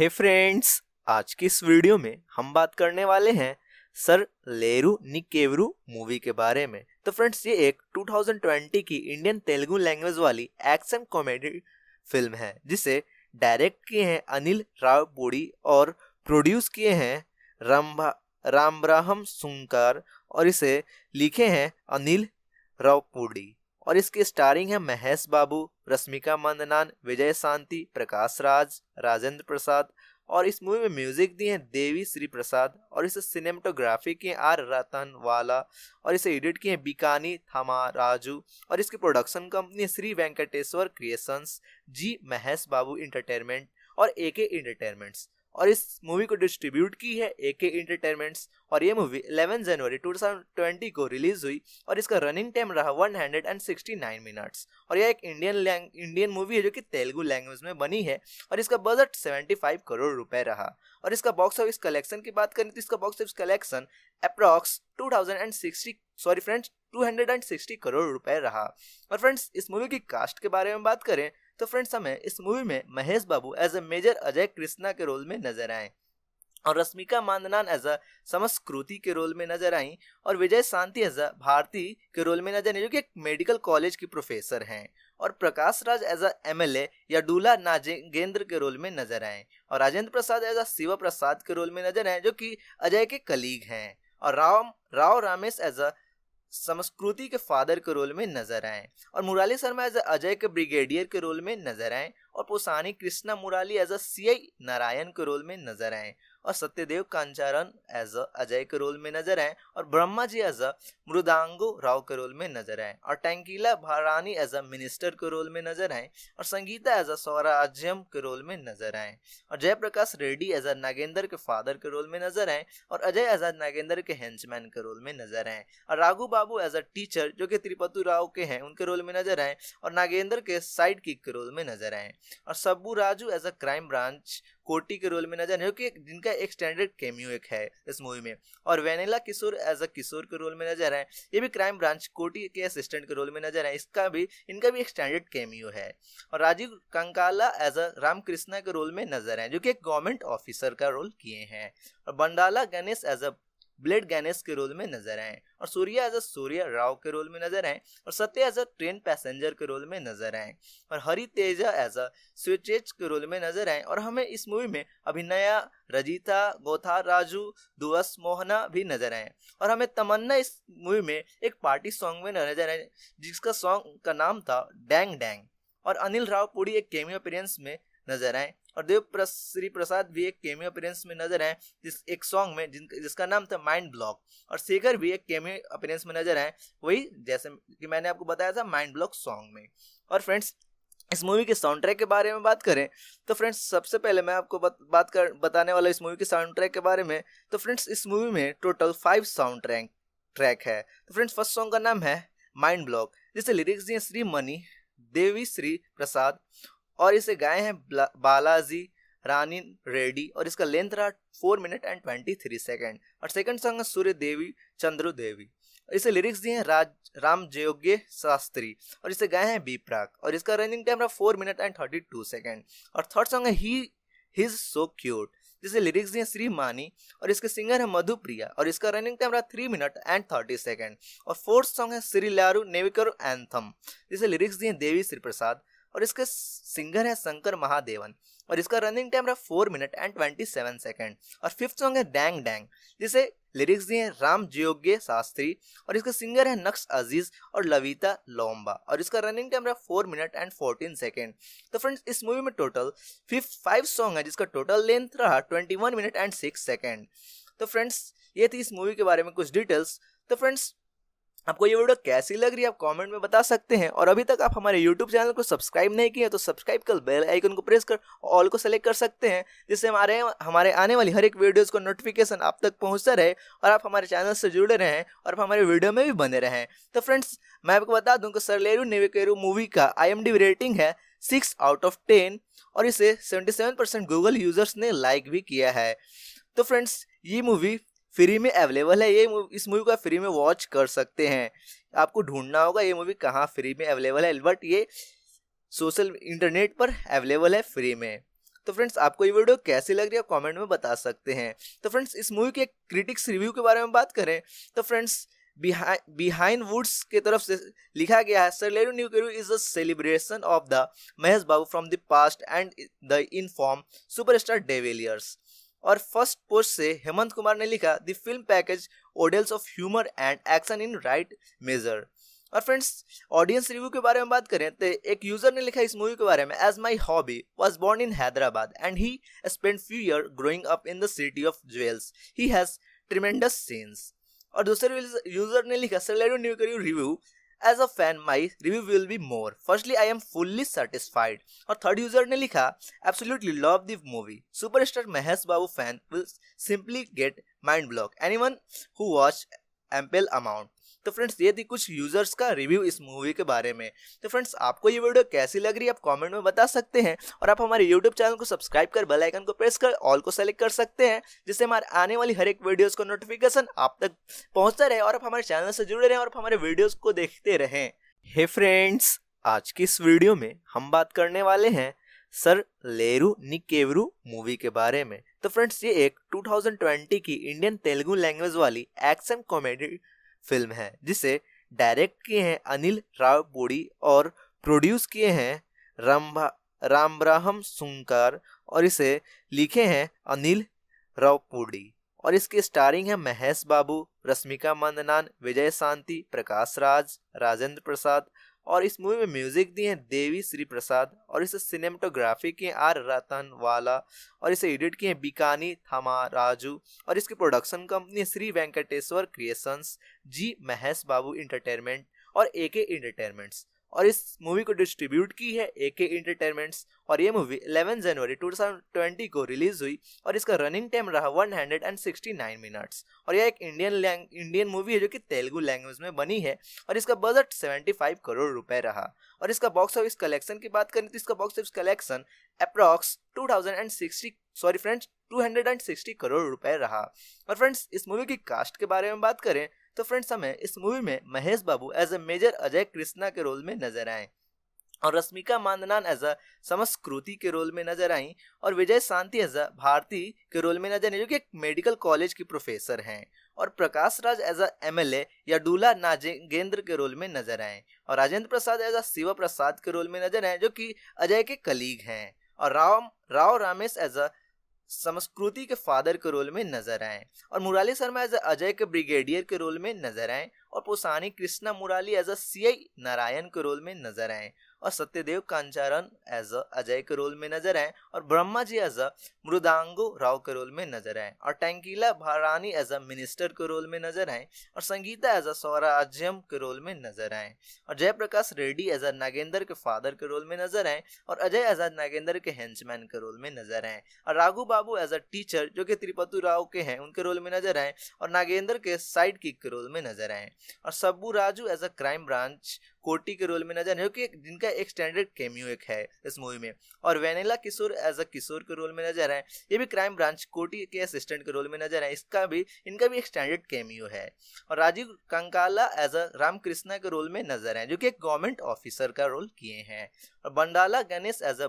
हे hey friends आज की इस वीडियो में हम बात करने वाले हैं सर लेरू निकेवरू मूवी के बारे में तो फ्रेंड्स ये एक 2020 की इंडियन तेलुगु लैंग्वेज वाली एक्शन कॉमेडी फिल्म है जिसे डायरेक्ट किए हैं अनिल राव बोड़ी और प्रोड्यूस किए हैं रामभा रामब्राहम सुंकर और इसे लिखे हैं अनिल रावपुड़ी और इसकी स्टारिंग है महेश बाबू रश्मिका मंदनान विजय शांति प्रकाश राज राजेंद्र प्रसाद और इस मूवी में म्यूजिक दिए हैं देवी श्री प्रसाद और इसे सिनेमाटोग्राफी के आर रतन वाला और इसे एडिट किए हैं बीकानी थामा राजू और इसकी production company Shri Venkateswara creations G Mahesh Babu entertainment और ए के इंटरटेनमेंट्स और इस मूवी को डिस्ट्रीब्यूट की है ए के इंटरटेनमेंट्स और ये मूवी 11 जनवरी 2020 को रिलीज हुई और इसका रनिंग टाइम रहा 169 मिनट्स और यह एक इंडियन इंडियन मूवी है जो कि तेलुगु लैंग्वेज में बनी है और इसका बजट 75 करोड़ रुपए रहा और इसका बॉक्स ऑफिस कलेक्शन की बात करें तो इसका box office collection approx to sorry friends two crore रुपए रहा और फ्रेंड्स इस मूवी की कास्ट के बारे में बात करें तो फ्रेंड्स हमें इस मूवी में Mahesh Babu as a major Ajay Krishna के रोल में नजर आए और रश्मिका मांदनान एज अ समस्कृति के रोल में नजर आई और विजय शांति एज अ भारती के रोल में नजर आई जो कि एक मेडिकल कॉलेज की प्रोफेसर हैं और प्रकाश राज एज अ एमएलए या डूला नागेंद्र के रोल में नजर आए और राजेंद्र प्रसाद एज अ शिव प्रसाद के रोल में नजर आए जो कि अजय के कलीग हैं और राव राव रामेश एज अ संस्कृति के फादर के रोल में नजर आए और मुराली शर्मा एज अजय के ब्रिगेडियर के रोल में नजर आए और Posani Krishna Murali as a C I Narayan के रोल में नजर आए और सत्यदेव कांचारन एज अजय के रोल में नजर आए और ब्रह्मा जी एज अ मृदांगो राव के रोल में नजर आए और Tanikella Bharani as a minister के रोल में नजर आए और संगीता एज अ स्वराज्यम के रोल में नजर आए और जयप्रकाश रेड्डी एज अ नागेंद्र के फादर के रोल में नजर आए और अजय एज अ नागेंद्र के हेंचमैन के रोल में नजर आए और Raghu Babu as a teacher जो कि त्रिपतु राव के हैं उनके रोल में नजर आए और नागेंद्र के साइड किक के रोल में नजर आए और Sabbu Raju as a crime branch Koti के रोल में नजर आए क्योंकि जिनका एक स्टैंडर्ड कैमियो एक है इस मूवी में और वेनेला किशोर एज अ किशोर के रोल में नजर आए ये भी क्राइम ब्रांच कोटी के असिस्टेंट के रोल में नजर आए इसका भी इनका भी एक स्टैंडर्ड कैमियो है और राजीव कंकाला एज अ रामकृष्णा के रोल में नजर आए जो कि एक गवर्नमेंट ऑफिसर का रोल किए हैं और Bandla Ganesh as a blade Ganesh के रोल में नजर आए और सूर्या एज अ राव के रोल में नजर आए और Satya as a train passenger के रोल में नजर आए और Hari Teja as a switches के रोल में नजर आए और हमें इस मूवी में अभिनया रजीता गोथा राजू दुअस मोहना भी नजर आए और हमें तमन्ना इस मूवी में एक पार्टी सॉन्ग में नजर आए जिसका सॉन्ग का नाम था डैंग डैंग और अनिल राव पुरी एक केमियो अपीरेंस में नजर आए और देव श्री प्रसाद भी एक केमियो अपीरेंस में नजर आए जिस एक सॉन्ग में जिन जिसका नाम था माइंड ब्लॉक और शेखर भी एक केमियो अपीरेंस में नजर आए वही जैसे कि मैंने आपको बताया था माइंड ब्लॉक सॉन्ग में और फ्रेंड्स इस मूवी के साउंड ट्रैक के बारे में बात करें तो फ्रेंड्स सबसे पहले मैं आपको बत, बात कर बताने वाला इस मूवी के साउंड ट्रैक के बारे में तो फ्रेंड्स इस मूवी में total five sound track track है तो फ्रेंड्स फर्स्ट सॉन्ग का नाम है माइंड ब्लॉक जिसे लिरिक्स दिए श्री मनी देवी श्री प्रसाद और इसे गाए हैं बालाजी रानी रेड्डी और इसका लेंथ रहा four minute and twenty three second और सेकंड सॉन्ग है सूर्य देवी चंद्रु देवी इसे लिरिक्स दिए हैं राज राम जयोग्य शास्त्री और इसे गाए हैं बी और इसका रनिंग टाइम रहा four minute and thirty two second और थर्ड सॉन्ग है ही हिज सो क्यूट जिसे लिरिक्स दिए श्री मानी और इसके सिंगर है मधुप्रिया और इसका रनिंग टाइम रहा three minute and thirty second और फोर्थ सॉन्ग है श्री लारू नेविकर एंथम जिसे लिरिक्स दिए देवी श्री प्रसाद और इसके सिंगर है शंकर महादेवन और इसका रनिंग टाइम रहा four minute and twenty seven second और फिफ्थ सॉन्ग है डैंग डैंग जिसे लिरिक्स दिए हैं राम जयोग्य शास्त्री और इसके सिंगर है नक्स अजीज और लविता लोम्बा और इसका रनिंग टाइम रहा four minute and fourteen second तो फ्रेंड्स इस मूवी में टोटल फिफ्थ फाइव सॉन्ग है जिसका टोटल लेंथ रहा twenty one minute and six second तो फ्रेंड्स ये थी इस मूवी के बारे में कुछ डिटेल्स तो फ्रेंड्स आपको ये वीडियो कैसी लग रही है आप कमेंट में बता सकते हैं और अभी तक आप हमारे YouTube चैनल को सब्सक्राइब नहीं किए तो सब्सक्राइब कर बेल आइकन को प्रेस कर ऑल को सेलेक्ट कर सकते हैं जिससे हमारे हमारे आने वाली हर एक वीडियोस को नोटिफिकेशन आप तक पहुंचता रहे और आप हमारे चैनल से जुड़े रहें और आप हमारे वीडियो में भी बने रहें तो फ्रेंड्स मैं आपको बता दूँ कि सरलेरू नेवेकेरू मूवी का आई रेटिंग है सिक्स आउट ऑफ टेन और इसे सेवेंटी गूगल यूजर्स ने लाइक भी किया है तो फ्रेंड्स ये मूवी फ्री में अवेलेबल है ये इस मूवी को आप फ्री में वॉच कर सकते हैं आपको ढूंढना होगा ये मूवी कहाँ फ्री में अवेलेबल है बट ये सोशल इंटरनेट पर अवेलेबल है फ्री में तो फ्रेंड्स आपको ये वीडियो कैसी लग रही है कमेंट में बता सकते हैं तो फ्रेंड्स इस मूवी के क्रिटिक्स रिव्यू के बारे में बात करें तो फ्रेंड्स बिहाइंड वुड्स के तरफ से लिखा गया है सर लेरू न्यू is a celebration of the Mahesh Babu from the past and the in form superstar de Villiers और फर्स्ट पोस्ट से हेमंत कुमार ने लिखा the film package oodles of humour and action in right major और फ्रेंड्स ऑडियंस रिव्यू के बारे में बात करें तो एक यूजर ने लिखा इस मूवी के बारे में as my hobby was born in Hyderabad and he spend few year growing up in the city of jewels he has tremendous scenes और दूसरे यूजर ने लिखा सेलेरो Neekevvaru review as a fan my review will be more firstly I am fully satisfied और third user ने लिखा absolutely love the movie super star Mahesh Babu fan will simply get mind block any one who watch ample amount तो friends ये थी कुछ users का review इस movie के बारे में तो फ्रेंड्स आपको ये वीडियो कैसी लग रही है आप कॉमेंट में बता सकते हैं और आप हमारे यूट्यूब चैनल को सब्सक्राइब कर बेलाइकन को प्रेस कर ऑल को सेलेक्ट कर सकते हैं जिससे हमारे आने वाली हर एक वीडियोज़ का नोटिफिकेशन आप तक पहुँचता रहे और आप हमारे चैनल से जुड़े रहें और हमारे वीडियोज़ को देखते रहें हे फ्रेंड्स आज की इस वीडियो में हम बात करने वाले हैं सर लेरू निकेवरू मूवी के बारे में तो फ्रेंड्स ये एक 2020 की इंडियन तेलुगु लैंग्वेज वाली एक्शन कॉमेडी फिल्म है जिसे डायरेक्ट किए हैं अनिल राव बोड़ी और प्रोड्यूस किए हैं राम रामब्राहम सुंकर और इसे लिखे हैं अनिल रावपुड़ी और इसके स्टारिंग है महेश बाबू रश्मिका मंदनान विजय शांति प्रकाश राज राजेंद्र प्रसाद और इस मूवी में म्यूजिक दिए हैं देवी श्री प्रसाद और इसे सिनेमाटोग्राफी किए आर रतन वाला और इसे एडिट किए हैं बिकानी थमा राजू और इसकी प्रोडक्शन कंपनी है Shri Venkateswara creations G Mahesh Babu entertainment और ए के इंटरटेनमेंट्स और इस मूवी को डिस्ट्रीब्यूट की है ए के इंटरटेनमेंट्स और ये मूवी 11 जनवरी 2020 को रिलीज हुई और इसका रनिंग टाइम रहा 169 मिनट्स और यह एक इंडियन इंडियन मूवी है जो कि तेलुगु लैंग्वेज में बनी है और इसका बजट 75 करोड़ रुपए रहा और इसका बॉक्स ऑफिस कलेक्शन की बात करें तो इसका box office collection approx to sorry friends 260 crore रुपए रहा और फ्रेंड्स इस मूवी की कास्ट के बारे में बात करें तो फ्रेंड्स हमें इस मूवी में Mahesh Babu as a major Ajay Krishna के रोल में नजर आए और रश्मिका मांदनान एज अ समस्कृति के रोल में नजर आई और विजय शांति एज अ भारती के रोल में नजर आई जो कि एक मेडिकल कॉलेज की प्रोफेसर हैं और प्रकाश राज एज अ एमएलए या डूला नाजेंद्र के रोल में नजर आए और राजेंद्र प्रसाद एज अ शिव प्रसाद के रोल में नजर आए जो कि अजय के कलीग हैं और राव राव रामेश एज अ संस्कृति के फादर के रोल में नजर आए और मुराली शर्मा एज अजय के ब्रिगेडियर के रोल में नजर आए और Posani Krishna Murali as a C I Narayan के रोल में नजर आए और सत्यदेव कांचारन एज अजय के रोल में नजर आए और ब्रह्मा जी एज अ मृदांगो राव के रोल में नजर आए और Tanikella Bharani as a minister के रोल में नजर आए और संगीता एज अ स्वराज्यम के रोल में नजर आए और जयप्रकाश रेड्डी एज अ नागेंद्र के फादर के रोल में नजर आए और अजय एज अ नागेंद्र के हैंचमैन के रोल में नजर आए और Raghu Babu as a teacher जो कि त्रिपतु राव के हैं उनके रोल में नजर आए और नागेंद्र के साइड किक के रोल में नजर आए और Sabbu Raju as a crime branch Koti के रोल में नजर आए क्योंकि जिनका एक स्टैंडर्ड कैमियो एक है इस मूवी में और वेनेला किशोर एज अ किशोर के रोल में नजर आए ये भी क्राइम ब्रांच कोटी के असिस्टेंट के रोल में नजर आए इसका भी इनका भी एक स्टैंडर्ड कैमियो है और राजीव कंकाला एज अ रामकृष्णा के रोल में नजर आए जो कि एक गवर्नमेंट ऑफिसर का रोल किए हैं और Bandla Ganesh as a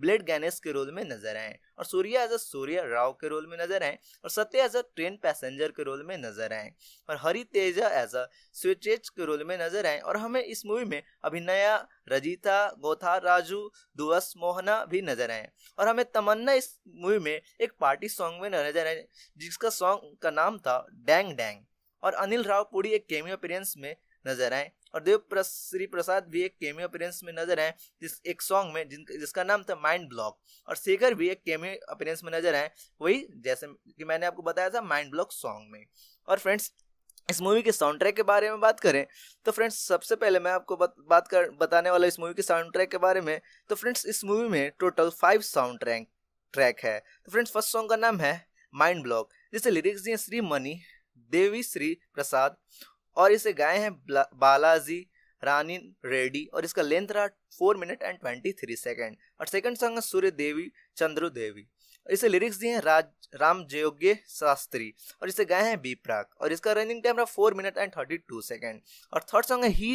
blade Ganesh के रोल में नजर आए और सूर्या एज अ सूर्या राव के रोल में नजर आए और Satya as a train passenger के रोल में नजर आए और Hari Teja as a switches के रोल में नजर आए और हमें इस मूवी में अभिनया रजीता गोथा राजू दुवस मोहना भी नजर आए और हमें तमन्ना इस मूवी में एक पार्टी सॉन्ग में नजर आए जिसका सॉन्ग का नाम था डैंग डैंग और अनिल राव पूरी एक केमियो अपीरेंस में नजर आए और देव श्री प्रसाद भी एक केमियो अपीरेंस में नजर आए जिस एक सॉन्ग में जिन जिसका नाम था माइंड ब्लॉक और शेखर भी एक केमियो अपीरेंस में नजर आए वही जैसे कि मैंने आपको बताया था माइंड ब्लॉक सॉन्ग में और फ्रेंड्स इस मूवी के साउंड ट्रैक के बारे में बात करें तो फ्रेंड्स सबसे पहले मैं आपको बत, बात कर बताने वाला इस मूवी के साउंड ट्रैक के बारे में तो फ्रेंड्स इस मूवी में total five sound track track है तो फ्रेंड्स फर्स्ट सॉन्ग का नाम है माइंड ब्लॉक जिसे लिरिक्स दिए श्री मनी देवी श्री प्रसाद और इसे गाए हैं बालाजी रानी रेड्डी और इसका लेंथ रहा four minute and twenty three second और सेकेंड सॉन्ग है सूर्य देवी चंद्रु देवी इसे लिरिक्स दिए हैं राज राम जयोग्य शास्त्री और इसे गाए हैं बी प्राक और इसका रनिंग टाइम रहा four minute and thirty two second और थर्ड सॉन्ग है ही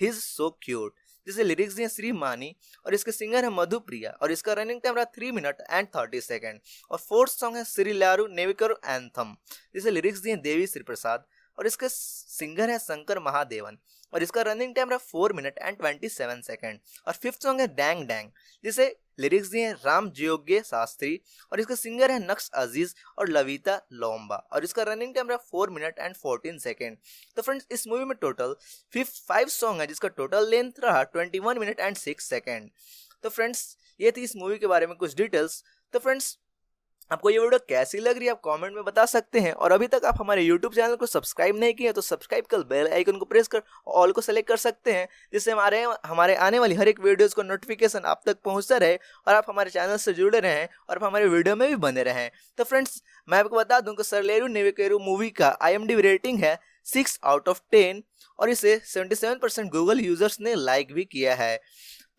हिज सो क्यूट जिसे लिरिक्स दिए श्री मानी और इसके सिंगर है मधुप्रिया और इसका रनिंग टाइम रहा three minute and thirty second और फोर्थ सॉन्ग है श्री लारू नेविकर एंथम जिसे लिरिक्स दिए देवी श्री प्रसाद और इसके सिंगर है शंकर महादेवन और इसका रनिंग टाइम रहा four minute and twenty seven second और फिफ्थ सॉन्ग है डैंग डैंग जिसे लिरिक्स दिए हैं राम जयोग्य शास्त्री और इसके सिंगर है नक्श अजीज और लविता लोम्बा और इसका रनिंग टाइम रहा four minute and fourteen second तो फ्रेंड्स इस मूवी में टोटल फिफ्थ फाइव सॉन्ग है जिसका टोटल लेंथ रहा twenty one minute and six second तो फ्रेंड्स ये थी इस मूवी के बारे में कुछ डिटेल्स तो फ्रेंड्स आपको ये वीडियो कैसी लग रही है आप कमेंट में बता सकते हैं और अभी तक आप हमारे यूट्यूब चैनल को सब्सक्राइब नहीं किए तो सब्सक्राइब कर बेल आइकन को प्रेस कर ऑल को सेलेक्ट कर सकते हैं जिससे हमारे हमारे आने वाली हर एक वीडियोस को नोटिफिकेशन आप तक पहुंचता रहे और आप हमारे चैनल से जुड़े रहें और आप हमारे वीडियो में भी बने रहें तो फ्रेंड्स मैं आपको बता दूँ कि सरलेरू नेवेकेरू मूवी का आई रेटिंग है सिक्स आउट ऑफ टेन और इसे सेवेंटी गूगल यूजर्स ने लाइक भी किया है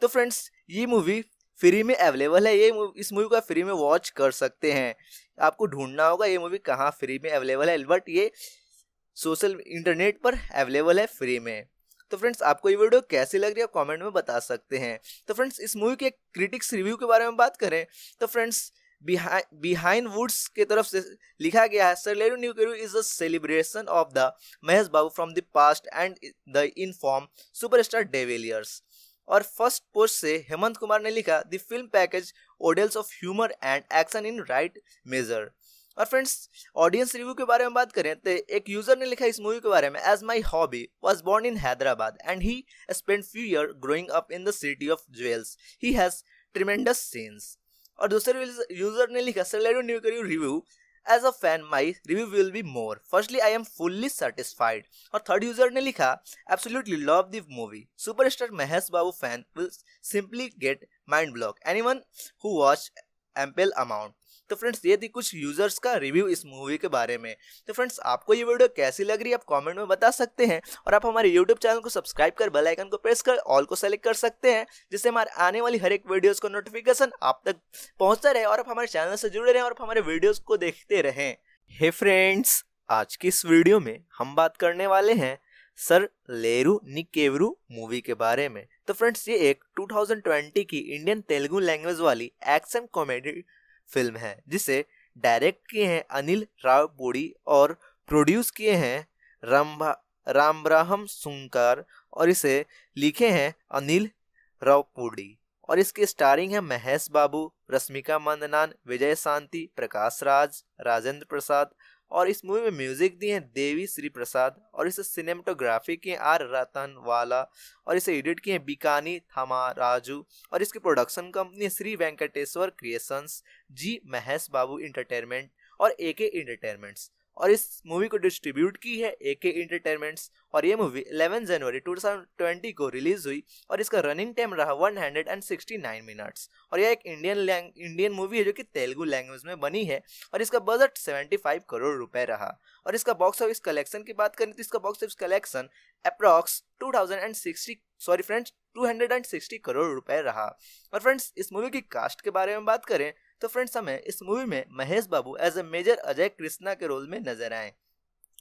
तो फ्रेंड्स ये मूवी फ्री में अवेलेबल है ये इस मूवी को आप फ्री में वॉच कर सकते हैं आपको ढूंढना होगा ये मूवी कहाँ फ्री में अवेलेबल है बट ये सोशल इंटरनेट पर अवेलेबल है फ्री में तो फ्रेंड्स आपको ये वीडियो कैसी लग रही है कमेंट में बता सकते हैं तो फ्रेंड्स इस मूवी के क्रिटिक्स रिव्यू के बारे में बात करें तो फ्रेंड्स बिहाइंड वुड्स के तरफ से लिखा गया है लेरू न्यू केरू is a celebration of the Mahesh Babu from the past and the in form superstar de Villiers और फर्स्ट पोस्ट से हेमंत कुमार ने लिखा the film package oodles of humour and action in right major और फ्रेंड्स ऑडियंस रिव्यू के बारे में बात करें तो एक यूजर ने लिखा इस मूवी के बारे में as my hobby was born in Hyderabad and he spend few year growing up in the city of jewels he has tremendous scenes और दूसरे यूजर ने लिखा सेलेरो Neekevvaru review as a fan my review will be more firstly I am fully satisfied और third user ने लिखा absolutely love the movie super star Mahesh Babu fan will simply get mind block any one who watch ample amount तो friends ये थी कुछ users का review इस movie के बारे में तो फ्रेंड्स आपको ये वीडियो कैसी लग रही है आप कॉमेंट में बता सकते हैं और आप हमारे यूट्यूब चैनल को सब्सक्राइब कर बेलाइकन को प्रेस कर ऑल को सेलेक्ट कर सकते हैं जिससे हमारे आने वाली हर एक वीडियोज़ का नोटिफिकेशन आप तक पहुँचता रहे और आप हमारे चैनल से जुड़े रहें और हमारे वीडियोज़ को देखते रहें हे फ्रेंड्स आज की इस वीडियो में हम बात करने वाले हैं सर लेरू निकेवरू मूवी के बारे में तो फ्रेंड्स ये एक 2020 की इंडियन तेलुगु लैंग्वेज वाली एक्शन कॉमेडी फिल्म है जिसे डायरेक्ट किए हैं अनिल राव बोड़ी और प्रोड्यूस किए हैं रामभा रामब्राहम सुंकर और इसे लिखे हैं अनिल रावपुडी और इसके स्टारिंग है महेश बाबू रश्मिका मंदनान विजय शांति प्रकाश राज राजेंद्र प्रसाद और इस मूवी में म्यूजिक दिए हैं देवी श्री प्रसाद और इसे सिनेमाटोग्राफी किए हैं आर रतन वाला और इसे एडिट किए हैं बिकानी थमा राजू और इसकी production company Shri Venkateswara creations G Mahesh Babu entertainment और ए के इंटरटेनमेंट्स और इस मूवी को डिस्ट्रीब्यूट की है ए के इंटरटेनमेंट्स और ये मूवी 11 जनवरी 2020 को रिलीज हुई और इसका रनिंग टाइम रहा 169 मिनट्स और यह एक इंडियन इंडियन मूवी है जो कि तेलुगु लैंग्वेज में बनी है और इसका बजट 75 करोड़ रुपए रहा और इसका बॉक्स ऑफिस कलेक्शन की बात करें तो इसका box office collection approx to sorry friends two crore रुपए रहा और फ्रेंड्स इस मूवी की कास्ट के बारे में बात करें तो फ्रेंड्स हमें इस मूवी में Mahesh Babu as a major Ajay Krishna के रोल में नजर आए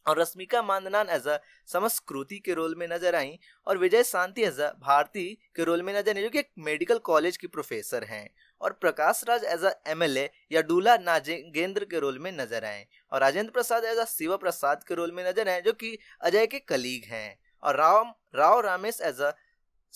और रश्मिका मांदनान एज अ समस्कृति के रोल में नजर आई और विजय शांति एज अ भारती के रोल में नजर आई जो कि एक मेडिकल कॉलेज की प्रोफेसर हैं और Prakash Raj as a M L A या डूला नाजेंद्र के रोल में नजर आए और राजेंद्र प्रसाद एज अ शिव प्रसाद के रोल में नजर आए जो कि अजय के कलीग हैं और राम राव रामेश एज अ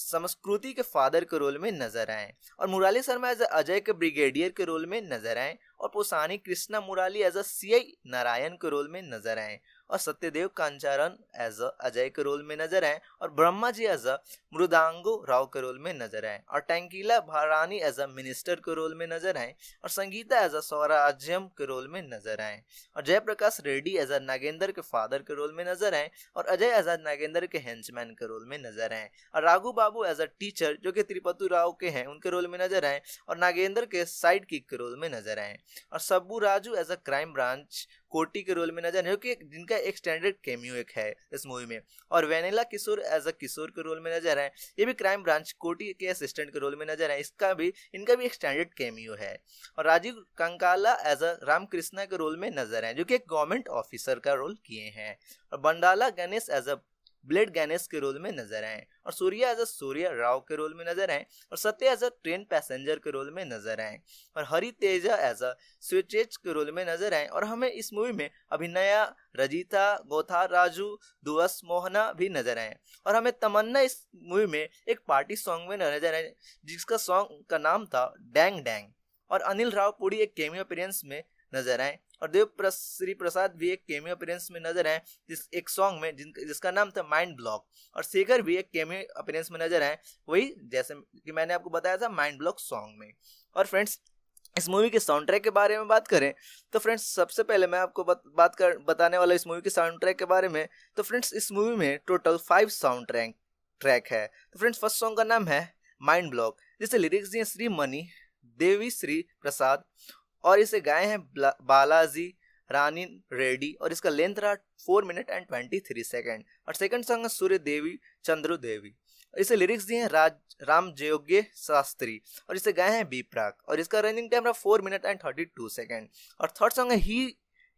संस्कृति के फादर के रोल में नजर आए और मुराली शर्मा एज अजय के ब्रिगेडियर के रोल में नजर आए और Posani Krishna Murali as a C I Narayan के रोल में नजर आए और सत्यदेव कांचारन एज अजय के रोल में नजर आए और ब्रह्मा जी एज अ मृदांगो राव के रोल में नजर आए और Tanikella Bharani as a minister के रोल में नजर आए और संगीता एज अ स्वराज्यम के रोल में नजर आए और जयप्रकाश रेड्डी एज अ नागेंद्र के फादर के रोल में नजर आए और अजय एज अ नागेंद्र के हैंचमैन के रोल में नजर आए और Raghu Babu as a teacher जो कि त्रिपतु राव के हैं उनके रोल में नजर आए और नागेंद्र के साइड किक के रोल में नजर आए और Sabbu Raju as a crime branch Koti के रोल में नजर आए क्योंकि जिनका एक स्टैंडर्ड कैमियो एक है इस मूवी में और वेनेला किशोर एज अ किशोर के रोल में नजर आए ये भी क्राइम ब्रांच कोटी के असिस्टेंट के रोल में नजर आए इसका भी इनका भी एक स्टैंडर्ड कैमियो है और राजीव कंकाला एज अ रामकृष्णा के रोल में नजर आए जो कि एक गवर्नमेंट ऑफिसर का रोल किए हैं और Bandla Ganesh as a blade Ganesh के रोल में नजर आए और सूर्या एज अ सूर्या राव के रोल में नजर आए और Satya as a train passenger के रोल में नजर आए और Hari Teja as a switches के रोल में नजर आए और हमें इस मूवी में अभिनया रजिता गोथा राजू दुवस मोहना भी नजर आए और हमें तमन्ना इस मूवी में एक पार्टी सॉन्ग में नजर आए जिसका सॉन्ग का नाम था डैंग डैंग और अनिल राव पुरी एक केमियो अपीयरेंस में नजर आए और देव श्री प्रसाद भी एक केमियो अपीरेंस में नजर आए जिस एक सॉन्ग में जिन जिसका नाम था माइंड ब्लॉक और शेखर भी एक केमियो अपीरेंस में नजर आए वही जैसे कि मैंने आपको बताया था माइंड ब्लॉक सॉन्ग में और फ्रेंड्स इस मूवी के साउंड ट्रैक के बारे में बात करें तो फ्रेंड्स सबसे पहले मैं आपको बत, बात कर बताने वाला इस मूवी के साउंड ट्रैक के बारे में तो फ्रेंड्स इस मूवी में total five sound track track है तो फ्रेंड्स फर्स्ट सॉन्ग का नाम है माइंड ब्लॉक जिसे लिरिक्स दिए श्री मनी देवी श्री प्रसाद और इसे गाए हैं बालाजी रानी रेड्डी और इसका लेंथ रहा four minute and twenty three second और सेकंड सॉन्ग है सूर्य देवी चंद्र देवी इसे लिरिक्स दिए हैं राज राम जयोग्य शास्त्री और इसे गाए हैं बी प्राक और इसका रनिंग टाइम रहा four minute and thirty two second और थर्ड सॉन्ग है ही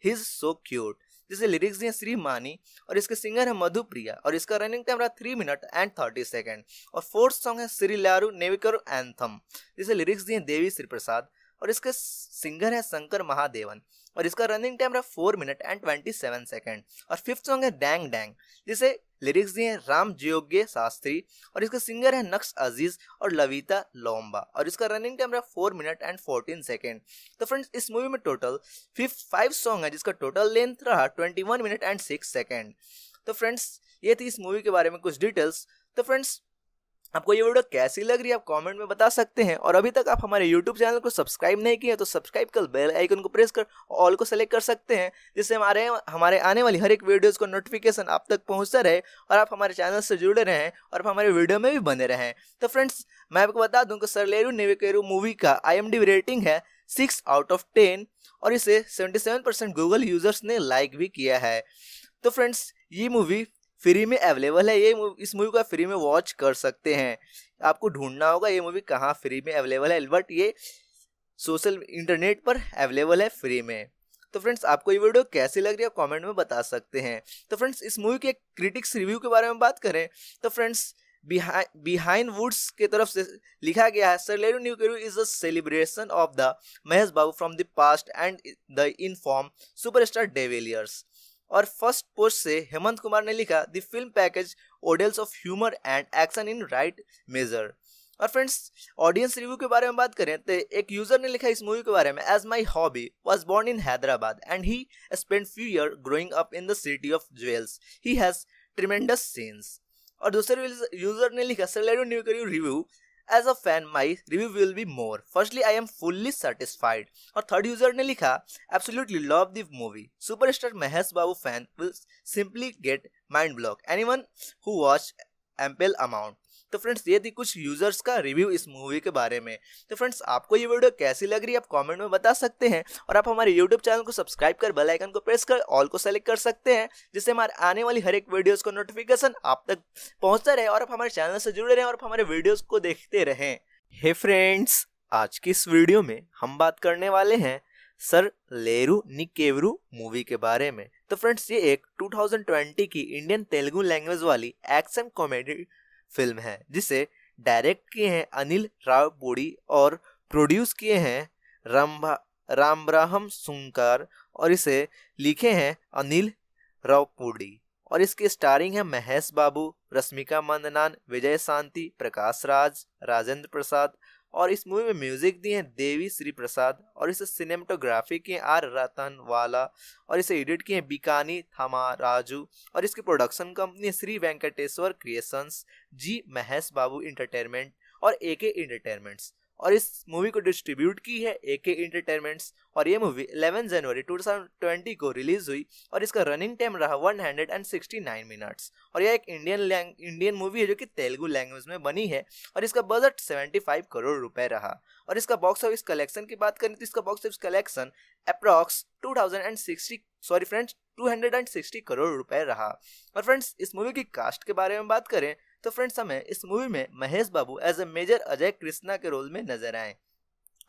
हिज सो क्यूट जिसे लिरिक्स दिए श्री मानी और इसके सिंगर है मधुप्रिया और इसका रनिंग टाइम रहा three minute and thirty second और फोर्थ सॉन्ग है श्री लारू नेविकर एंथम जिसे लिरिक्स दिए देवी श्री प्रसाद और इसके सिंगर है शंकर महादेवन और इसका रनिंग टाइम रहा four minute and twenty seven second और फिफ्थ सॉन्ग है डैंग डैंग जिसे लिरिक्स दिए हैं राम जयोग्य शास्त्री और इसके सिंगर है नक्श अजीज और लविता लोम्बा और इसका रनिंग टाइम रहा four minute and fourteen second तो फ्रेंड्स इस मूवी में टोटल फिफ्थ फाइव सॉन्ग है जिसका टोटल लेंथ रहा twenty one minute and six second तो फ्रेंड्स ये थी इस मूवी के बारे में कुछ डिटेल्स तो फ्रेंड्स आपको ये वीडियो कैसी लग रही है आप कमेंट में बता सकते हैं और अभी तक आप हमारे YouTube चैनल को सब्सक्राइब नहीं किए तो सब्सक्राइब कर बेल आइकन को प्रेस कर ऑल को सेलेक्ट कर सकते हैं जिससे हमारे हमारे आने वाली हर एक वीडियोस को नोटिफिकेशन आप तक पहुंचता रहे और आप हमारे चैनल से जुड़े रहें और आप हमारे वीडियो में भी बने रहें तो फ्रेंड्स मैं आपको बता दूँ कि सरलेरू नेविकेरू मूवी का आई रेटिंग है सिक्स आउट ऑफ टेन और इसे सेवेंटी गूगल यूजर्स ने लाइक भी किया है तो फ्रेंड्स ये मूवी फ्री में अवेलेबल है ये इस मूवी को आप फ्री में वॉच कर सकते हैं आपको ढूंढना होगा ये मूवी कहाँ फ्री में अवेलेबल है बट ये सोशल इंटरनेट पर अवेलेबल है फ्री में तो फ्रेंड्स आपको ये वीडियो कैसी लग रही है कमेंट में बता सकते हैं तो फ्रेंड्स इस मूवी के क्रिटिक्स रिव्यू के बारे में बात करें तो फ्रेंड्स बिहाइंड वुड्स के तरफ से लिखा गया है सर लेरू न्यू केरू is a celebration of the Mahesh Babu from the past and the in form superstar de Villiers और फर्स्ट पोस्ट से हेमंत कुमार ने लिखा the film package oodles of humour and action in right major और फ्रेंड्स ऑडियंस रिव्यू के बारे में बात करें तो एक यूजर ने लिखा इस मूवी के बारे में as my hobby was born in Hyderabad and he spend few year growing up in the city of jewels he has tremendous scenes और दूसरे यूजर ने लिखा सेलेडो न्यू करी review as a fan my review will be more firstly i am fully satisfied our third user ne likha absolutely love the movie superstar mahesh babu fan will simply get mind block anyone who watch ample amount तो friends ये थी कुछ users का review इस movie के बारे में तो फ्रेंड्स आपको ये वीडियो कैसी लग रही है आप कमेंट में बता सकते हैं और आप हमारे यूट्यूब चैनल को सब्सक्राइब कर बेल आइकन को प्रेस कर ऑल को सेलेक्ट कर सकते हैं जिससे हमारे आने वाली हर एक वीडियोस का नोटिफिकेशन आप तक पहुंचता रहे और आप हमारे चैनल से जुड़े रहें और हमारे वीडियोज को देखते रहें हे फ्रेंड्स आज की इस वीडियो में हम बात करने वाले हैं सर लेरू निकेवरू मूवी के बारे में तो फ्रेंड्स ये एक 2020 की इंडियन तेलुगु लैंग्वेज वाली एक्शन कॉमेडी फिल्म है जिसे डायरेक्ट किए हैं अनिल राव बोड़ी और प्रोड्यूस किए हैं रामभा रामब्राहम सुंकर और इसे लिखे हैं अनिल राव पूडी और इसके स्टारिंग है महेश बाबू रश्मिका मंदनान विजय शांति प्रकाश राज राजेंद्र प्रसाद और इस मूवी में म्यूजिक दिए हैं देवी श्री प्रसाद और इसे सिनेमाटोग्राफी किए आर रतन वाला और इसे एडिट किए हैं बिकानी थमा राजू और इसकी प्रोडक्शन कंपनी है Shri Venkateswara creations G Mahesh Babu entertainment और ए के इंटरटेनमेंट्स और इस मूवी को डिस्ट्रीब्यूट की है ए के इंटरटेनमेंट्स और ये मूवी 11 जनवरी 2020 को रिलीज हुई और इसका रनिंग टाइम रहा 169 मिनट्स और यह एक इंडियन इंडियन मूवी है जो कि तेलुगु लैंग्वेज में बनी है और इसका बजट 75 करोड़ रुपए रहा और इसका बॉक्स ऑफिस कलेक्शन की बात करें तो इसका box office collection approx to sorry friends two crore रुपये रहा और फ्रेंड्स इस मूवी की कास्ट के बारे में बात करें तो फ्रेंड्स हमें इस मूवी में Mahesh Babu as a major Ajay Krishna के रोल में नजर आए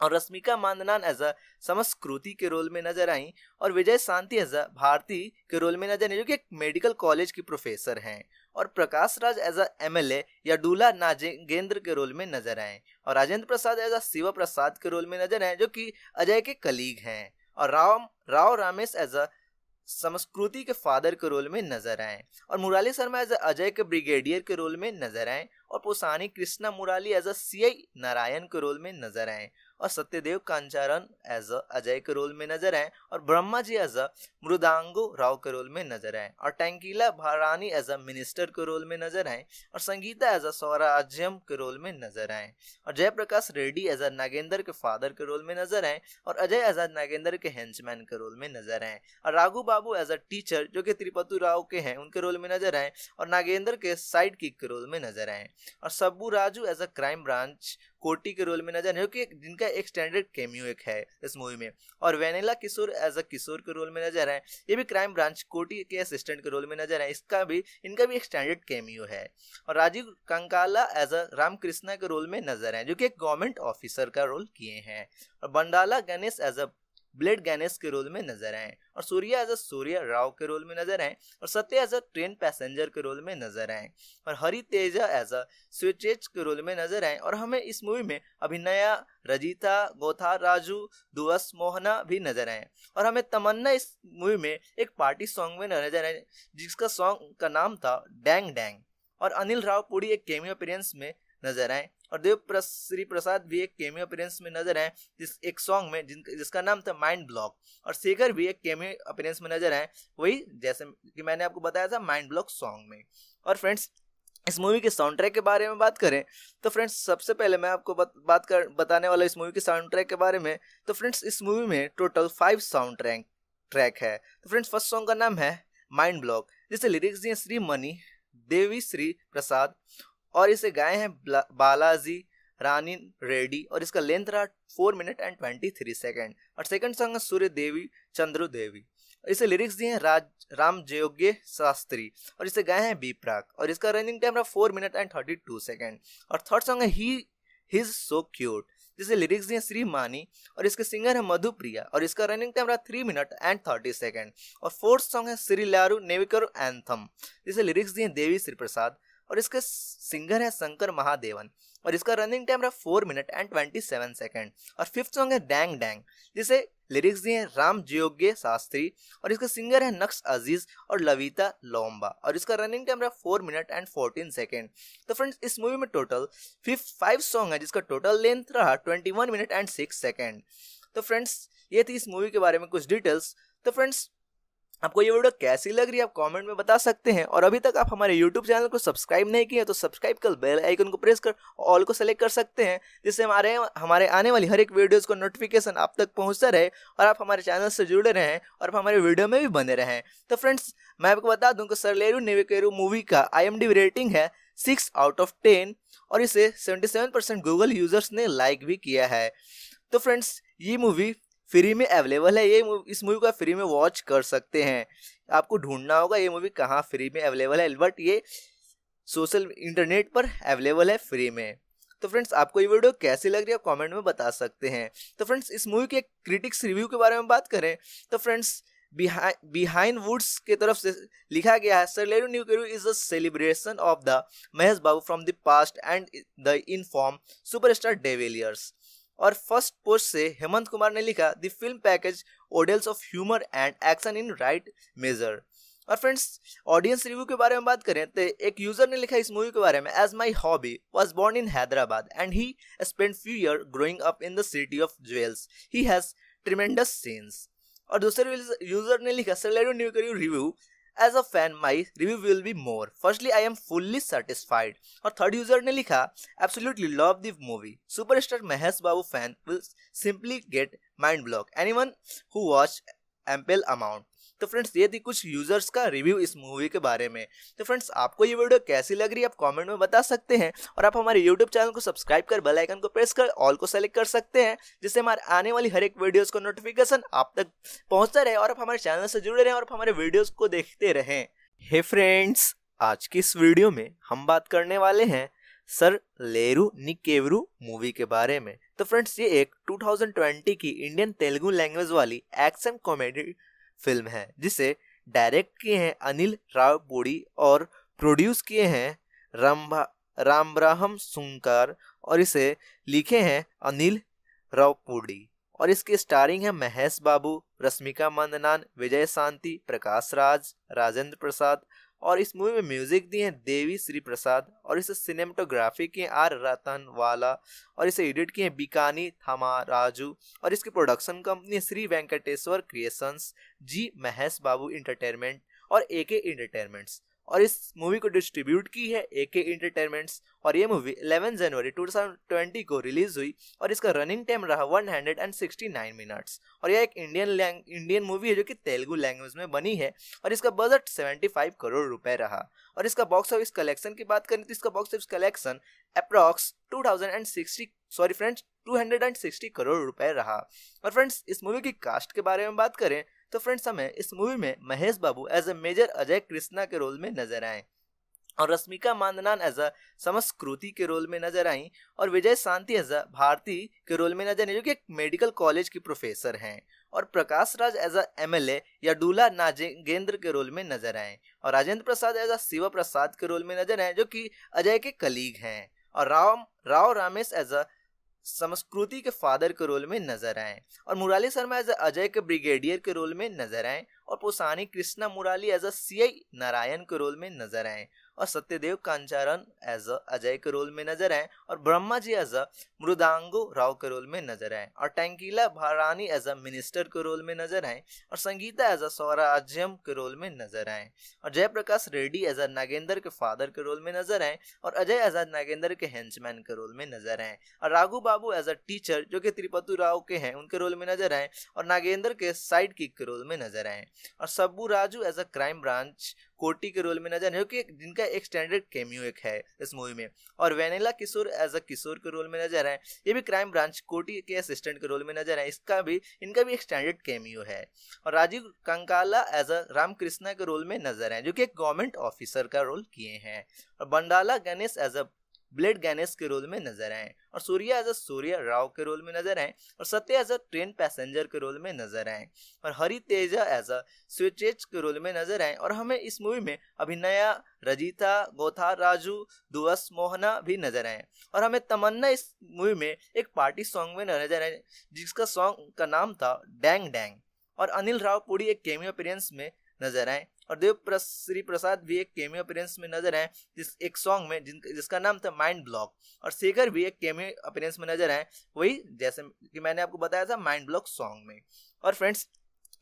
और रश्मिका मांदनान एज अ समस्कृति के रोल में नजर आई और विजय शांति एज अ भारती के रोल में नजर आई जो कि एक मेडिकल कॉलेज की प्रोफेसर हैं और प्रकाश राज एज अ एमएलए या डूला नागेंद्र के रोल में नजर आए और राजेंद्र प्रसाद एज अ शिव प्रसाद के रोल में नजर आए जो कि अजय के कलीग हैं और राम राव रामेश एज अ संस्कृति के फादर के रोल में नजर आए और मुराली शर्मा एज अजय के ब्रिगेडियर के रोल में नजर आए और Posani Krishna Murali as a C I Narayan के रोल में नजर आए और सत्यदेव कांचारन एज अ अजय के रोल में नजर आए और ब्रह्मा जी एज अ मृदांगो राव के रोल में नजर आए और Tanikella Bharani as a minister के रोल में नजर आए और संगीता एज अ स्वराज्यम के रोल में नजर आए और जयप्रकाश रेड्डी एज अ नागेंद्र के फादर के रोल में नजर आए और अजय एज अ नागेंद्र के हैंचमैन के रोल में नजर आए और Raghu Babu as a teacher जो कि त्रिपतु राव के हैं उनके रोल में नजर आए और नागेंद्र के साइड किक के रोल में नजर आए और Sabbu Raju as a crime branch Koti के रोल में नजर आए जो कि जिनका एक स्टैंडर्ड एक है इस मूवी में और वेनेला किशोर एज अ किशोर के रोल में नजर आए ये भी क्राइम ब्रांच कोटी के असिस्टेंट के रोल में नजर आए इसका भी इनका भी एक स्टैंडर्ड केम्यू है और राजीव कंकाला एज अ रामकृष्णा के रोल में नजर आए जो कि एक गवर्नमेंट ऑफिसर का रोल किए हैं और Bandla Ganesh as a blade Ganesh के रोल में नजर आए और सूर्या एज अ सूर्या राव के रोल में नजर आए और Satya as a train passenger के रोल में नजर आए और Hari Teja as a switches के रोल में नजर आए और हमें इस मूवी में अभिनया रजीता गोथा राजू दुवस मोहना भी नजर आए और हमें तमन्ना इस मूवी में एक पार्टी सॉन्ग में नजर आए जिसका सॉन्ग का नाम था डैंग डैंग और अनिल राव पूरी एक केमियो अपीरेंस में नजर आए और देव श्री प्रसाद भी एक केमियो अपीरेंस में नजर आए जिस एक सॉन्ग में जिन, जिसका नाम था माइंड ब्लॉक और शेखर भी एक केमियो अपीरेंस में नजर आए वही जैसे कि मैंने आपको बताया था माइंड ब्लॉक सॉन्ग में और फ्रेंड्स इस मूवी के साउंड ट्रैक के बारे में बात करें तो फ्रेंड्स सबसे पहले मैं आपको बत, बात कर बताने वाला इस मूवी के साउंड ट्रैक के बारे में तो फ्रेंड्स इस मूवी में total five sound track track है तो फ्रेंड्स फर्स्ट सॉन्ग का नाम है माइंड ब्लॉक जिसे लिरिक्स दिए श्री मनी देवी श्री प्रसाद और इसे गाए हैं बालाजी रानी रेड्डी और इसका लेंथ रहा four minute and twenty three second और सेकंड सॉन्ग है सूर्य देवी चंद्रु देवी इसे लिरिक्स दिए हैं राज राम जयोग्य शास्त्री और इसे गाए हैं बी प्राक और इसका रनिंग टाइम रहा four minute and thirty two second और थर्ड सॉन्ग है ही हिज सो क्यूट जिसे लिरिक्स दिए श्री मानी और इसके सिंगर है मधुप्रिया और इसका रनिंग टाइम रहा three minute and thirty second और फोर्थ सॉन्ग है श्री लारू नेविकर एंथम जिसे लिरिक्स दिए देवी श्री प्रसाद और इसके सिंगर है शंकर महादेवन और इसका रनिंग टाइम रहा four minute and twenty seven second और फिफ्थ सॉन्ग है डैंग डैंग जिसे लिरिक्स दिए हैं राम जयोग्य शास्त्री और इसके सिंगर है नक्स अजीज और लविता लोम्बा और इसका रनिंग टाइम रहा four minute and fourteen second तो फ्रेंड्स इस मूवी में टोटल फिफ्थ फाइव सॉन्ग है जिसका टोटल लेंथ रहा twenty one minute and six second तो फ्रेंड्स ये थी इस मूवी के बारे में कुछ डिटेल्स तो फ्रेंड्स आपको ये वीडियो कैसी लग रही है आप कमेंट में बता सकते हैं और अभी तक आप हमारे YouTube चैनल को सब्सक्राइब नहीं किए तो सब्सक्राइब कर बेल आइकन को प्रेस कर ऑल को सेलेक्ट कर सकते हैं जिससे हमारे हमारे आने वाली हर एक वीडियोस को नोटिफिकेशन आप तक पहुंचता रहे और आप हमारे चैनल से जुड़े रहें और आप हमारे वीडियो में भी बने रहें तो फ्रेंड्स मैं आपको बता दूँ कि सरलेरू नेविकेरू मूवी का आई रेटिंग है सिक्स आउट ऑफ टेन और इसे सेवेंटी गूगल यूजर्स ने लाइक भी किया है तो फ्रेंड्स ये मूवी फ्री में अवेलेबल है ये इस मूवी को आप फ्री में वॉच कर सकते हैं आपको ढूंढना होगा ये मूवी कहाँ फ्री में अवेलेबल है बट ये सोशल इंटरनेट पर अवेलेबल है फ्री में तो फ्रेंड्स आपको ये वीडियो कैसी लग रही है कमेंट में बता सकते हैं तो फ्रेंड्स इस मूवी के क्रिटिक्स रिव्यू के बारे में बात करें तो फ्रेंड्स बिहाइंड वुड्स के तरफ से लिखा गया है सरलेरू न्यू केरू is a celebration of the Mahesh Babu from the past and the in form superstar de Villiers और फर्स्ट पोस्ट से हेमंत कुमार ने लिखा the film package oodles of humour and action in right major और फ्रेंड्स ऑडियंस रिव्यू के बारे में बात करें तो एक यूजर ने लिखा इस मूवी के बारे में as my hobby was born in Hyderabad and he spend few year growing up in the city of jewels he has tremendous scenes और दूसरे यूजर ने लिखा you new review as a fan my review will be more firstly I am fully satisfied और third user ने लिखा absolutely love the movie super star Mahesh Babu fan will simply get mind block any one who watch ample amount तो friends ये थी कुछ users का review इस movie के बारे में तो फ्रेंड्स आपको ये वीडियो कैसी लग रही है आप कमेंट में बता सकते हैं और आप हमारे यूट्यूब चैनल को सब्सक्राइब कर बेल आइकन को प्रेस कर ऑल को सेलेक्ट कर सकते हैं जिससे हमारे आने वाली हर एक वीडियोस का नोटिफिकेशन आप तक पहुंचता रहे और आप हमारे चैनल से जुड़े रहें और हमारे वीडियोज को देखते रहें हे फ्रेंड्स आज की इस वीडियो में हम बात करने वाले हैं सर लेरू निकेवरू मूवी के बारे में तो फ्रेंड्स ये एक 2020 की इंडियन तेलुगु लैंग्वेज वाली एक्शन कॉमेडी फिल्म है जिसे डायरेक्ट किए हैं अनिल राव बोड़ी और प्रोड्यूस किए हैं रामभा रामब्राहम सुंकर और इसे लिखे हैं अनिल रावपुडी और इसके स्टारिंग है महेश बाबू रश्मिका मंदनान विजय शांति प्रकाश राज राजेंद्र प्रसाद और इस मूवी में म्यूजिक दिए हैं देवी श्री प्रसाद और इसे सिनेमाटोग्राफी किए आर रतन वाला और इसे एडिट किए हैं बिकानी थमा राजू और इसकी production company Shri Venkateswara creations G Mahesh Babu entertainment और ए के इंटरटेनमेंट्स और इस मूवी को डिस्ट्रीब्यूट की है ए के इंटरटेनमेंट्स और ये मूवी 11 जनवरी 2020 को रिलीज हुई और इसका रनिंग टाइम रहा 169 मिनट्स और यह एक इंडियन इंडियन मूवी है जो कि तेलुगु लैंग्वेज में बनी है और इसका बजट 75 करोड़ रुपए रहा और इसका बॉक्स ऑफिस कलेक्शन की बात करें तो इसका box office collection approx to sorry friends 260 crore रुपए रहा और फ्रेंड्स इस मूवी की कास्ट के बारे में बात करें तो फ्रेंड्स हमें इस मूवी में Mahesh Babu as a major Ajay Krishna के रोल में नजर आए और रश्मिका मांदनान एज अ समस्कृति के रोल में नजर आई और विजय शांति एज अ भारती के रोल में नजर आई जो कि एक मेडिकल कॉलेज की प्रोफेसर हैं और प्रकाश राज एज अ एमएलए या डूला नागेंद्र के रोल में नजर आए और राजेंद्र प्रसाद एज अ शिव प्रसाद के रोल में नजर आए जो कि अजय के कलीग हैं और राव राव रामेश एज अ संस्कृति के फादर के रोल में नजर आए और मुराली शर्मा एज अजय के ब्रिगेडियर के रोल में नजर आए और Posani Krishna Murali as a C I Narayan के रोल में नजर आए और सत्यदेव कांचारन एज अजय के रोल में नजर आए और ब्रह्मा जी एज अ मृदांगो राव के रोल में नजर आए और Tanikella Bharani as a minister के रोल में नजर आए और संगीता एज अ स्वराज्यम के रोल में नजर आए और जयप्रकाश रेड्डी एज अ नागेंद्र के फादर के रोल में नजर आए और अजय एज अ नागेंद्र के हेंचमैन के रोल में नजर आए और Raghu Babu as a teacher जो कि त्रिपतु राव के हैं उनके रोल में नजर आए और नागेंद्र के साइड किक के रोल में नजर आए और Sabbu Raju as a crime branch Koti के रोल में नजर आए क्योंकि जिनका एक स्टैंडर्ड कैमियो एक है इस मूवी में और वेनेला किशोर एज अ किशोर के रोल में नजर आए ये भी क्राइम ब्रांच कोटी के असिस्टेंट के रोल में नजर आए इसका भी इनका भी एक स्टैंडर्ड कैमियो है और राजीव कंकाला एज अ रामकृष्णा के रोल में नजर आए जो कि एक गवर्नमेंट ऑफिसर का रोल किए हैं और Bandla Ganesh as a blade Ganesh के रोल में नजर आए और सूर्या एज अ सूर्या राव के रोल में नजर आए और Satya as a train passenger के रोल में नजर आए और Hari Teja as a switches के रोल में नजर आए और हमें इस मूवी में अभिनया रजीता गोथा राजू दुवस मोहना भी नजर आए और हमें तमन्ना इस मूवी में एक पार्टी सॉन्ग में नजर आए जिसका सॉन्ग का नाम था डैंग डैंग और अनिल राव पूरी एक केमी अपीरेंस में नजर आए और देव श्री प्रसाद भी एक केमियो अपीरेंस में नजर आए जिस एक सॉन्ग में जिन जिसका नाम था माइंड ब्लॉक और शेखर भी एक केमियो अपीरेंस में नजर आए वही जैसे कि मैंने आपको बताया था माइंड ब्लॉक सॉन्ग में और फ्रेंड्स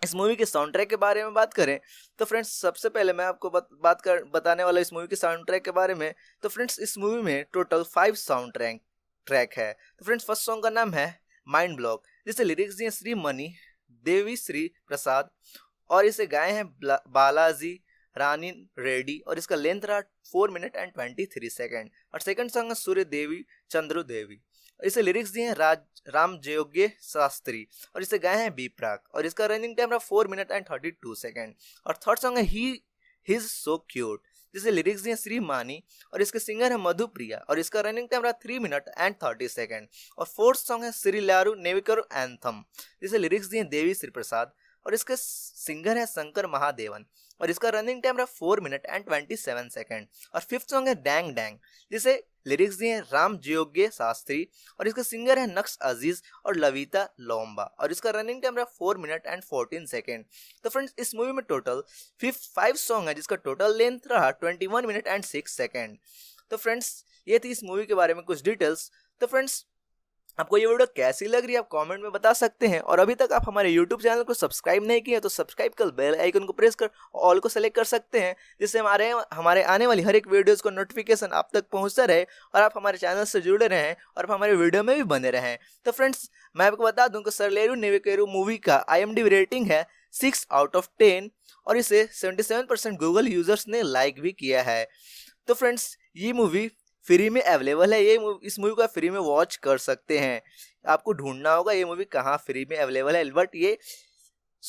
इस मूवी के साउंड ट्रैक के बारे में बात करें तो फ्रेंड्स सबसे पहले मैं आपको बत, बात कर बताने वाला इस मूवी के साउंड ट्रैक के बारे में तो फ्रेंड्स इस मूवी में total five sound track track है तो फ्रेंड्स फर्स्ट सॉन्ग का नाम है माइंड ब्लॉक जिसे लिरिक्स दिए श्री मनी देवी श्री प्रसाद और इसे गाए हैं बालाजी रानी रेड्डी और इसका लेंथ रहा four minute and twenty three second और सेकंड सॉन्ग है सूर्य देवी चंद्रु देवी इसे लिरिक्स दिए हैं राज राम जयोग्य शास्त्री और इसे गाए हैं बी और इसका रनिंग टाइम रहा four minute and thirty two second और थर्ड सॉन्ग है ही हिज सो क्यूट जिसे लिरिक्स दिए श्री मानी और इसके सिंगर है मधुप्रिया और इसका रनिंग टाइम रहा three minute and thirty second और फोर्थ सॉन्ग है श्री लारू नेविकर एंथम जिसे लिरिक्स दिए देवी श्री प्रसाद और इसके सिंगर है शंकर महादेवन और इसका रनिंग टाइम रहा four minute and twenty seven second और फिफ्थ सॉन्ग है डैंग डैंग जिसे लिरिक्स दिए हैं राम जयोग्य शास्त्री और इसके सिंगर है नक्स अजीज और लविता लोम्बा और इसका रनिंग टाइम रहा four minute and fourteen second तो फ्रेंड्स इस मूवी में टोटल फिफ्थ फाइव सॉन्ग है जिसका टोटल लेंथ रहा twenty one minute and six second तो फ्रेंड्स ये थी इस मूवी के बारे में कुछ डिटेल्स तो फ्रेंड्स आपको ये वीडियो कैसी लग रही है आप कमेंट में बता सकते हैं और अभी तक आप हमारे YouTube चैनल को सब्सक्राइब नहीं किए तो सब्सक्राइब कर बेल आइकन को प्रेस कर ऑल को सेलेक्ट कर सकते हैं जिससे हमारे हमारे आने वाली हर एक वीडियोस को नोटिफिकेशन आप तक पहुंचता रहे और आप हमारे चैनल से जुड़े रहें और आप हमारे वीडियो में भी बने रहें तो फ्रेंड्स मैं आपको बता दूँ कि सरलेरू नेविकेरू मूवी का आई रेटिंग है सिक्स आउट ऑफ टेन और इसे सेवेंटी गूगल यूजर्स ने लाइक भी किया है तो फ्रेंड्स ये मूवी फ्री में अवेलेबल है ये इस मूवी को आप फ्री में वॉच कर सकते हैं आपको ढूंढना होगा ये मूवी कहाँ फ्री में अवेलेबल है बट ये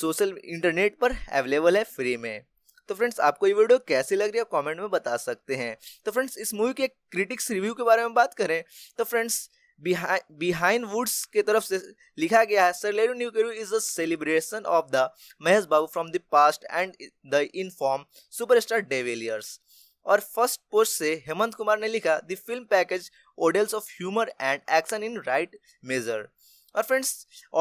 सोशल इंटरनेट पर अवेलेबल है फ्री में तो फ्रेंड्स आपको ये वीडियो कैसी लग रही है कमेंट में बता सकते हैं तो फ्रेंड्स इस मूवी के क्रिटिक्स रिव्यू के बारे में बात करें तो फ्रेंड्स बिहाइंड वुड्स के तरफ से लिखा गया है सर लेरू न्यू is a celebration of the Mahesh Babu from the past and the in form superstar de Villiers और फर्स्ट पोस्ट से हेमंत कुमार ने लिखा the film package oodles of humour and action in right major और फ्रेंड्स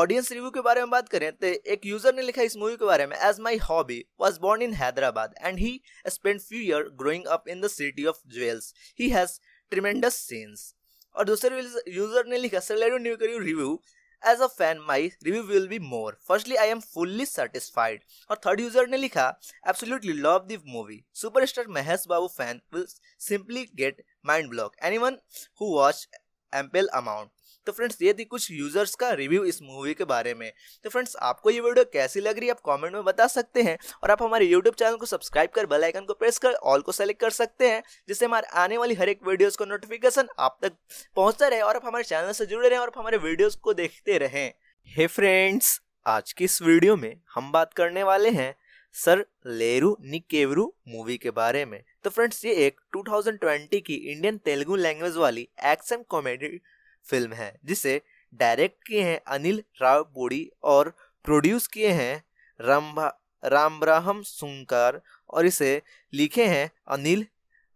ऑडियंस रिव्यू के बारे में बात करें तो एक यूजर ने लिखा इस मूवी के बारे में as my hobby was born in Hyderabad and he spend few year growing up in the city of jewels he has tremendous scenes और दूसरे यूजर ने लिखा Sarileru Neekevvaru review as a fan my review will be more firstly I am fully satisfied और third user ने लिखा absolutely love the movie super star Mahesh Babu fan will simply get mind block any one who watch ample amount तो friends ये थी कुछ users का review इस movie के बारे में तो फ्रेंड्स आपको ये वीडियो कैसी लग रही है आप कॉमेंट में बता सकते हैं और आप हमारे यूट्यूब चैनल को सब्सक्राइब कर बेलाइकन को प्रेस कर ऑल को सेलेक्ट कर सकते हैं जिससे हमारे आने वाली हर एक वीडियोज़ का नोटिफिकेशन आप तक पहुँचता रहे और आप हमारे चैनल से जुड़े रहें और हमारे वीडियोज़ को देखते रहें हे फ्रेंड्स आज की इस वीडियो में हम बात करने वाले हैं सर लेरू निकेवरू मूवी के बारे में तो फ्रेंड्स ये एक 2020 की इंडियन तेलुगु लैंग्वेज वाली एक्शन कॉमेडी फिल्म है जिसे डायरेक्ट किए हैं अनिल राव बोड़ी और प्रोड्यूस किए हैं राम रामब्राहम सुंकर और इसे लिखे हैं अनिल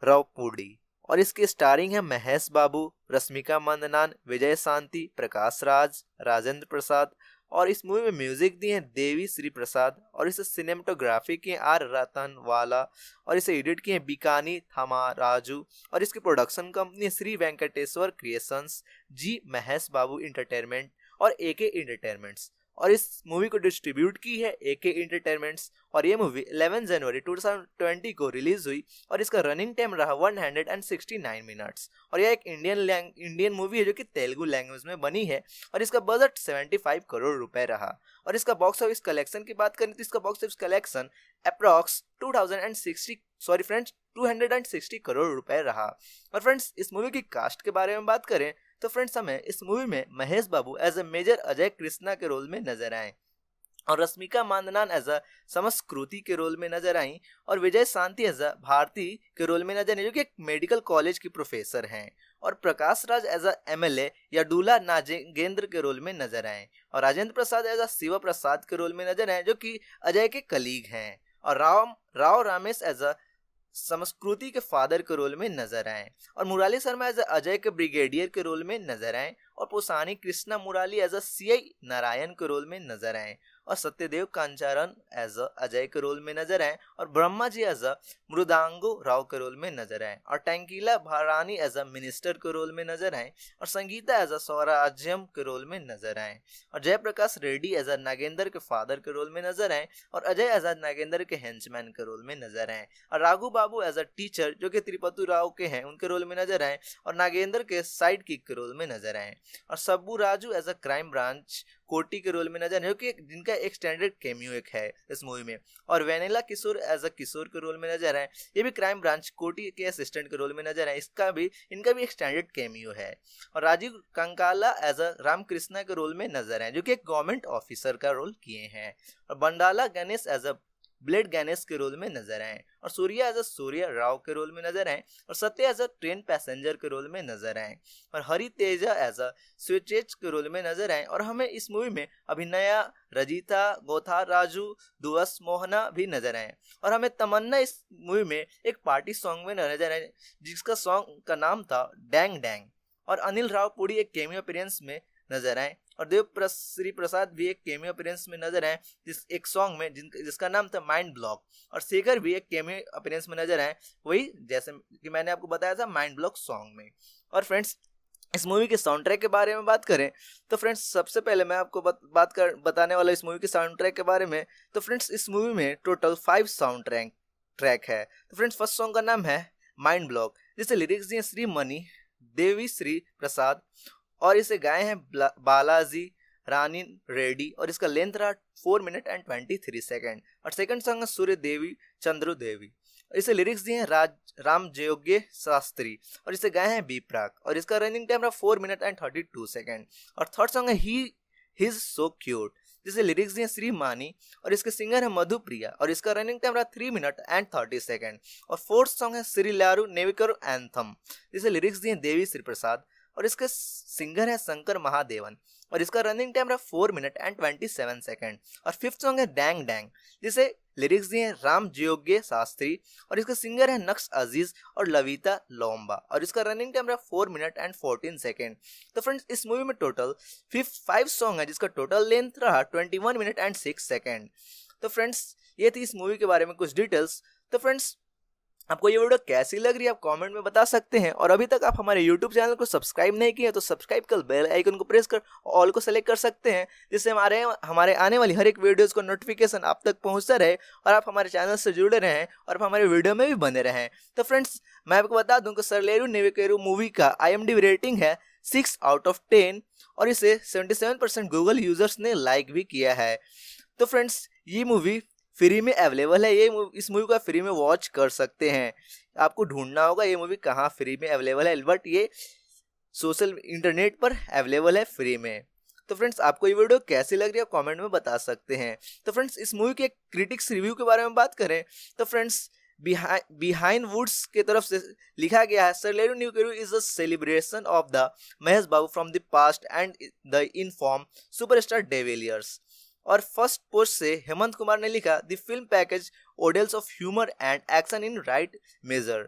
रावपुड़ी और इसके स्टारिंग है महेश बाबू रश्मिका मंदनान विजय शांति प्रकाश राज राजेंद्र प्रसाद और इस मूवी में म्यूजिक दिए हैं देवी श्री प्रसाद और इसे सिनेमाटोग्राफी किए आर रतन वाला और इसे एडिट किए हैं बिकानी थमा राजू और इसकी प्रोडक्शन कंपनी है Shri Venkateswara creations G Mahesh Babu entertainment और ए के इंटरटेनमेंट्स और इस मूवी को डिस्ट्रीब्यूट की है ए के इंटरटेनमेंट्स और ये मूवी 11 जनवरी 2020 को रिलीज हुई और इसका रनिंग टाइम रहा 169 मिनट्स और यह एक इंडियन इंडियन मूवी है जो कि तेलुगु लैंग्वेज में बनी है और इसका बजट 75 करोड़ रुपए रहा और इसका बॉक्स ऑफिस कलेक्शन की बात करें तो इसका box office collection approx to sorry friends 260 crore रुपए रहा और फ्रेंड्स इस मूवी की कास्ट के बारे में बात करें तो फ्रेंड्स हमें इस मूवी में Mahesh Babu as a major Ajay Krishna के रोल में नजर आए और रश्मिका मांदनान एज अ समस्कृति के रोल में नजर आई और विजय शांति एज अ भारती के रोल में नजर आई जो कि एक मेडिकल कॉलेज की प्रोफेसर हैं और प्रकाश राज एज अ एमएलए या डूला नाजेंद्र के रोल में नजर आए और राजेंद्र प्रसाद एज अ शिव प्रसाद के रोल में नजर आए जो कि अजय के कलीग हैं और राव राव रामेश एज अ संस्कृति के फादर के रोल में नजर आए और मुराली शर्मा एज अजय के ब्रिगेडियर के रोल में नजर आए और Posani Krishna Murali as a C I Narayan के रोल में नजर आए और सत्यदेव कांचारन एज अजय के रोल में नजर आए और ब्रह्मा जी एज अ मृदांगो राव के रोल में नजर आए और Tanikella Bharani as a minister के रोल में नजर आए और संगीता एज अ स्वराज्यम के रोल में नजर आए और जयप्रकाश रेड्डी एज अ नागेंद्र के फादर के रोल में नजर आए और अजय एज नागेंद्र के हैंचमैन के रोल में नजर आए और Raghu Babu as a teacher जो कि त्रिपतु राव के हैं उनके रोल में नजर आए और नागेंद्र के साइड किक के रोल में नजर आए और Sabbu Raju as a crime branch Koti के रोल में नजर आए क्योंकि जिनका एक स्टैंडर्ड कैमियो एक है इस मूवी में और वेनेला किशोर एज अ किशोर के रोल में नजर आए ये भी क्राइम ब्रांच कोटी के असिस्टेंट के रोल में नजर आए इसका भी इनका भी एक स्टैंडर्ड कैमियो है और राजीव कंकाला एज अ रामकृष्णा के रोल में नजर आए जो कि एक गवर्नमेंट ऑफिसर का रोल किए हैं और Bandla Ganesh as a blade Ganesh के रोल में नजर आए और सूर्या एज अ सूर्या राव के रोल में नजर आए और Satya as a train passenger के रोल में नजर आए और Hari Teja as a switches के रोल में नजर आए और हमें इस मूवी में अभिनया रजीता गोथा राजू दुवस मोहना भी नजर आए और हमें तमन्ना इस मूवी में एक पार्टी सॉन्ग में नजर आए जिसका सॉन्ग का नाम था डैंग डैंग और अनिल राव पूरी एक केमियो अपीरेंस में नजर आए और देव श्री प्रसाद भी एक केमियो अपीरेंस में नजर है जिस एक सॉन्ग में जिन जिसका नाम था माइंड ब्लॉक और शेखर भी एक केमियो अपीरेंस में नजर आए वही जैसे कि मैंने आपको बताया था माइंड ब्लॉक सॉन्ग में और फ्रेंड्स इस मूवी के साउंड ट्रैक के बारे में बात करें तो फ्रेंड्स सबसे पहले मैं आपको बत, बात कर बताने वाला इस मूवी के साउंड ट्रैक के बारे में तो फ्रेंड्स इस मूवी में total five sound track track है तो फ्रेंड्स फर्स्ट सॉन्ग का नाम है माइंड ब्लॉक जिससे लिरिक्स दिए श्री मनी देवी श्री प्रसाद और इसे गाए हैं बालाजी रानी रेड्डी और इसका लेंथ रहा four minute and twenty three second और सेकेंड सॉन्ग है सूर्य देवी चंद्रु देवी इसे लिरिक्स दिए हैं राज राम जयोग्य शास्त्री और इसे गाए हैं बी प्राक और इसका रनिंग टाइम रहा four minute and thirty two second और थर्ड सॉन्ग है ही हिज सो क्यूट जिसे लिरिक्स दिए श्री मानी और इसके सिंगर है मधुप्रिया और इसका रनिंग टाइम रहा three minute and thirty second और फोर्थ सॉन्ग है श्री लारू नेविकर एंथम जिसे लिरिक्स दिए देवी श्री प्रसाद और इसके सिंगर है शंकर महादेवन और इसका रनिंग टाइम रहा four minute and twenty seven second और फिफ्थ सॉन्ग है डैंग डैंग जिसे लिरिक्स दिए हैं राम जयोग्य शास्त्री और इसके सिंगर है नक्श अजीज और लविता लोम्बा और इसका रनिंग टाइम रहा four minute and fourteen second तो फ्रेंड्स इस मूवी में टोटल फिफ्थ फाइव सॉन्ग है जिसका टोटल लेंथ रहा twenty one minute and six second तो फ्रेंड्स ये थी इस मूवी के बारे में कुछ डिटेल्स तो फ्रेंड्स आपको ये वीडियो कैसी लग रही है आप कमेंट में बता सकते हैं और अभी तक आप हमारे यूट्यूब चैनल को सब्सक्राइब नहीं किए तो सब्सक्राइब कर बेल आइकन को प्रेस कर ऑल को सेलेक्ट कर सकते हैं जिससे हमारे हमारे आने वाली हर एक वीडियोस को नोटिफिकेशन आप तक पहुंचता रहे और आप हमारे चैनल से जुड़े रहें और आप हमारे वीडियो में भी बने रहें तो फ्रेंड्स मैं आपको बता दूँ कि सरलेरू नेवेकेरू मूवी का आई रेटिंग है सिक्स आउट ऑफ टेन और इसे सेवेंटी गूगल यूजर्स ने लाइक भी किया है तो फ्रेंड्स ये मूवी फ्री में अवेलेबल है ये इस मूवी को आप फ्री में वॉच कर सकते हैं आपको ढूंढना होगा ये मूवी कहाँ फ्री में अवेलेबल है बट ये सोशल इंटरनेट पर अवेलेबल है फ्री में तो फ्रेंड्स आपको ये वीडियो कैसी लग रही है कमेंट में बता सकते हैं तो फ्रेंड्स इस मूवी के क्रिटिक्स रिव्यू के बारे में बात करें तो फ्रेंड्स बिहाइंड वुड्स के तरफ से लिखा गया है लेरू न्यू केरू is a celebration of the Mahesh Babu from the past and the in form superstar de Villiers और फर्स्ट पोस्ट से हेमंत कुमार ने लिखा the film package oodles of humour and action in right major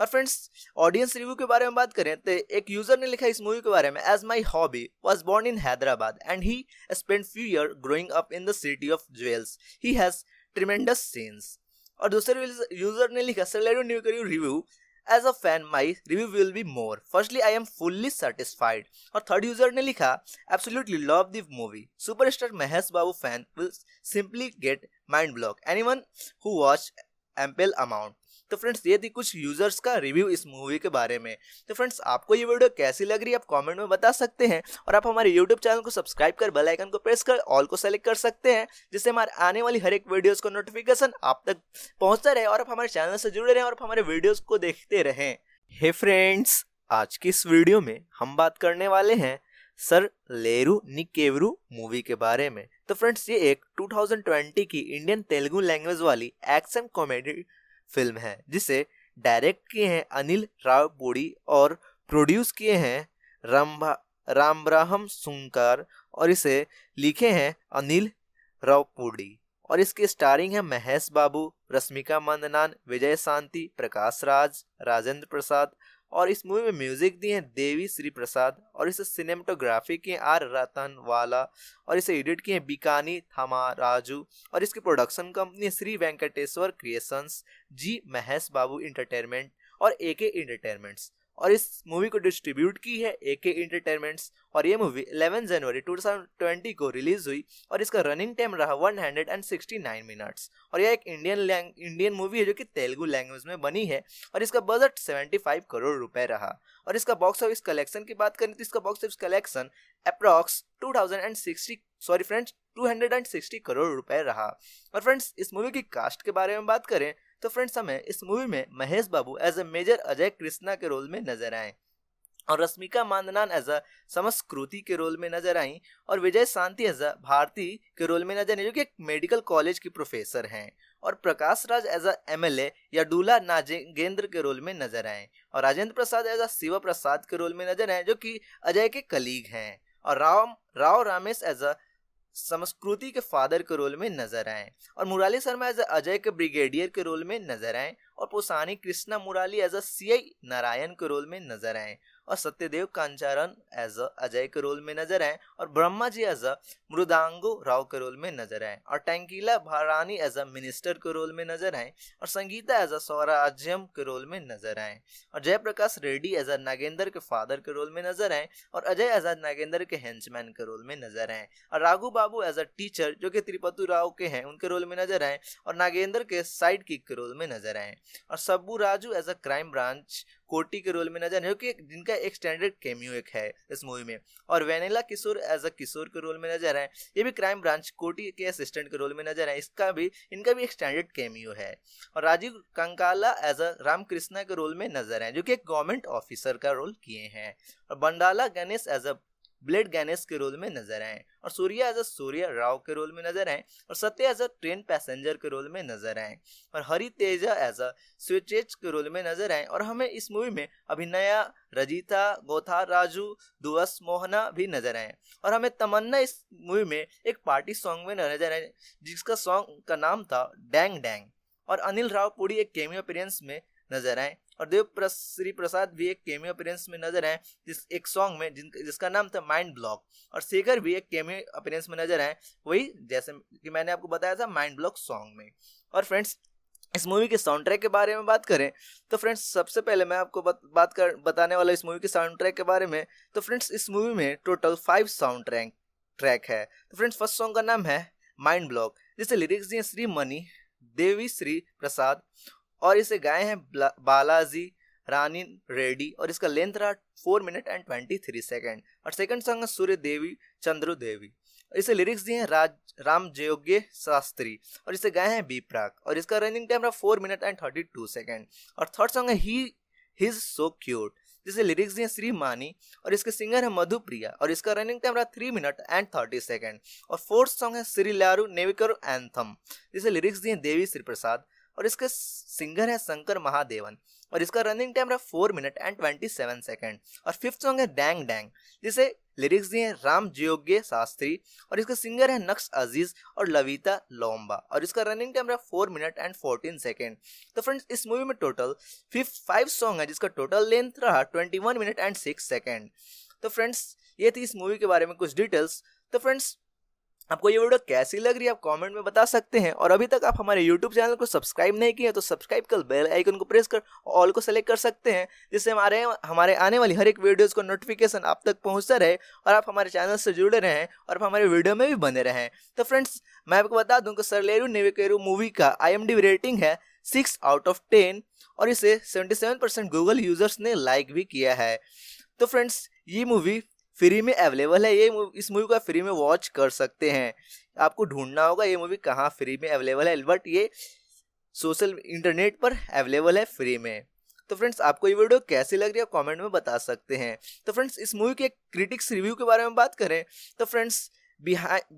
और फ्रेंड्स ऑडियंस रिव्यू के बारे में बात करें तो एक यूजर ने लिखा इस मूवी के बारे में as my hobby was born in Hyderabad and he spend few year growing up in the city of jewels he has tremendous scenes और दूसरे यूजर ने लिखा सेलेरो न्यू करी review as a fan my review will be more firstly I am fully satisfied और third user ने लिखा absolutely love the movie super star Mahesh Babu fan will simply get mind block any one who watch ample amount तो friends ये थी कुछ users का review इस movie के बारे में तो फ्रेंड्स आपको ये वीडियो कैसी लग रही है आप कॉमेंट में बता सकते हैं और आप हमारे यूट्यूब चैनल को सब्सक्राइब कर बेलाइकन को प्रेस कर ऑल को सेलेक्ट कर सकते हैं जिससे हमारे आने वाली हर एक वीडियोज़ का नोटिफिकेशन आप तक पहुँचता रहे और आप हमारे चैनल से जुड़े रहें और हमारे वीडियोज़ को देखते रहें हे फ्रेंड्स आज की इस वीडियो में हम बात करने वाले हैं सर लेरू निकेवरू मूवी के बारे में तो फ्रेंड्स ये एक 2020 की इंडियन तेलुगु लैंग्वेज वाली एक्शन कॉमेडी फिल्म है जिसे डायरेक्ट किए हैं अनिल राव बोड़ी और प्रोड्यूस किए हैं रामभा रामब्राहम सुंकर और इसे लिखे हैं अनिल रावपुड़ी और इसके स्टारिंग है महेश बाबू रश्मिका मंदनान विजय शांति प्रकाश राज राजेंद्र प्रसाद और इस मूवी में म्यूजिक दिए हैं देवी श्री प्रसाद और इसे सिनेमाटोग्राफी किए आर रतन वाला और इसे एडिट किए हैं बीकानी थमा राजू और इसकी production company Shri Venkateswara creations G Mahesh Babu entertainment और ए के इंटरटेनमेंट्स और इस मूवी को डिस्ट्रीब्यूट की है ए के इंटरटेनमेंट्स और ये मूवी 11 जनवरी 2020 को रिलीज हुई और इसका रनिंग टाइम रहा 169 मिनट्स और यह एक इंडियन इंडियन मूवी है जो कि तेलुगु लैंग्वेज में बनी है और इसका बजट 75 करोड़ रुपए रहा और इसका बॉक्स ऑफिस कलेक्शन की बात करें तो इसका box office collection approx to sorry friends two crore रुपए रहा और फ्रेंड्स इस मूवी की कास्ट के बारे में बात करें तो फ्रेंड्स हमें इस मूवी में Mahesh Babu as a major Ajay Krishna के रोल में नजर आए और रश्मिका मांदनान एज अ समस्कृति के रोल में नजर आई और विजय शांति एज अ भारती के रोल में नजर आई जो कि एक मेडिकल कॉलेज की प्रोफेसर हैं और Prakash Raj as a M L A या डूला नाजेंद्र के रोल में नजर आए और राजेंद्र प्रसाद एज अ शिव प्रसाद के रोल में नजर आए जो कि अजय के कलीग हैं और राव राव रामेश एज अ संस्कृति के फादर के रोल में नजर आए और मुराली शर्मा एज अजय के ब्रिगेडियर के रोल में नजर आए और Posani Krishna Murali as a C Narayana के रोल में नजर आए और सत्यदेव कांचारन एज अजय के रोल में नजर आए और ब्रह्मा जी एज अ मृदांगो राव के रोल में नजर आए और Tanikella Bharani as a minister के रोल में नजर आए और संगीता एज अ स्वराज्यम के रोल में नजर आए और जयप्रकाश रेड्डी एज अ नागेंद्र के फादर के रोल में नजर आए और अजय एज अ नागेंद्र के हैंचमैन के रोल में नजर आए और Raghu Babu as a teacher जो कि त्रिपतु राव के हैं उनके रोल में नजर आए और नागेंद्र के साइड किक के रोल में नजर आए और Sabbu Raju as a crime branch Koti के रोल में नजर जो कि जिनका एक स्टैंडर्ड कैमियो एक है इस मूवी में और वेनेला किशोर एज अ किशोर के रोल में नजर आए ये भी क्राइम ब्रांच कोटी के असिस्टेंट के रोल में नजर आए इसका भी इनका भी एक स्टैंडर्ड कैमियो है और राजीव कंकाला एज अ रामकृष्णा के रोल में नजर आए जो कि एक गवर्नमेंट ऑफिसर का रोल किए हैं और Bandla Ganesh as a blade Ganesh के रोल में नजर आए और सूर्या एज अ सूर्या राव के रोल में नजर आए और Satya as a train passenger के रोल में नजर आए और Hari Teja as a switches के रोल में नजर आए और हमें इस मूवी में अभिनया रजीता गोथा राजू दुवस मोहना भी नजर आए और हमें तमन्ना इस मूवी में एक पार्टी सॉन्ग में नजर आए जिसका सॉन्ग का नाम था डैंग डैंग और अनिल राव पूरी एक केमियो अपीरेंस में नजर आए और देव श्री प्रसाद भी एक केमियो अपीरेंस में नजर आए जिस एक सॉन्ग में जिन, जिसका नाम था माइंड ब्लॉक और शेखर भी एक केमियो अपीरेंस में नजर आए वही जैसे कि मैंने आपको बताया था माइंड ब्लॉक सॉन्ग में और फ्रेंड्स इस मूवी के साउंड ट्रैक के बारे में बात करें तो फ्रेंड्स सबसे पहले मैं आपको बत, बात कर बताने वाला इस मूवी के साउंड ट्रैक के बारे में तो फ्रेंड्स इस मूवी में total five sound track track है तो फ्रेंड्स फर्स्ट सॉन्ग का नाम है माइंड ब्लॉक जिसे लिरिक्स दिए श्री मनी देवी श्री प्रसाद और इसे गाए हैं बालाजी रानी रेडी और इसका लेंथ रहा four minute and twenty three second और सेकंड सॉन्ग है सूर्य देवी चंद्र देवी इसे लिरिक्स दिए हैं राज राम जयोग्य शास्त्री और इसे गाए हैं बी प्राक और इसका रनिंग टाइम रहा four minute and thirty two second और थर्ड सॉन्ग है ही हिज सो क्यूट जिसे लिरिक्स दिए श्री मानी और इसके सिंगर है मधुप्रिया और इसका रनिंग टाइम रहा three minute and thirty second और फोर्थ सॉन्ग है श्री लारू नेविकर एंथम जिसे लिरिक्स दिए देवी श्री प्रसाद और इसके सिंगर है शंकर महादेवन और इसका रनिंग टाइम रहा four minute and twenty seven second और फिफ्थ सॉन्ग है डैंग डैंग जिसे लिरिक्स दिए हैं राम जयोग्य शास्त्री और इसके सिंगर है नक्श अजीज और लविता लोम्बा और इसका रनिंग टाइम रहा four minute and fourteen second तो फ्रेंड्स इस मूवी में टोटल फिफ्थ फाइव सॉन्ग है जिसका टोटल लेंथ रहा twenty one minute and six second तो फ्रेंड्स ये थी इस मूवी के बारे में कुछ डिटेल्स तो फ्रेंड्स आपको ये वीडियो कैसी लग रही है आप कमेंट में बता सकते हैं और अभी तक आप हमारे YouTube चैनल को सब्सक्राइब नहीं किए तो सब्सक्राइब कर बेल आइकन को प्रेस कर ऑल को सेलेक्ट कर सकते हैं जिससे हमारे हमारे आने वाली हर एक वीडियोस को नोटिफिकेशन आप तक पहुंचता रहे और आप हमारे चैनल से जुड़े रहें और आप हमारे वीडियो में भी बने रहें तो फ्रेंड्स मैं आपको बता दूँ कि सरलेरू नेविकेरू मूवी का आई रेटिंग है सिक्स आउट ऑफ टेन और इसे सेवेंटी गूगल यूजर्स ने लाइक भी किया है तो फ्रेंड्स ये मूवी फ्री में अवेलेबल है ये इस मूवी को आप फ्री में वॉच कर सकते हैं आपको ढूंढना होगा ये मूवी कहाँ फ्री में अवेलेबल है बट ये सोशल इंटरनेट पर अवेलेबल है फ्री में तो फ्रेंड्स आपको ये वीडियो कैसी लग रही है कमेंट में बता सकते हैं तो फ्रेंड्स इस मूवी के क्रिटिक्स रिव्यू के बारे में बात करें तो फ्रेंड्स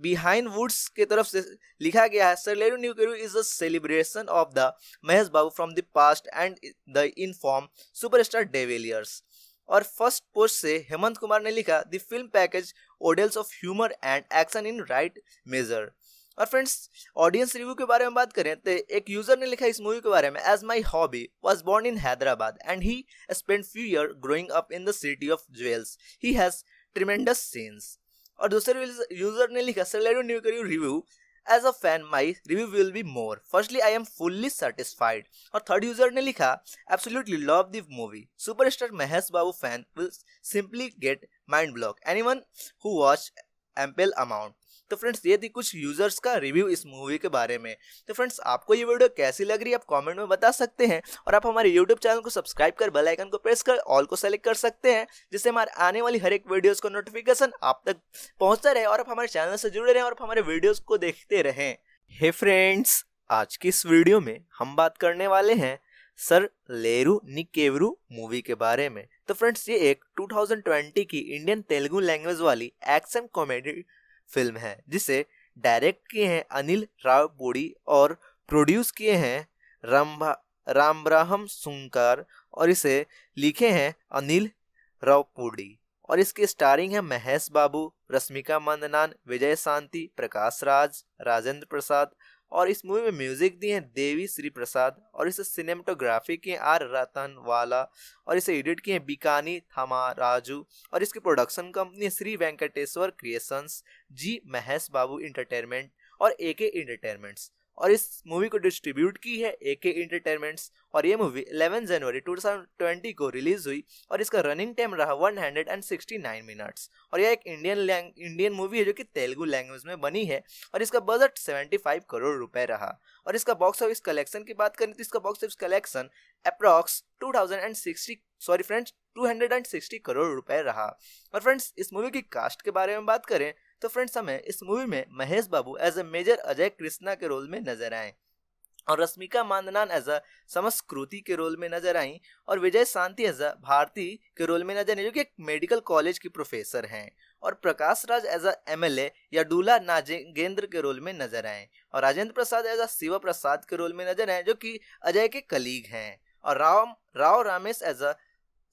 बिहाइंड वुड्स के तरफ से लिखा गया है सर लेरू न्यू केरू is a celebration of the Mahesh Babu from the past and the in form superstar de Villiers और फर्स्ट पोस्ट से हेमंत कुमार ने लिखा the film package oodles of humour and action in right major और फ्रेंड्स ऑडियंस रिव्यू के बारे में बात करें तो एक यूजर ने लिखा इस मूवी के बारे में as my hobby was born in Hyderabad and he spend few year growing up in the city of jewels he has tremendous scenes और दूसरे यूजर ने लिखा सेलेडो न्यू करी review as a fan, my review will be more. Firstly, I am fully satisfied. Our third user ne likha, absolutely love the movie. Superstar Mahesh Babu fan will simply get mind block. Anyone who watch ample amount तो friends ये थी कुछ users का review इस movie के बारे में तो फ्रेंड्स आपको ये वीडियो कैसी लग रही है आप कमेंट में बता सकते हैं और आप हमारे यूट्यूब चैनल को सब्सक्राइब कर बेल आइकन को प्रेस कर ऑल को सेलेक्ट कर सकते हैं जिससे हमारे आने वाली हर एक वीडियोस का नोटिफिकेशन आप तक पहुंचता रहे और आप हमारे चैनल से जुड़े रहें और हमारे वीडियोज को देखते रहें हे फ्रेंड्स आज की इस वीडियो में हम बात करने वाले हैं सर लेरू निकेवरू मूवी के बारे में तो फ्रेंड्स ये एक 2020 की इंडियन तेलुगु लैंग्वेज वाली एक्शन कॉमेडी फिल्म है जिसे डायरेक्ट किए हैं अनिल राव बोड़ी और प्रोड्यूस किए हैं रामभा रामब्राहम सुंकर और इसे लिखे हैं अनिल रावपुड़ी और इसके स्टारिंग है महेश बाबू रश्मिका मंदनान विजय शांति प्रकाश राज राजेंद्र प्रसाद और इस मूवी में म्यूजिक दिए हैं देवी श्री प्रसाद और इसे सिनेमाटोग्राफी किए आर रतन वाला और इसे एडिट किए हैं बिकानी थमा राजू और इसकी प्रोडक्शन कंपनी है Shri Venkateswara creations G Mahesh Babu entertainment और ए के इंटरटेनमेंट्स और इस मूवी को डिस्ट्रीब्यूट की है ए के इंटरटेनमेंट्स और ये मूवी 11 जनवरी 2020 को रिलीज हुई और इसका रनिंग टाइम रहा 169 मिनट्स और यह एक इंडियन इंडियन मूवी है जो कि तेलुगु लैंग्वेज में बनी है और इसका बजट 75 करोड़ रुपए रहा और इसका बॉक्स ऑफिस कलेक्शन की बात करें तो इसका box office collection approx to sorry friends two crore रुपये रहा और फ्रेंड्स इस मूवी की कास्ट के बारे में बात करें तो फ्रेंड्स हमें इस मूवी में Mahesh Babu as a major Ajay Krishna के रोल में नजर आए और रश्मिका मांदनान एज अ समस्कृति के रोल में नजर आई और विजय शांति एज अ भारती के रोल में नजर आई जो कि एक मेडिकल कॉलेज की प्रोफेसर हैं और प्रकाश राज एज अ एमएलए या डूला नाजेंद्र के रोल में नजर आए और राजेंद्र प्रसाद एज अ शिव प्रसाद के रोल में नजर आए जो कि अजय के कलीग हैं और राम राव रामेश एज अ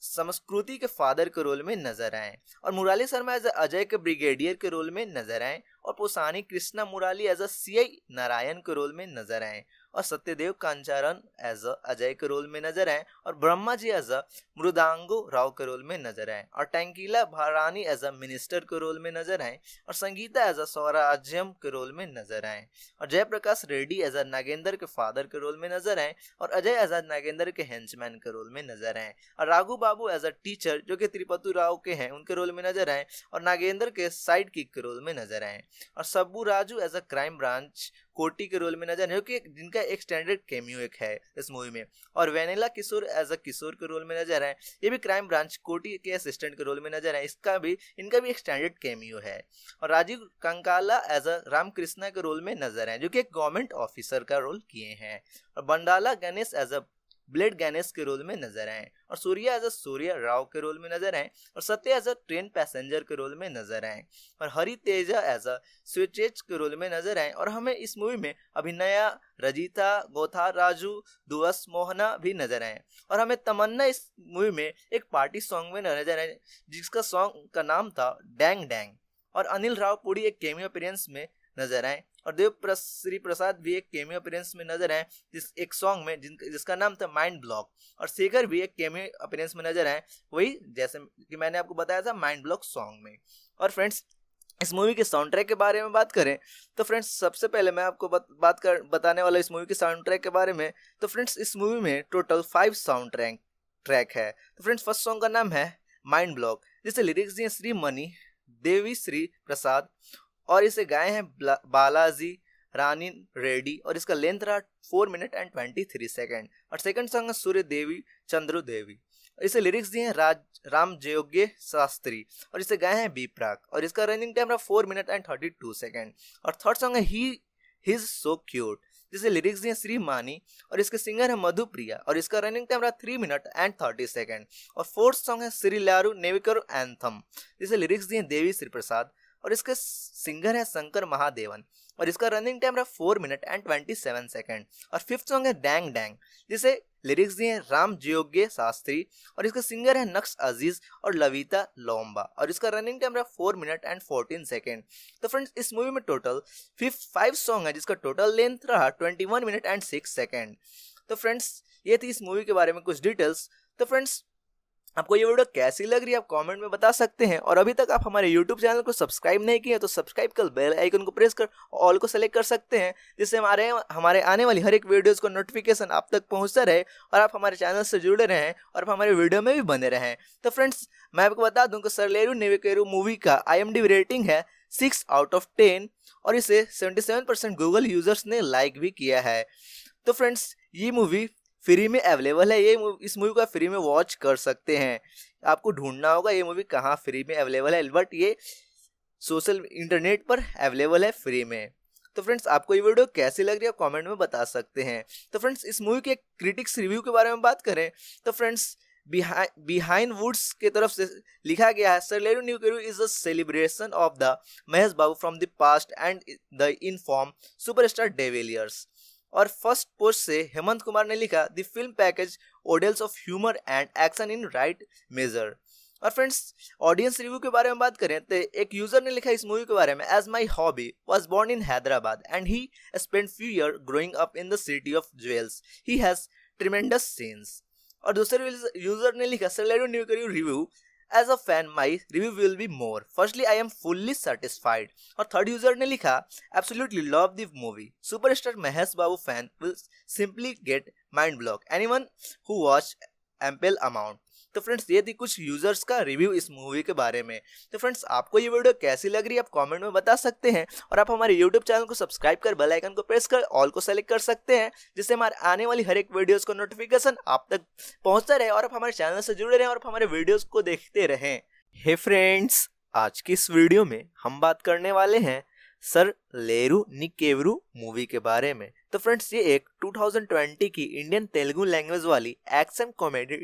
संस्कृति के फादर के रोल में नजर आए और मुराली शर्मा एज अजय के ब्रिगेडियर के रोल में नजर आए और Posani Krishna Murali as a C I Narayan के रोल में नजर आए और सत्यदेव कांचारन एज अ अजय के रोल में नजर आए और ब्रह्मा जी एज अ मृदांगो राव के रोल में नजर आए और Tanikella Bharani as a minister के रोल में नजर आए और संगीता एज अ स्वराज्यम के रोल में नजर आए और जयप्रकाश रेड्डी एज अ नागेंद्र के फादर के रोल में नजर आए और अजय एज अ नागेंद्र के हैंचमैन के रोल में नजर आए और Raghu Babu as a teacher जो कि त्रिपतु राव के हैं उनके रोल में नजर आए और नागेंद्र के साइड किक के रोल में नजर आए और Sabbu Raju as a crime branch Koti के रोल में नजर आए क्योंकि जिनका एक स्टैंडर्ड कैमियो एक है इस मूवी में और वेनेला किशोर एज अ किशोर के रोल में नजर आए ये भी क्राइम ब्रांच कोटी के असिस्टेंट के रोल में नजर आए इसका भी इनका भी एक स्टैंडर्ड कैमियो है और राजीव कंकाला एज अ रामकृष्णा के रोल में नजर आए जो कि एक गवर्नमेंट ऑफिसर का रोल किए हैं और Bandla Ganesh as a blade Ganesh के रोल में नजर आए और सूर्या एज अ सूर्या राव के रोल में नजर आए और Satya as a train passenger के रोल में नजर आए और Hari Teja as a switches के रोल में नजर आए और हमें इस मूवी में अभिनया रजीता गोथा राजू दुवस मोहना भी नजर आए और हमें तमन्ना इस मूवी में एक पार्टी सॉन्ग में नजर आए जिसका सॉन्ग का नाम था डैंग डैंग और अनिल राव पूरी एक केमियो अपीरेंस में नजर आए और देव श्री प्रसाद भी एक केमियो अपीरेंस में नजर आए जिस एक सॉन्ग में जिन जिसका नाम था माइंड ब्लॉक और शेखर भी एक केमियो अपीरेंस में नजर आए वही जैसे कि मैंने आपको बताया था माइंड ब्लॉक सॉन्ग में और फ्रेंड्स इस मूवी के साउंड ट्रैक के बारे में बात करें तो फ्रेंड्स सबसे पहले मैं आपको बत, बात कर बताने वाला इस मूवी के साउंड ट्रैक के बारे में तो फ्रेंड्स इस मूवी में total five sound track track है तो फ्रेंड्स फर्स्ट सॉन्ग का नाम है माइंड ब्लॉक जिसे लिरिक्स दिए श्री मनी देवी श्री प्रसाद और इसे गाए हैं बालाजी रानी रेड्डी और इसका लेंथ रहा four minute and twenty three second और सेकंड सॉन्ग है सूर्य देवी चंद्रु देवी इसे लिरिक्स दिए हैं राज राम जयोग्य शास्त्री और इसे गाए हैं बी प्राक और इसका रनिंग टाइम रहा four minute and thirty two second और थर्ड सॉन्ग है ही हिज सो क्यूट जिसे लिरिक्स दिए श्री मानी और इसके सिंगर है मधुप्रिया और इसका रनिंग टाइम रहा three minute and thirty second और फोर्थ सॉन्ग है श्री लारू नेविकर एंथम जिसे लिरिक्स दिए देवी श्री प्रसाद और इसके सिंगर है शंकर महादेवन और इसका रनिंग टाइम रहा four minute and twenty seven second और फिफ्थ सॉन्ग है डैंग डैंग जिसे लिरिक्स दिए हैं राम जयोग्य शास्त्री और इसके सिंगर है नक्स अजीज और लविता लोम्बा और इसका रनिंग टाइम रहा four minute and fourteen second तो फ्रेंड्स इस मूवी में टोटल फिफ्थ फाइव सॉन्ग है जिसका टोटल लेंथ रहा twenty one minute and six second तो फ्रेंड्स ये थी इस मूवी के बारे में कुछ डिटेल्स तो फ्रेंड्स आपको ये वीडियो कैसी लग रही है आप कमेंट में बता सकते हैं और अभी तक आप हमारे YouTube चैनल को सब्सक्राइब नहीं किए तो सब्सक्राइब कर बेल आइकन को प्रेस कर ऑल को सेलेक्ट कर सकते हैं जिससे हमारे हमारे आने वाली हर एक वीडियोस को नोटिफिकेशन आप तक पहुंचता रहे और आप हमारे चैनल से जुड़े रहें और आप हमारे वीडियो में भी बने रहें तो फ्रेंड्स मैं आपको बता दूँ कि सरलेरू नेविकेरू मूवी का आई रेटिंग है सिक्स आउट ऑफ टेन और इसे सेवेंटी गूगल यूजर्स ने लाइक भी किया है तो फ्रेंड्स ये मूवी फ्री में अवेलेबल है ये इस मूवी को आप फ्री में वॉच कर सकते हैं आपको ढूंढना होगा ये मूवी कहाँ फ्री में अवेलेबल है बट ये सोशल इंटरनेट पर अवेलेबल है फ्री में तो फ्रेंड्स आपको ये वीडियो कैसी लग रही है कमेंट में बता सकते हैं तो फ्रेंड्स इस मूवी के क्रिटिक्स रिव्यू के बारे में बात करें तो फ्रेंड्स बिहाइंड वुड्स के तरफ से लिखा गया है सरलेरू न्यू केरू is a celebration of the Mahesh Babu from the past and the in form superstar de Villiers और फर्स्ट पोस्ट से हेमंत कुमार ने लिखा the film package oodles of humour and action in right major और फ्रेंड्स ऑडियंस रिव्यू के बारे में बात करें तो एक यूजर ने लिखा इस मूवी के बारे में as my hobby was born in Hyderabad and he spend few year growing up in the city of jewels he has tremendous scenes और दूसरे यूजर ने लिखा you new review as a fan my review will be more firstly I am fully satisfied और third user ने लिखा absolutely love the movie super star Mahesh Babu fan will simply get mind block any one who watch ample amount तो friends ये थी कुछ users का review इस movie के बारे में तो फ्रेंड्स आपको ये वीडियो कैसी लग रही है आप कॉमेंट में बता सकते हैं और आप हमारे यूट्यूब चैनल को सब्सक्राइब कर बेलाइकन को प्रेस कर ऑल को सेलेक्ट कर सकते हैं जिससे हमारे आने वाली हर एक वीडियोज का नोटिफिकेशन आप तक पहुंचता रहे और आप हमारे चैनल से जुड़े रहें और हमारे वीडियोज को देखते रहें हे फ्रेंड्स आज की इस वीडियो में हम बात करने वाले हैं सर लेरू निकेवरू मूवी के बारे में तो फ्रेंड्स ये एक 2020 की इंडियन तेलुगु लैंग्वेज वाली एक्शन कॉमेडी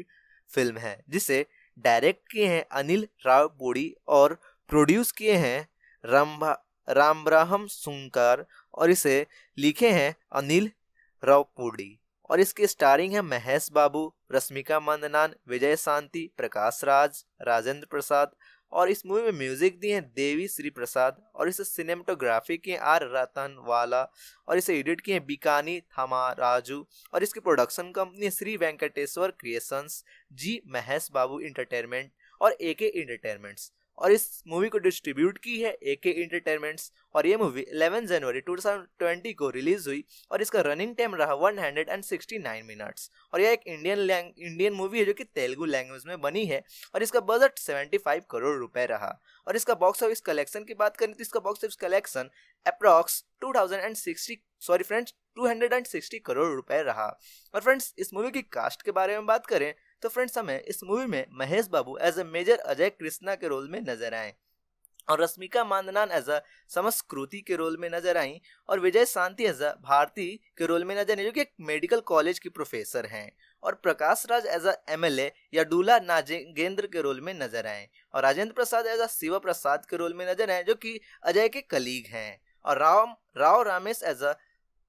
फिल्म है जिसे डायरेक्ट किए हैं अनिल राव बोड़ी और प्रोड्यूस किए हैं रामभा रामब्राहम सुंकर और इसे लिखे हैं अनिल पूड़ी और इसके स्टारिंग है महेश बाबू रश्मिका मंदनान विजय शांति प्रकाश राज राजेंद्र प्रसाद और इस मूवी में म्यूजिक दिए हैं देवी श्री प्रसाद और इसे सिनेमाटोग्राफी किए आर रतन वाला और इसे एडिट किए हैं बिकानी थमा राजू और इसकी production company Shri Venkateswara creations G Mahesh Babu entertainment और ए के इंटरटेनमेंट्स और इस मूवी को डिस्ट्रीब्यूट की है ए के इंटरटेनमेंट्स और ये मूवी 11 जनवरी 2020 को रिलीज हुई और इसका रनिंग टाइम रहा 169 मिनट्स और यह एक इंडियन इंडियन मूवी है जो कि तेलुगु लैंग्वेज में बनी है और इसका बजट 75 करोड़ रुपए रहा और इसका बॉक्स ऑफिस कलेक्शन की बात करें तो इसका box office collection approx to sorry friends 260 crore रुपए रहा और फ्रेंड्स इस मूवी की कास्ट के बारे में बात करें तो फ्रेंड्स हमें इस मूवी में Mahesh Babu as a major Ajay Krishna के रोल में नजर आए और रश्मिका मांदनान एज अ समस्कृति के रोल में नजर आई और विजय शांति एज अ भारती के रोल में नजर आई जो कि एक मेडिकल कॉलेज की प्रोफेसर हैं और प्रकाश राज एज अ एमएलए या डूला नागेंद्र के रोल में नजर आए और राजेंद्र प्रसाद एज अ शिव प्रसाद के रोल में नजर आए जो कि अजय के कलीग हैं और राव राव रामेश एज अ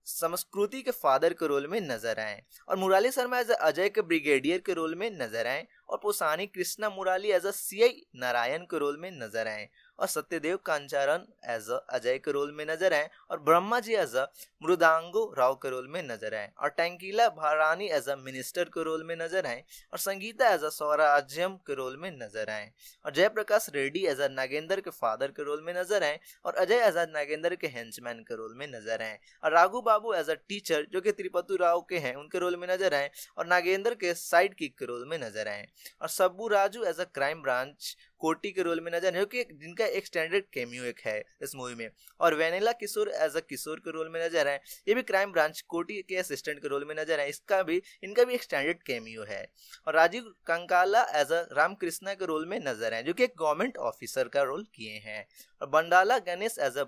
संस्कृति के फादर के रोल में नजर आए और मुराली शर्मा एज अजय के ब्रिगेडियर के रोल में नजर आए और Posani Krishna Murali as a C I Narayan के रोल में नजर आए और सत्यदेव कांचारन एज अजय के रोल में नजर आए और ब्रह्मा जी एज अ मृदांगो राव के रोल में नजर आए और Tanikella Bharani as a minister के रोल में नजर आए और संगीता एज अ स्वराज्यम के रोल में नजर आए और जयप्रकाश रेड्डी एज अ नागेंद्र के फादर के रोल में नजर आए और अजय एज अ नागेंद्र के हेंचमैन के रोल में नजर आए और Raghu Babu as a teacher जो कि त्रिपतु राव के हैं उनके रोल में नजर आए और नागेंद्र के साइड किक के रोल में नजर आए और Sabbu Raju as a crime branch Koti के रोल में नजर आए जो कि जिनका एक स्टैंडर्ड कैम्यू एक है इस मूवी में और वेनेला किशोर एज अ किशोर के रोल में नजर आए ये भी क्राइम ब्रांच कोटी के असिस्टेंट के रोल में नजर आए इसका भी इनका भी एक स्टैंडर्ड कैमियो है और राजीव कंकाला एज अ रामकृष्णा के रोल में नजर आए जो कि एक गवर्नमेंट ऑफिसर का रोल किए हैं और Bandla Ganesh as a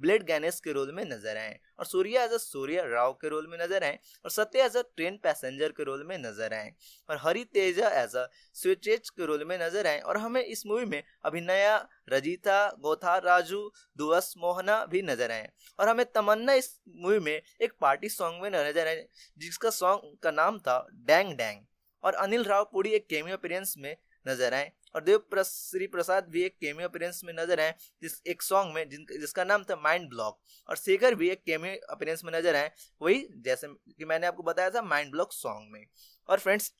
blade Ganesh के रोल में नजर आए और सूर्या एज अ राव के रोल में नजर आए और Satya as a train passenger के रोल में नजर आए और Hari Teja as a switches के रोल में नजर आए और हमें इस मूवी में अभिनया रजीता गोथा राजू दुअस मोहना भी नजर आए और हमें तमन्ना इस मूवी में एक पार्टी सॉन्ग में नजर आए जिसका सॉन्ग का नाम था डैंग डैंग और अनिल राव पुरी एक केमियो अपीरेंस में नजर आए और देव श्री प्रसाद भी एक केमियो अपीरेंस में नजर आए जिस एक सॉन्ग में जिन जिसका नाम था माइंड ब्लॉक और शेखर भी एक केमियो अपीरेंस में नजर आए वही जैसे कि मैंने आपको बताया था माइंड ब्लॉक सॉन्ग में और फ्रेंड्स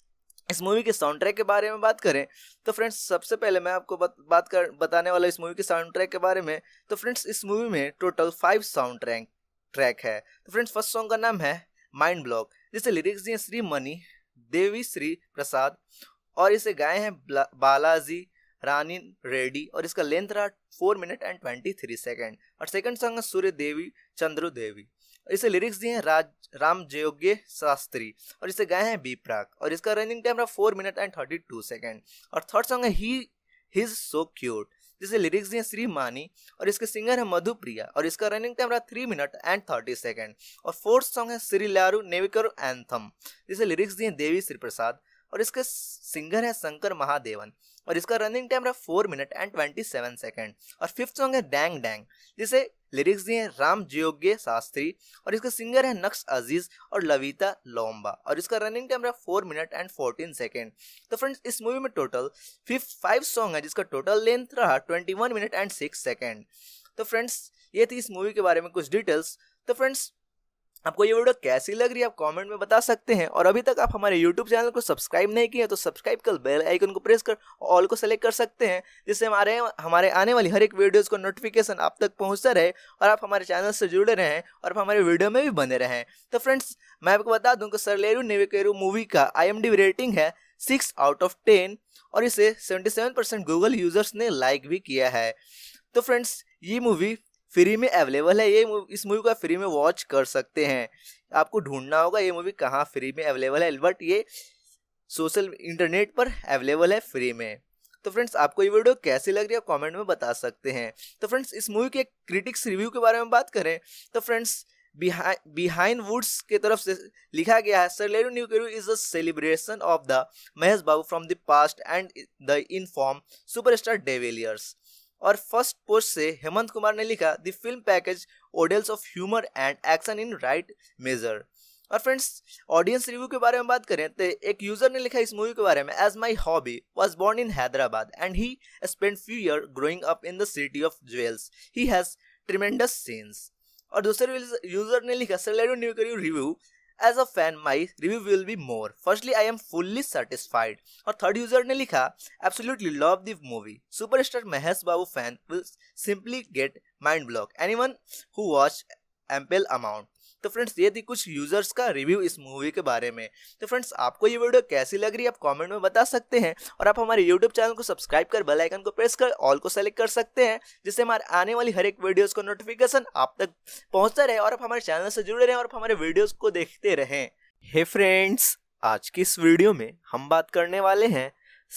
इस मूवी के साउंड ट्रैक के बारे में बात करें तो फ्रेंड्स सबसे पहले मैं आपको बत, बात कर बताने वाला इस मूवी के साउंड ट्रैक के बारे में तो फ्रेंड्स इस मूवी में total five sound track track है तो फ्रेंड्स फर्स्ट सॉन्ग का नाम है माइंड ब्लॉक जिसे लिरिक्स दिए श्री मनी देवी श्री प्रसाद और इसे गाए हैं बालाजी रानी रेड्डी और इसका लेंथ रहा four minute and twenty three second और सेकंड सॉन्ग है सूर्य देवी चंद्रु देवी इसे लिरिक्स दिए हैं राज राम जयोग्य शास्त्री और इसे गाए हैं बी और इसका रनिंग टाइम रहा four minute and thirty two second और थर्ड सॉन्ग है ही हिज सो क्यूट जिसे लिरिक्स दिए श्री मानी और इसके सिंगर है मधुप्रिया और इसका रनिंग टाइम रहा three minute and thirty second और फोर्थ सॉन्ग है श्री लारू नेविकर एंथम जिसे लिरिक्स दिए देवी श्री प्रसाद और इसके सिंगर है शंकर महादेवन और इसका रनिंग टाइम रहा four minute and twenty seven second और फिफ्थ सॉन्ग है डैंग डैंग जिसे लिरिक्स दिए हैं राम जयोग्य शास्त्री और इसके सिंगर है नक्स अजीज और लविता लोम्बा और इसका रनिंग टाइम रहा four minute and fourteen second तो फ्रेंड्स इस मूवी में टोटल फिफ्थ फाइव सॉन्ग है जिसका टोटल लेंथ रहा twenty one minute and six second तो फ्रेंड्स ये थी इस मूवी के बारे में कुछ डिटेल्स तो फ्रेंड्स आपको ये वीडियो कैसी लग रही है आप कमेंट में बता सकते हैं और अभी तक आप हमारे YouTube चैनल को सब्सक्राइब नहीं किए तो सब्सक्राइब कर बेल आइकन को प्रेस कर ऑल को सेलेक्ट कर सकते हैं जिससे हमारे हमारे आने वाली हर एक वीडियोस को नोटिफिकेशन आप तक पहुंचता रहे और आप हमारे चैनल से जुड़े रहें और आप हमारे वीडियो में भी बने रहें तो फ्रेंड्स मैं आपको बता दूँ कि सरलेरू नेविकेरू मूवी का आई रेटिंग है सिक्स आउट ऑफ टेन और इसे सेवेंटी गूगल यूजर्स ने लाइक भी किया है तो फ्रेंड्स ये मूवी फ्री में अवेलेबल है ये इस मूवी को आप फ्री में वॉच कर सकते हैं आपको ढूंढना होगा ये मूवी कहाँ फ्री में अवेलेबल है बट ये सोशल इंटरनेट पर अवेलेबल है फ्री में तो फ्रेंड्स आपको ये वीडियो कैसी लग रही है कमेंट में बता सकते हैं तो फ्रेंड्स इस मूवी के क्रिटिक्स रिव्यू के बारे में बात करें तो फ्रेंड्स बिहाइंड वुड्स के तरफ से लिखा गया है सरलेरू new is a celebration of the Mahesh Babu from the past and the in form superstar de Villiers और फर्स्ट पोस्ट से हेमंत कुमार ने लिखा the film package oodles of humour and action in right major और फ्रेंड्स ऑडियंस रिव्यू के बारे में बात करें तो एक यूजर ने लिखा इस मूवी के बारे में as my hobby was born in Hyderabad and he spend few year growing up in the city of jewels he has tremendous scenes और दूसरे यूजर ने लिखा Sarileru Neekevvaru review as a fan my review will be more firstly I am fully satisfied और third user ने लिखा absolutely love the movie super star Mahesh Babu fan will simply get mind block any one who watch ample amount तो friends ये थी कुछ users का review इस movie के बारे में तो फ्रेंड्स आपको ये वीडियो कैसी लग रही है आप कॉमेंट में बता सकते हैं और आप हमारे यूट्यूब चैनल को सब्सक्राइब कर बेलाइकन को प्रेस कर ऑल को सेलेक्ट कर सकते हैं जिससे हमारे आने वाली हर एक वीडियोज़ का नोटिफिकेशन आप तक पहुँचता रहे और आप हमारे चैनल से जुड़े रहें और हमारे वीडियोज़ को देखते रहें हे फ्रेंड्स आज की इस वीडियो में हम बात करने वाले हैं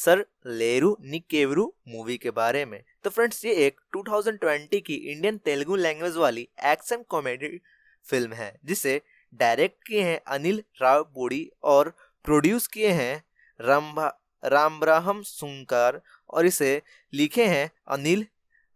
सर लेरू निकेवरू मूवी के बारे में तो फ्रेंड्स ये एक 2020 की इंडियन तेलुगु लैंग्वेज वाली एक्शन कॉमेडी फिल्म है जिसे डायरेक्ट किए हैं अनिल राव बोड़ी और प्रोड्यूस किए हैं राम रामब्राहम सुंकर और इसे लिखे हैं अनिल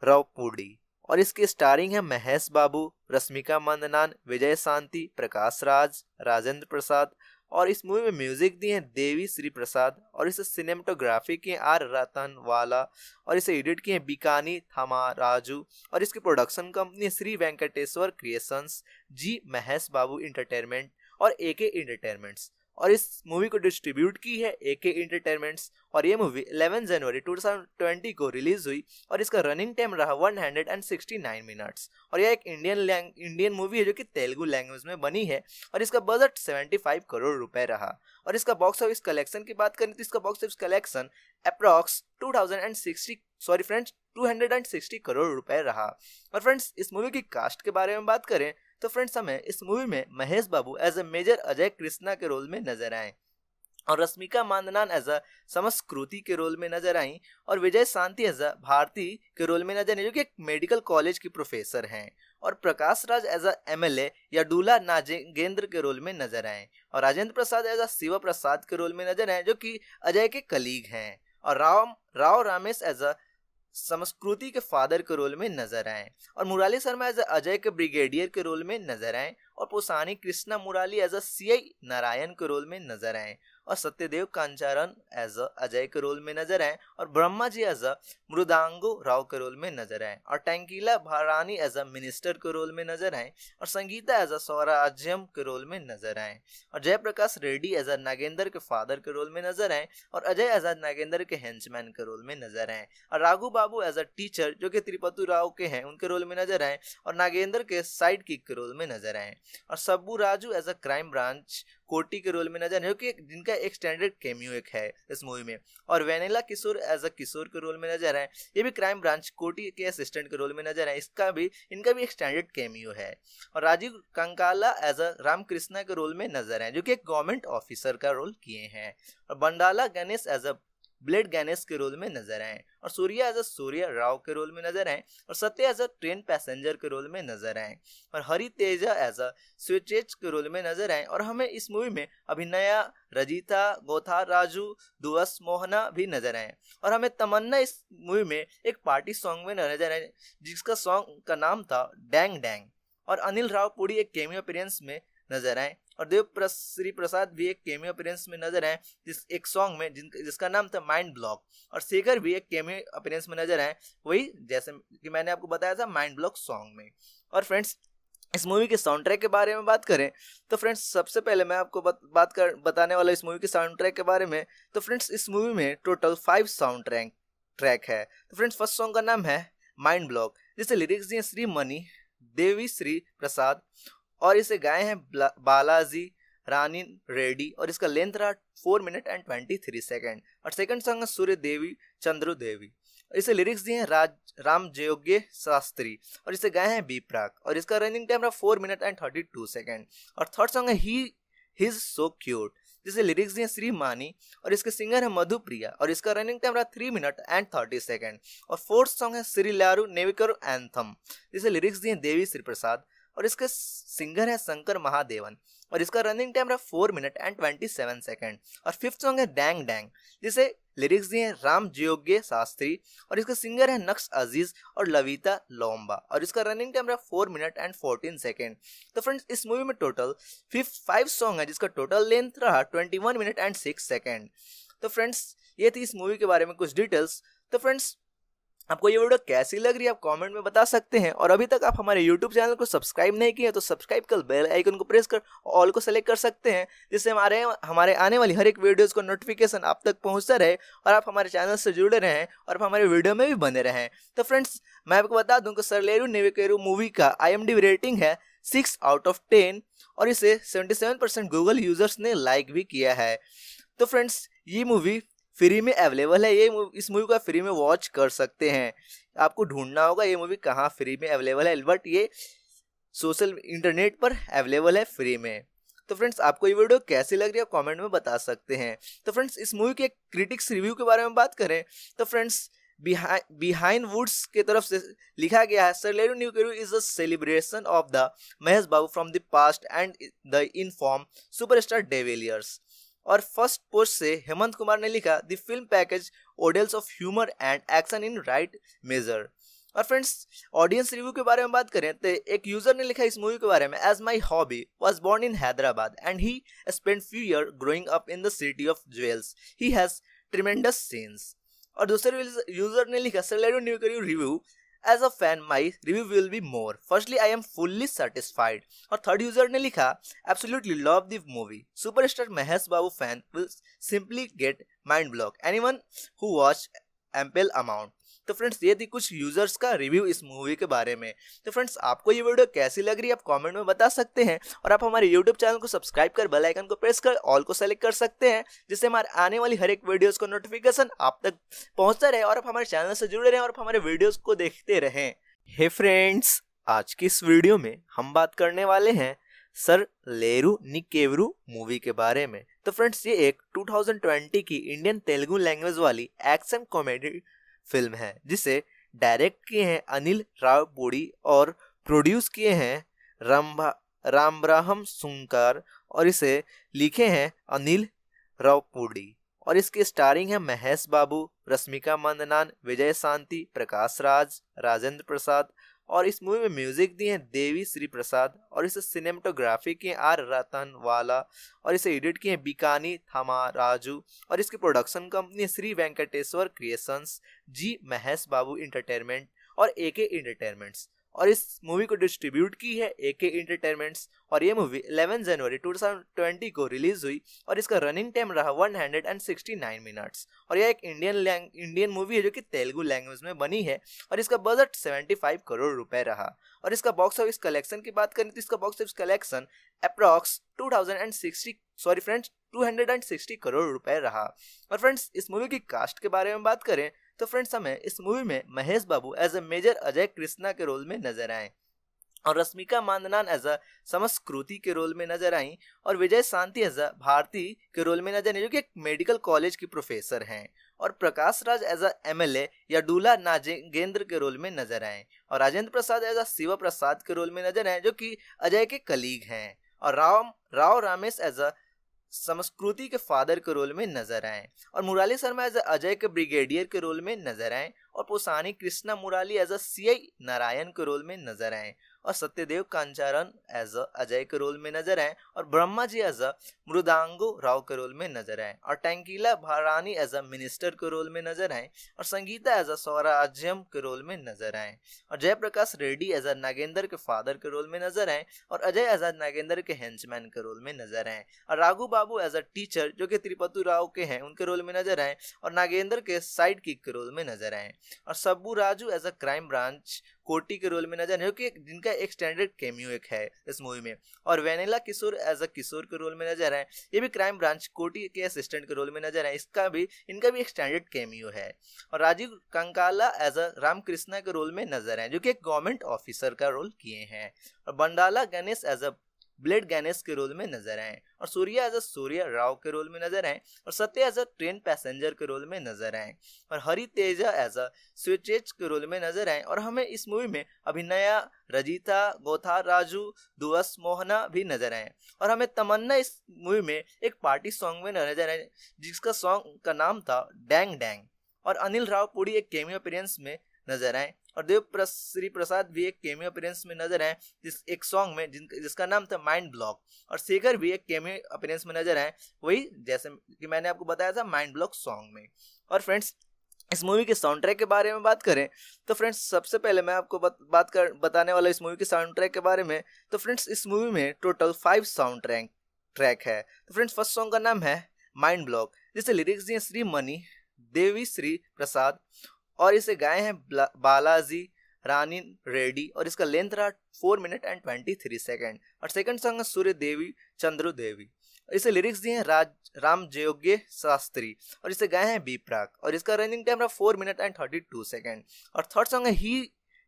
रावपुड़ी और इसके स्टारिंग है महेश बाबू रश्मिका मंदनान विजय शांति प्रकाश राज राजेंद्र प्रसाद और इस मूवी में म्यूजिक दिए हैं देवी श्री प्रसाद और इसे सिनेमाटोग्राफी किए आर रतन वाला और इसे एडिट किए हैं बिकानी थमा राजू और इसकी प्रोडक्शन कंपनी है Shri Venkateswara creations G Mahesh Babu entertainment और ए के इंटरटेनमेंट्स और इस मूवी को डिस्ट्रीब्यूट की है ए के इंटरटेनमेंट्स और ये मूवी 11 जनवरी 2020 को रिलीज हुई और इसका रनिंग टाइम रहा 169 मिनट्स और यह एक इंडियन इंडियन मूवी है जो कि तेलुगु लैंग्वेज में बनी है और इसका बजट 75 करोड़ रुपए रहा और इसका बॉक्स ऑफिस कलेक्शन की बात करें तो इसका box office collection approx to sorry friends 260 crore रुपए रहा और फ्रेंड्स इस मूवी की कास्ट के बारे में बात करें तो फ्रेंड्स हमें इस मूवी में Mahesh Babu as a major Ajay Krishna के रोल में नजर आए और रश्मिका मांदनान एज अ समस्कृति के रोल में नजर आई और विजय शांति एज अ भारती के रोल में नजर आई जो कि एक मेडिकल कॉलेज की प्रोफेसर हैं और प्रकाश राज एज अ ए या डूला नाजेंद्र के रोल में नजर आए और राजेंद्र प्रसाद एज अ शिव प्रसाद के रोल में नजर आए जो कि अजय के कलीग हैं और राव राव रामेश एज अ समस्कृति के फादर के रोल में नजर आए और मुराली शर्मा एज अजय के ब्रिगेडियर के रोल में नजर आए और Posani Krishna Murali as a C I Narayan के रोल में नजर आए और सत्यदेव कांचारन एज अजय के रोल में नजर आए और ब्रह्मा जी एज अ मृदांगो राव के रोल में नजर आए और Tanikella Bharani as a minister के रोल में नजर आए और संगीता एज अ स्वराज्यम के रोल में नजर आए और जयप्रकाश रेड्डी एज अ नागेंद्र के फादर के रोल में नजर आए और अजय एज अ नागेंद्र के हैंचमैन के रोल में नजर आए और Raghu Babu as a teacher जो कि त्रिपतु राव के हैं उनके रोल में नजर आए और नागेंद्र के साइड किक के रोल में नजर आए और Sabbu Raju as a crime branch Koti के रोल में नजर आए क्योंकि जिनका एक स्टैंडर्ड कैमियो एक है इस मूवी में और वेनेला किशोर एज अ किशोर के रोल में नजर आए ये भी क्राइम ब्रांच कोटी के असिस्टेंट के रोल में नजर आए इसका भी इनका भी एक स्टैंडर्ड कैमियो है और राजीव कंकाला एज अ रामकृष्णा के रोल में नजर आए जो कि एक गवर्नमेंट ऑफिसर का रोल किए हैं और Bandla Ganesh as a blade Ganesh के रोल में नजर आए और सूर्या एज अ सूर्या राव के रोल में नजर आए और Satya as a train passenger के रोल में नजर आए और Hari Teja as a switches के रोल में नजर आए और हमें इस मूवी में अभिनया रजीता गोथा राजू दुवस मोहना भी नजर आए और हमें तमन्ना इस मूवी में एक पार्टी सॉन्ग में नजर आए जिसका सॉन्ग का नाम था डैंग डैंग और अनिल राव पुरी एक केमियो अपीरेंस में नजर आए और देव श्री प्रसाद भी एक केमियो अपीरेंस में नजर आए जिस एक सॉन्ग में जिन जिसका नाम था माइंड ब्लॉक और शेखर भी एक केमियो अपीरेंस में नजर आए वही जैसे कि मैंने आपको बताया था माइंड ब्लॉक सॉन्ग में और फ्रेंड्स इस मूवी के साउंड ट्रैक के बारे में बात करें तो फ्रेंड्स सबसे पहले मैं आपको बत, बात कर बताने वाला इस मूवी के साउंड ट्रैक के बारे में तो फ्रेंड्स इस मूवी में total five sound track track है तो फ्रेंड्स फर्स्ट सॉन्ग का नाम है माइंड ब्लॉक जिसे लिरिक्स दिए श्री मनी देवी श्री प्रसाद और इसे गाए हैं बालाजी रानी रेड्डी और इसका लेंथ रहा four minute and twenty three second और सेकेंड सॉन्ग है सूर्य देवी चंद्रु देवी इसे लिरिक्स दिए हैं राज राम जयोग्य शास्त्री और इसे गाए हैं बी प्राक और इसका रनिंग टाइम रहा four minute and thirty two second और थर्ड सॉन्ग है ही हिज सो क्यूट जिसे लिरिक्स दिए श्री मानी और इसके सिंगर है मधुप्रिया और इसका रनिंग टाइम रहा three minute and thirty second और फोर्थ सॉन्ग है श्री लारू नेविकर एंथम जिसे लिरिक्स दिए देवी श्री प्रसाद और इसके सिंगर है शंकर महादेवन और इसका रनिंग टाइम रहा four minute and twenty seven second और फिफ्थ सॉन्ग है डैंग डैंग जिसे लिरिक्स दिए हैं राम जयोग्य शास्त्री और इसके सिंगर है नक्श अजीज और लविता लोम्बा और इसका रनिंग टाइम रहा four minute and fourteen second तो फ्रेंड्स इस मूवी में टोटल फिफ्थ फाइव सॉन्ग है जिसका टोटल लेंथ रहा twenty one minute and six second तो फ्रेंड्स ये थी इस मूवी के बारे में कुछ डिटेल्स तो फ्रेंड्स आपको ये वीडियो कैसी लग रही है आप कमेंट में बता सकते हैं और अभी तक आप हमारे यूट्यूब चैनल को सब्सक्राइब नहीं किए तो सब्सक्राइब कर बेल आइकन को प्रेस कर ऑल को सेलेक्ट कर सकते हैं जिससे हमारे हमारे आने वाली हर एक वीडियोस को नोटिफिकेशन आप तक पहुंचता रहे और आप हमारे चैनल से जुड़े रहें और आप हमारे वीडियो में भी बने रहें तो फ्रेंड्स मैं आपको बता दूँ कि सरलेरू नेवेकेरू मूवी का आई रेटिंग है सिक्स आउट ऑफ टेन और इसे सेवेंटी गूगल यूजर्स ने लाइक भी किया है तो फ्रेंड्स ये मूवी फ्री में अवेलेबल है ये इस मूवी को आप फ्री में वॉच कर सकते हैं आपको ढूंढना होगा ये मूवी कहाँ फ्री में अवेलेबल है बट ये सोशल इंटरनेट पर अवेलेबल है फ्री में तो फ्रेंड्स आपको ये वीडियो कैसी लग रही है कमेंट में बता सकते हैं तो फ्रेंड्स इस मूवी के क्रिटिक्स रिव्यू के बारे में बात करें तो फ्रेंड्स बिहाइंड वुड्स के तरफ से लिखा गया है लेरू न्यू केरू is a celebration of the Mahesh Babu from the past and the in form superstar de Villiers और फर्स्ट पोस्ट से हेमंत कुमार ने लिखा the film package oodles of humour and action in right major और फ्रेंड्स ऑडियंस रिव्यू के बारे में बात करें तो एक यूजर ने लिखा इस मूवी के बारे में as my hobby was born in Hyderabad and he spend few year growing up in the city of jewels he has tremendous scenes और दूसरे यूजर ने लिखा सेलेरो न्यू करी review as a fan my review will be more firstly I am fully satisfied और third user ने लिखा absolutely love the movie super star Mahesh Babu fan will simply get mind block any one who watch ample amount तो friends ये थी कुछ users का review इस movie के बारे में तो फ्रेंड्स आपको ये वीडियो कैसी लग रही है आप कॉमेंट में बता सकते हैं और आप हमारे यूट्यूब चैनल को सब्सक्राइब कर बेलाइकन को प्रेस कर ऑल को सेलेक्ट कर सकते हैं जिससे हमारे आने वाली हर एक वीडियोज़ का नोटिफिकेशन आप तक पहुँचता रहे और आप हमारे चैनल से जुड़े रहें और हमारे वीडियोज़ को देखते रहें हे फ्रेंड्स आज की इस वीडियो में हम बात करने वाले हैं सर लेरू निकेवरू मूवी के बारे में तो फ्रेंड्स ये एक 2020 की इंडियन तेलुगु लैंग्वेज वाली एक्शन कॉमेडी फिल्म है जिसे डायरेक्ट किए हैं अनिल राव बोड़ी और प्रोड्यूस किए हैं रामभा रामब्राहम सुंकर और इसे लिखे हैं अनिल रावपुड़ी और इसके स्टारिंग है महेश बाबू रश्मिका मंदनान विजय शांति प्रकाश राज राजेंद्र प्रसाद और इस मूवी में म्यूजिक दिए हैं देवी श्री प्रसाद और इसे सिनेमाटोग्राफी किए आर रतन वाला और इसे एडिट किए हैं बिकानी थमा राजू और इसकी production company Shri Venkateswara creations G Mahesh Babu entertainment और ए के इंटरटेनमेंट्स और इस मूवी को डिस्ट्रीब्यूट की है ए के इंटरटेनमेंट्स और ये मूवी 11 जनवरी 2020 को रिलीज हुई और इसका रनिंग टाइम रहा 169 मिनट्स और यह एक इंडियन इंडियन मूवी है जो कि तेलुगु लैंग्वेज में बनी है और इसका बजट 75 करोड़ रुपए रहा और इसका बॉक्स ऑफिस कलेक्शन की बात करें तो इसका box office collection approx to sorry friends two crore रुपए रहा और फ्रेंड्स इस मूवी की कास्ट के बारे में बात करें तो फ्रेंड्स हमें इस मूवी में Mahesh Babu as a major Ajay Krishna के रोल में नजर आए और रश्मिका मांदनान एज अ समस्कृति के रोल में नजर आई और विजय शांति एज अ भारती के रोल में नजर आई जो कि एक मेडिकल कॉलेज की प्रोफेसर हैं और Prakash Raj as a M L A या डूला नाजेंद्र के रोल में नजर आए और राजेंद्र प्रसाद एज अ शिव प्रसाद के रोल में नजर आए जो कि अजय के कलीग हैं और राम राव रामेश एज अ संस्कृति के फादर के रोल में नजर आए और मुराली शर्मा एज अजय के ब्रिगेडियर के रोल में नजर आए और Posani Krishna Murali as a C I Narayan के रोल में नजर आए और सत्यदेव कांचारन एज अजय के रोल में नजर आए और ब्रह्मा जी एज अ मृदांगो राव के रोल में नजर आए और Tanikella Bharani as a minister के रोल में नजर आए और संगीता एज अ स्वराज्यम के रोल में नजर आए और जयप्रकाश रेड्डी एज अ नागेंद्र के फादर के रोल में नजर आए और अजय एज अ नागेंद्र के हेंचमैन के रोल में नजर आए और Raghu Babu as a teacher जो कि त्रिपतु राव के हैं उनके रोल में नजर आए और नागेंद्र के साइड किक के रोल में नजर आए और Sabbu Raju as a crime branch Koti के रोल में नजर आए क्योंकि जिनका एक स्टैंडर्ड कैमियो एक है इस मूवी में और वेनेला किशोर एज अ किशोर के रोल में नजर आए ये भी क्राइम ब्रांच कोटी के असिस्टेंट के रोल में नजर आए इसका भी इनका भी एक स्टैंडर्ड कैमियो है और राजीव कंकाला एज अ रामकृष्णा के रोल में नजर आए जो कि एक गवर्नमेंट ऑफिसर का रोल किए हैं और Bandla Ganesh as a blade Ganesh के रोल में नजर आए और सूर्या एज अ सूर्या राव के रोल में नजर आए और Satya as a train passenger के रोल में नजर आए और Hari Teja as a switches के रोल में नजर आए और हमें इस मूवी में अभिनया रजीता गोथा राजू दुवस मोहना भी नजर आए और हमें तमन्ना इस मूवी में एक पार्टी सॉन्ग में नजर आए जिसका सॉन्ग का नाम था डैंग डैंग और अनिल राव पूरी एक केमियो अपीरेंस में नजर आए और देव श्री प्रसाद भी एक केमियो अपीरेंस में नजर आए जिस एक सॉन्ग में जिन जिसका नाम था माइंड ब्लॉक और शेखर भी एक केमियो अपीरेंस में नजर आए वही जैसे कि मैंने आपको बताया था माइंड ब्लॉक सॉन्ग में और फ्रेंड्स इस मूवी के साउंड ट्रैक के बारे में बात करें तो फ्रेंड्स सबसे पहले मैं आपको बत, बात कर बताने वाला इस मूवी के साउंड ट्रैक के बारे में तो फ्रेंड्स इस मूवी में total five sound track track है तो फ्रेंड्स फर्स्ट सॉन्ग का नाम है माइंड ब्लॉक जिसे लिरिक्स दिए श्री मनी देवी श्री प्रसाद और इसे गाए हैं बालाजी रानी रेडी और इसका लेंथ रहा four minute and twenty three second और सेकंड सॉन्ग है सूर्य देवी चंद्र देवी इसे लिरिक्स दिए हैं राज राम जयोग्य शास्त्री और इसे गाए हैं बी प्राक और इसका रनिंग टाइम रहा four minute and thirty two second और थर्ड सॉन्ग है ही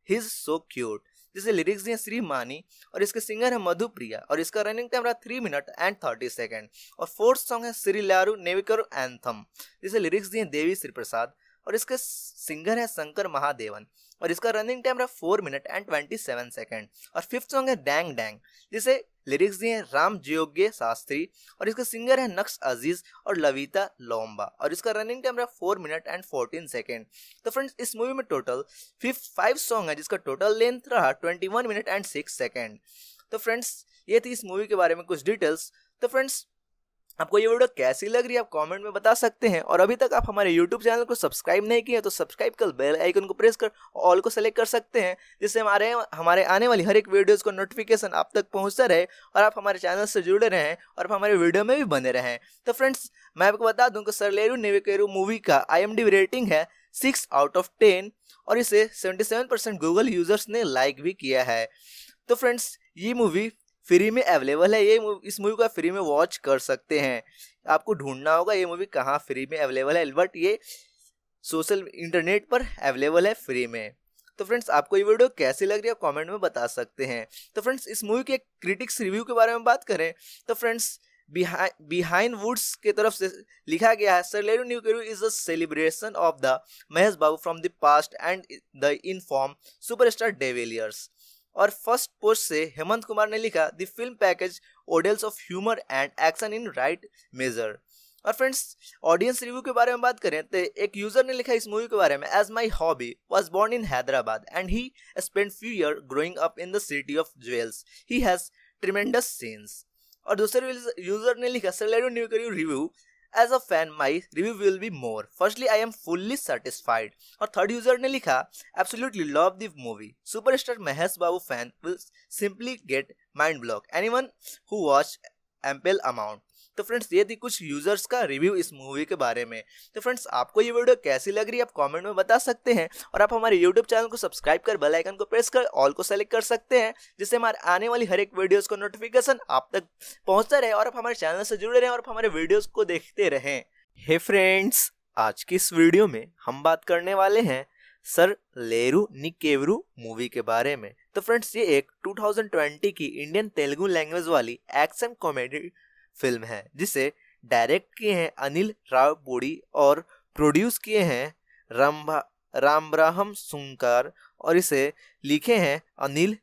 हिज सो क्यूट जिसे लिरिक्स दिए श्री मानी और इसके सिंगर है मधुप्रिया और इसका रनिंग टाइम रहा three minute and thirty second और फोर्थ सॉन्ग है श्री लारू नेविकर एंथम जिसे लिरिक्स दिए देवी श्री प्रसाद और इसके सिंगर है शंकर महादेवन और इसका रनिंग टाइम रहा four minute and twenty seven second और फिफ्थ सॉन्ग है डैंग डैंग जिसे लिरिक्स दिए हैं राम जयोग्य शास्त्री और इसके सिंगर है नक्श अजीज और लविता लोम्बा और इसका रनिंग टाइम रहा four minute and fourteen second तो फ्रेंड्स इस मूवी में टोटल फिफ्थ फाइव सॉन्ग है जिसका टोटल लेंथ रहा twenty one minute and six second तो फ्रेंड्स ये थी इस मूवी के बारे में कुछ डिटेल्स तो फ्रेंड्स आपको ये वीडियो कैसी लग रही है आप कमेंट में बता सकते हैं और अभी तक आप हमारे YouTube चैनल को सब्सक्राइब नहीं किए तो सब्सक्राइब कर बेल आइकन को प्रेस कर ऑल को सेलेक्ट कर सकते हैं जिससे हमारे हमारे आने वाली हर एक वीडियोस को नोटिफिकेशन आप तक पहुंचता रहे और आप हमारे चैनल से जुड़े रहें और आप हमारे वीडियो में भी बने रहें तो फ्रेंड्स मैं आपको बता दूँ कि सरलेरू नेविकेरू मूवी का आई रेटिंग है सिक्स आउट ऑफ टेन और इसे सेवेंटी गूगल यूजर्स ने लाइक भी किया है तो फ्रेंड्स ये मूवी फ्री में अवेलेबल है ये इस मूवी को आप फ्री में वॉच कर सकते हैं आपको ढूंढना होगा ये मूवी कहाँ फ्री में अवेलेबल है बट ये सोशल इंटरनेट पर अवेलेबल है फ्री में तो फ्रेंड्स आपको ये वीडियो कैसी लग रही है कमेंट में बता सकते हैं तो फ्रेंड्स इस मूवी के क्रिटिक्स रिव्यू के बारे में बात करें तो फ्रेंड्स बिहाइंड वुड्स के तरफ से लिखा गया है सर लेरू न्यू केरू is a celebration of the Mahesh Babu from the past and the in form superstar de Villiers और फर्स्ट पोस्ट से हेमंत कुमार ने लिखा the film package oodles of humour and action in right major और फ्रेंड्स ऑडियंस रिव्यू के बारे में बात करें तो एक यूजर ने लिखा इस मूवी के बारे में as my hobby was born in Hyderabad and he spend few year growing up in the city of jewels he has tremendous scenes और दूसरे यूजर ने लिखा सेलेडो न्यू करी review as a fan my review will be more firstly I am fully satisfied और third user ने लिखा absolutely love the movie superstar Mahesh Babu fan will simply get mind block any one who watch ample amount तो friends ये थी कुछ users का review इस movie के बारे में तो फ्रेंड्स आपको ये वीडियो कैसी लग रही है आप कॉमेंट में बता सकते हैं और आप हमारे यूट्यूब चैनल को सब्सक्राइब कर बेल आइकन को प्रेस कर ऑल को सेलेक्ट कर सकते हैं जिससे हमारे आने वाली हर एक वीडियोस का नोटिफिकेशन आप तक पहुंचता रहे और आप हमारे चैनल से जुड़े रहें और हमारे वीडियोज को देखते रहें हे फ्रेंड्स आज की इस वीडियो में हम बात करने वाले हैं सर लेरू निकेवरू मूवी के बारे में तो फ्रेंड्स ये एक 2020 की इंडियन तेलुगु लैंग्वेज वाली एक्शन कॉमेडी फिल्म है जिसे डायरेक्ट किए हैं अनिल राव बोड़ी और प्रोड्यूस किए हैं रामभा रामब्राहम सुंकर और इसे लिखे हैं अनिल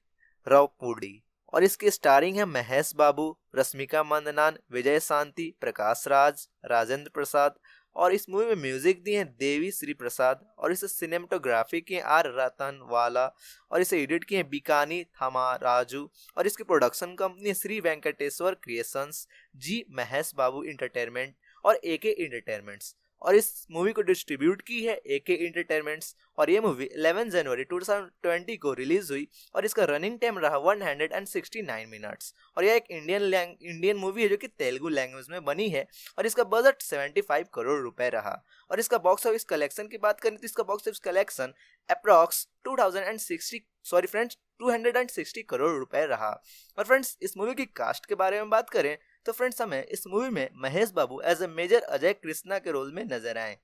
राव पूड़ी और इसके स्टारिंग है महेश बाबू रश्मिका मंदनान विजय शांति प्रकाश राज राजेंद्र प्रसाद और इस मूवी में म्यूजिक दिए हैं देवी श्री प्रसाद और इसे सिनेमाटोग्राफी किए आर रतन वाला और इसे एडिट किए हैं बिकानी थमा राजू और इसकी प्रोडक्शन कंपनी है Shri Venkateswara creations G Mahesh Babu entertainment और ए के इंटरटेनमेंट्स और इस मूवी को डिस्ट्रीब्यूट की है ए के इंटरटेनमेंट्स और ये मूवी 11 जनवरी 2020 को रिलीज हुई और इसका रनिंग टाइम रहा 169 मिनट्स और यह एक इंडियन इंडियन मूवी है जो कि तेलुगु लैंग्वेज में बनी है और इसका बजट 75 करोड़ रुपए रहा और इसका बॉक्स ऑफिस कलेक्शन की बात करें तो इसका box office collection approx to sorry friends 260 crore रुपए रहा और फ्रेंड्स इस मूवी की कास्ट के बारे में बात करें तो फ्रेंड्स हमें इस मूवी में Mahesh Babu as a major Ajay Krishna के रोल में नजर आए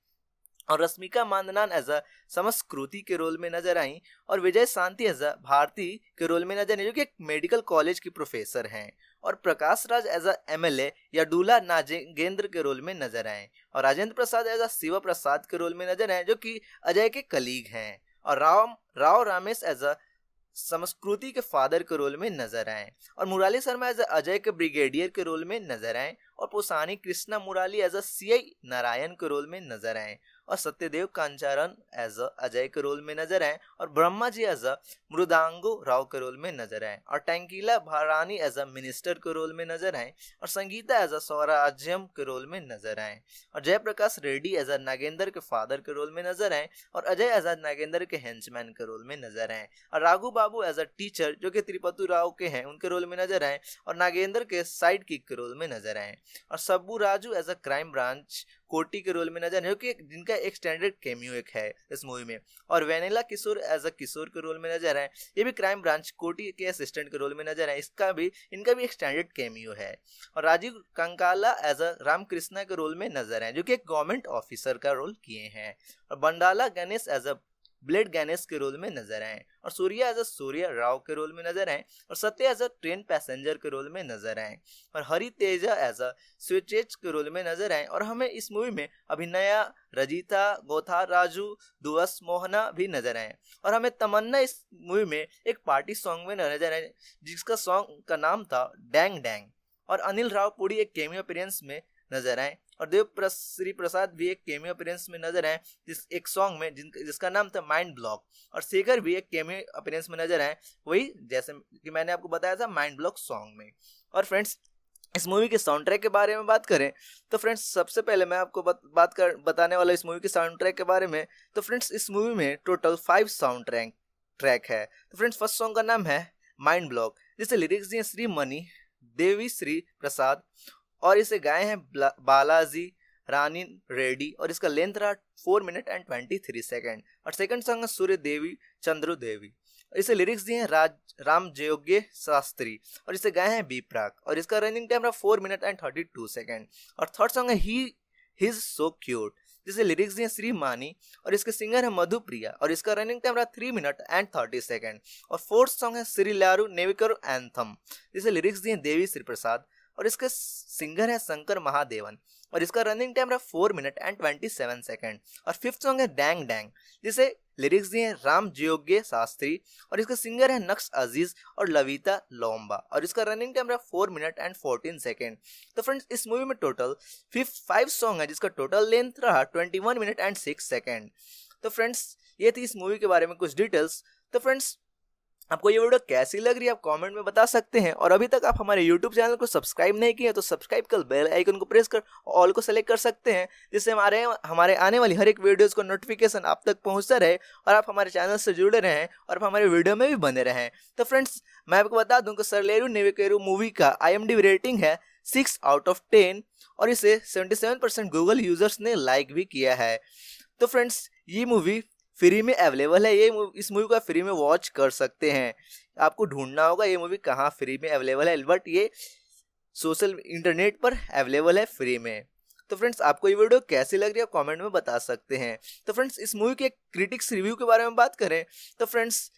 और रश्मिका मांदनान एज अ समस्कृति के रोल में नजर आई और विजय शांति एज अ भारती के रोल में नजर आई जो कि एक मेडिकल कॉलेज की प्रोफेसर हैं और प्रकाश राज एज अ एमएलए या डूला नाजेंद्र के रोल में नजर आए और राजेंद्र प्रसाद एज अ शिव प्रसाद के रोल में नजर आए जो कि अजय के कलीग हैं और राम राव रामेश एज अ संस्कृति के फादर के रोल में नजर आए और मुराली शर्मा एज अजय के ब्रिगेडियर के रोल में नजर आए और Posani Krishna Murali as a C I Narayan के रोल में नजर आए और सत्यदेव कांचारन एज अ अजय के रोल में नजर आए और ब्रह्मा जी एज अ मृदांगो राव के रोल में नजर आए और Tanikella Bharani as a minister के रोल में नजर आए और संगीता एज अ स्वराज्यम के रोल में नजर आए और जयप्रकाश रेड्डी एज अ नागेंद्र के फादर के रोल में नजर आए और अजय एज अ नागेंद्र के हैंचमैन के रोल में नजर आए और Raghu Babu as a teacher जो कि त्रिपतु राव के हैं उनके रोल में नजर आए और नागेंद्र के साइड किक के रोल में नजर आए और Sabbu Raju as a crime branch Koti के रोल में नजर आए जो कि जिनका एक स्टैंडर्ड कैमियो एक है इस मूवी में और वेनेला किशोर एज अ किशोर के रोल में नजर आए ये भी क्राइम ब्रांच कोटी के असिस्टेंट के रोल में नजर आए इसका भी इनका भी एक स्टैंडर्ड कैमियो है और राजीव कंकाला एज अ रामकृष्णा के रोल में नजर आए जो कि एक गवर्नमेंट ऑफिसर का रोल किए हैं और Bandla Ganesh as a blade Ganesh के रोल में नजर आए और सूर्या एज अ सूर्या राव के रोल में नजर आए और Satya as a train passenger के रोल में नजर आए और Hari Teja as a switches के रोल में नजर आए और हमें इस मूवी में अभिनया रजीता गोथा राजू दुवस मोहना भी नजर आए और हमें तमन्ना इस मूवी में एक पार्टी सॉन्ग में नजर आए जिसका सॉन्ग का नाम था डैंग डैंग और अनिल राव पूरी एक केमियो अपीरेंस में नजर आए और देव श्री प्रसाद भी एक केमियो अपीरेंस में नजर आए जिस एक सॉन्ग में जिन, जिसका नाम था माइंड ब्लॉक और शेखर भी एक केमियो अपीरेंस में नजर आए वही जैसे कि मैंने आपको बताया था माइंड ब्लॉक सॉन्ग में और फ्रेंड्स इस मूवी के साउंड ट्रैक के बारे में बात करें तो फ्रेंड्स सबसे पहले मैं आपको बत, बात कर बताने वाला इस मूवी के साउंड ट्रैक के बारे में तो फ्रेंड्स इस मूवी में total five sound track track है तो फ्रेंड्स फर्स्ट सॉन्ग का नाम है माइंड ब्लॉक जिसे लिरिक्स दिए श्री मनी देवी श्री प्रसाद और इसे गाए हैं बालाजी रानी रेड्डी और इसका लेंथ रहा four minute and twenty three second और सेकंड सॉन्ग है सूर्य देवी चंद्रु देवी इसे लिरिक्स दिए हैं राज राम जयोग्य शास्त्री और इसे गाए हैं बी प्राक और इसका रनिंग टाइम रहा four minute and thirty two second और थर्ड सॉन्ग है ही हिज सो क्यूट जिसे लिरिक्स दिए श्री मानी और इसके सिंगर है मधुप्रिया और इसका रनिंग टाइम रहा three minute and thirty second और फोर्थ सॉन्ग है श्री लारू नेविकर एंथम जिसे लिरिक्स दिए देवी श्री प्रसाद और इसके सिंगर है शंकर महादेवन और इसका रनिंग टाइम रहा four minute and twenty seven second और फिफ्थ सॉन्ग है डैंग डैंग जिसे लिरिक्स दिए हैं राम जयोग्य शास्त्री और इसके सिंगर है नक्स अजीज और लविता लोम्बा और इसका रनिंग टाइम रहा four minute and fourteen second तो फ्रेंड्स इस मूवी में टोटल फिफ्थ फाइव सॉन्ग है जिसका टोटल लेंथ रहा twenty one minute and six second तो फ्रेंड्स ये थी इस मूवी के बारे में कुछ डिटेल्स तो फ्रेंड्स आपको ये वीडियो कैसी लग रही है आप कमेंट में बता सकते हैं और अभी तक आप हमारे YouTube चैनल को सब्सक्राइब नहीं किए तो सब्सक्राइब कर बेल आइकन को प्रेस कर ऑल को सेलेक्ट कर सकते हैं जिससे हमारे हमारे आने वाली हर एक वीडियोस को नोटिफिकेशन आप तक पहुंचता रहे और आप हमारे चैनल से जुड़े रहें और आप हमारे वीडियो में भी बने रहें तो फ्रेंड्स मैं आपको बता दूँ कि सरलेरू नेविकेरू मूवी का आई रेटिंग है सिक्स आउट ऑफ टेन और इसे सेवेंटी गूगल यूजर्स ने लाइक भी किया है तो फ्रेंड्स ये मूवी फ्री में अवेलेबल है ये इस मूवी को आप फ्री में वॉच कर सकते हैं आपको ढूंढना होगा ये मूवी कहाँ फ्री में अवेलेबल है बट ये सोशल इंटरनेट पर अवेलेबल है फ्री में तो फ्रेंड्स आपको ये वीडियो कैसी लग रही है कमेंट में बता सकते हैं तो फ्रेंड्स इस मूवी के क्रिटिक्स रिव्यू के बारे में बात करें तो फ्रेंड्स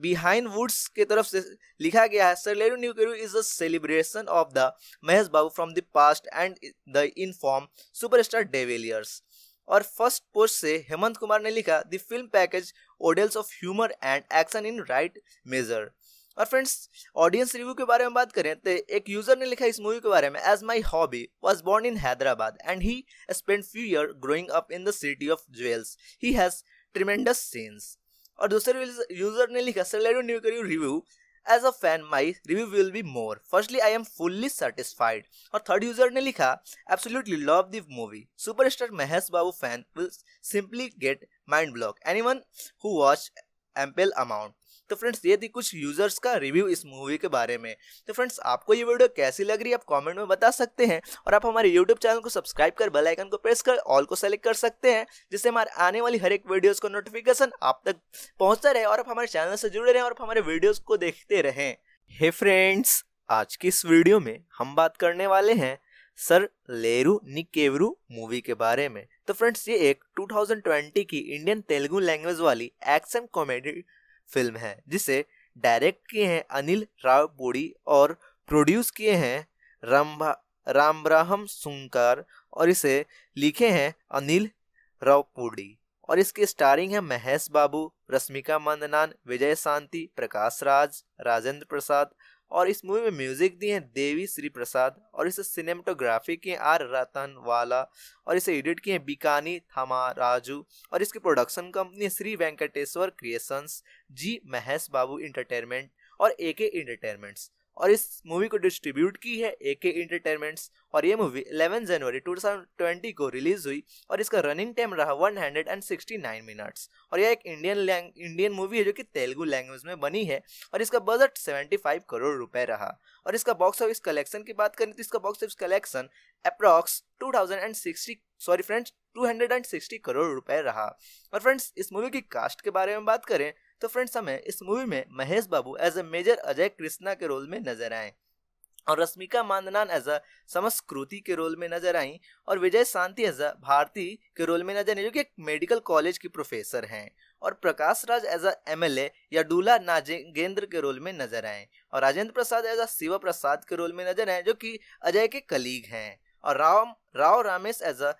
बिहाइंड वुड्स के तरफ से लिखा गया है सर लेरू न्यू केरू is a celebration of the Mahesh Babu from the past and the in form superstar de Villiers और फर्स्ट पोस्ट से हेमंत कुमार ने लिखा the film package oodles of humour and action in right major और फ्रेंड्स ऑडियंस रिव्यू के बारे में बात करें तो एक यूजर ने लिखा इस मूवी के बारे में as my hobby was born in Hyderabad and he spend few year growing up in the city of jewels he has tremendous scenes और दूसरे यूजर ने लिखा you new review as a fan my review will be more firstly I am fully satisfied और third user ने लिखा absolutely love the movie super star Mahesh Babu fan will simply get mind block any one who watch ample amount तो friends ये थी कुछ users का review इस movie के बारे में तो फ्रेंड्स आपको ये वीडियो कैसी लग रही है आप कॉमेंट में बता सकते हैं और आप हमारे यूट्यूब चैनल को सब्सक्राइब कर बेलाइकन को प्रेस कर ऑल को सेलेक्ट कर सकते हैं जिससे हमारे आने वाली हर एक वीडियोज़ का नोटिफिकेशन आप तक पहुंचता रहे और आप हमारे चैनल से जुड़े रहें और हमारे वीडियोज़ को देखते रहें हे फ्रेंड्स आज की इस वीडियो में हम बात करने वाले हैं सर लेरू निकेवरू मूवी के बारे में तो फ्रेंड्स ये एक 2020 की इंडियन तेलुगु लैंग्वेज वाली एक्शन कॉमेडी फिल्म है जिसे डायरेक्ट किए हैं अनिल राव बोड़ी और प्रोड्यूस किए हैं रामभा रामब्राहम सुंकर और इसे लिखे हैं अनिल रावपुडी और इसके स्टारिंग है महेश बाबू रश्मिका मंदनान विजय शांति प्रकाश राज राजेंद्र प्रसाद और इस मूवी में म्यूजिक दिए हैं देवी श्री प्रसाद और इसे सिनेमाटोग्राफी किए आर रतन वाला और इसे एडिट किए हैं बिकानी थमा राजू और इसकी production company Shri Venkateswara creations G Mahesh Babu entertainment और ए के इंटरटेनमेंट्स और इस मूवी को डिस्ट्रीब्यूट की है ए के इंटरटेनमेंट्स और ये मूवी 11 जनवरी 2020 को रिलीज हुई और इसका रनिंग टाइम रहा 169 मिनट्स और यह एक इंडियन इंडियन मूवी है जो कि तेलुगु लैंग्वेज में बनी है और इसका बजट 75 करोड़ रुपए रहा और इसका बॉक्स ऑफिस कलेक्शन की बात करें तो इसका box office collection approx 2060 sorry friends 260 crore रुपए रहा और फ्रेंड्स इस मूवी की कास्ट के बारे में बात करें तो फ्रेंड्स हमें इस मूवी में Mahesh Babu as a major Ajay Krishna के रोल में नजर आए और रश्मिका मांदनान एज अ समस्कृति के रोल में नजर आई और विजय शांति एज अ भारती के रोल में नजर आई जो कि एक मेडिकल कॉलेज की प्रोफेसर हैं और प्रकाश राज एज अ एमएलए या डूला नागेंद्र के रोल में नजर आए और राजेंद्र प्रसाद एज अ शिव प्रसाद के रोल में नजर आए जो कि अजय के कलीग हैं और राव राव रामेश एज अ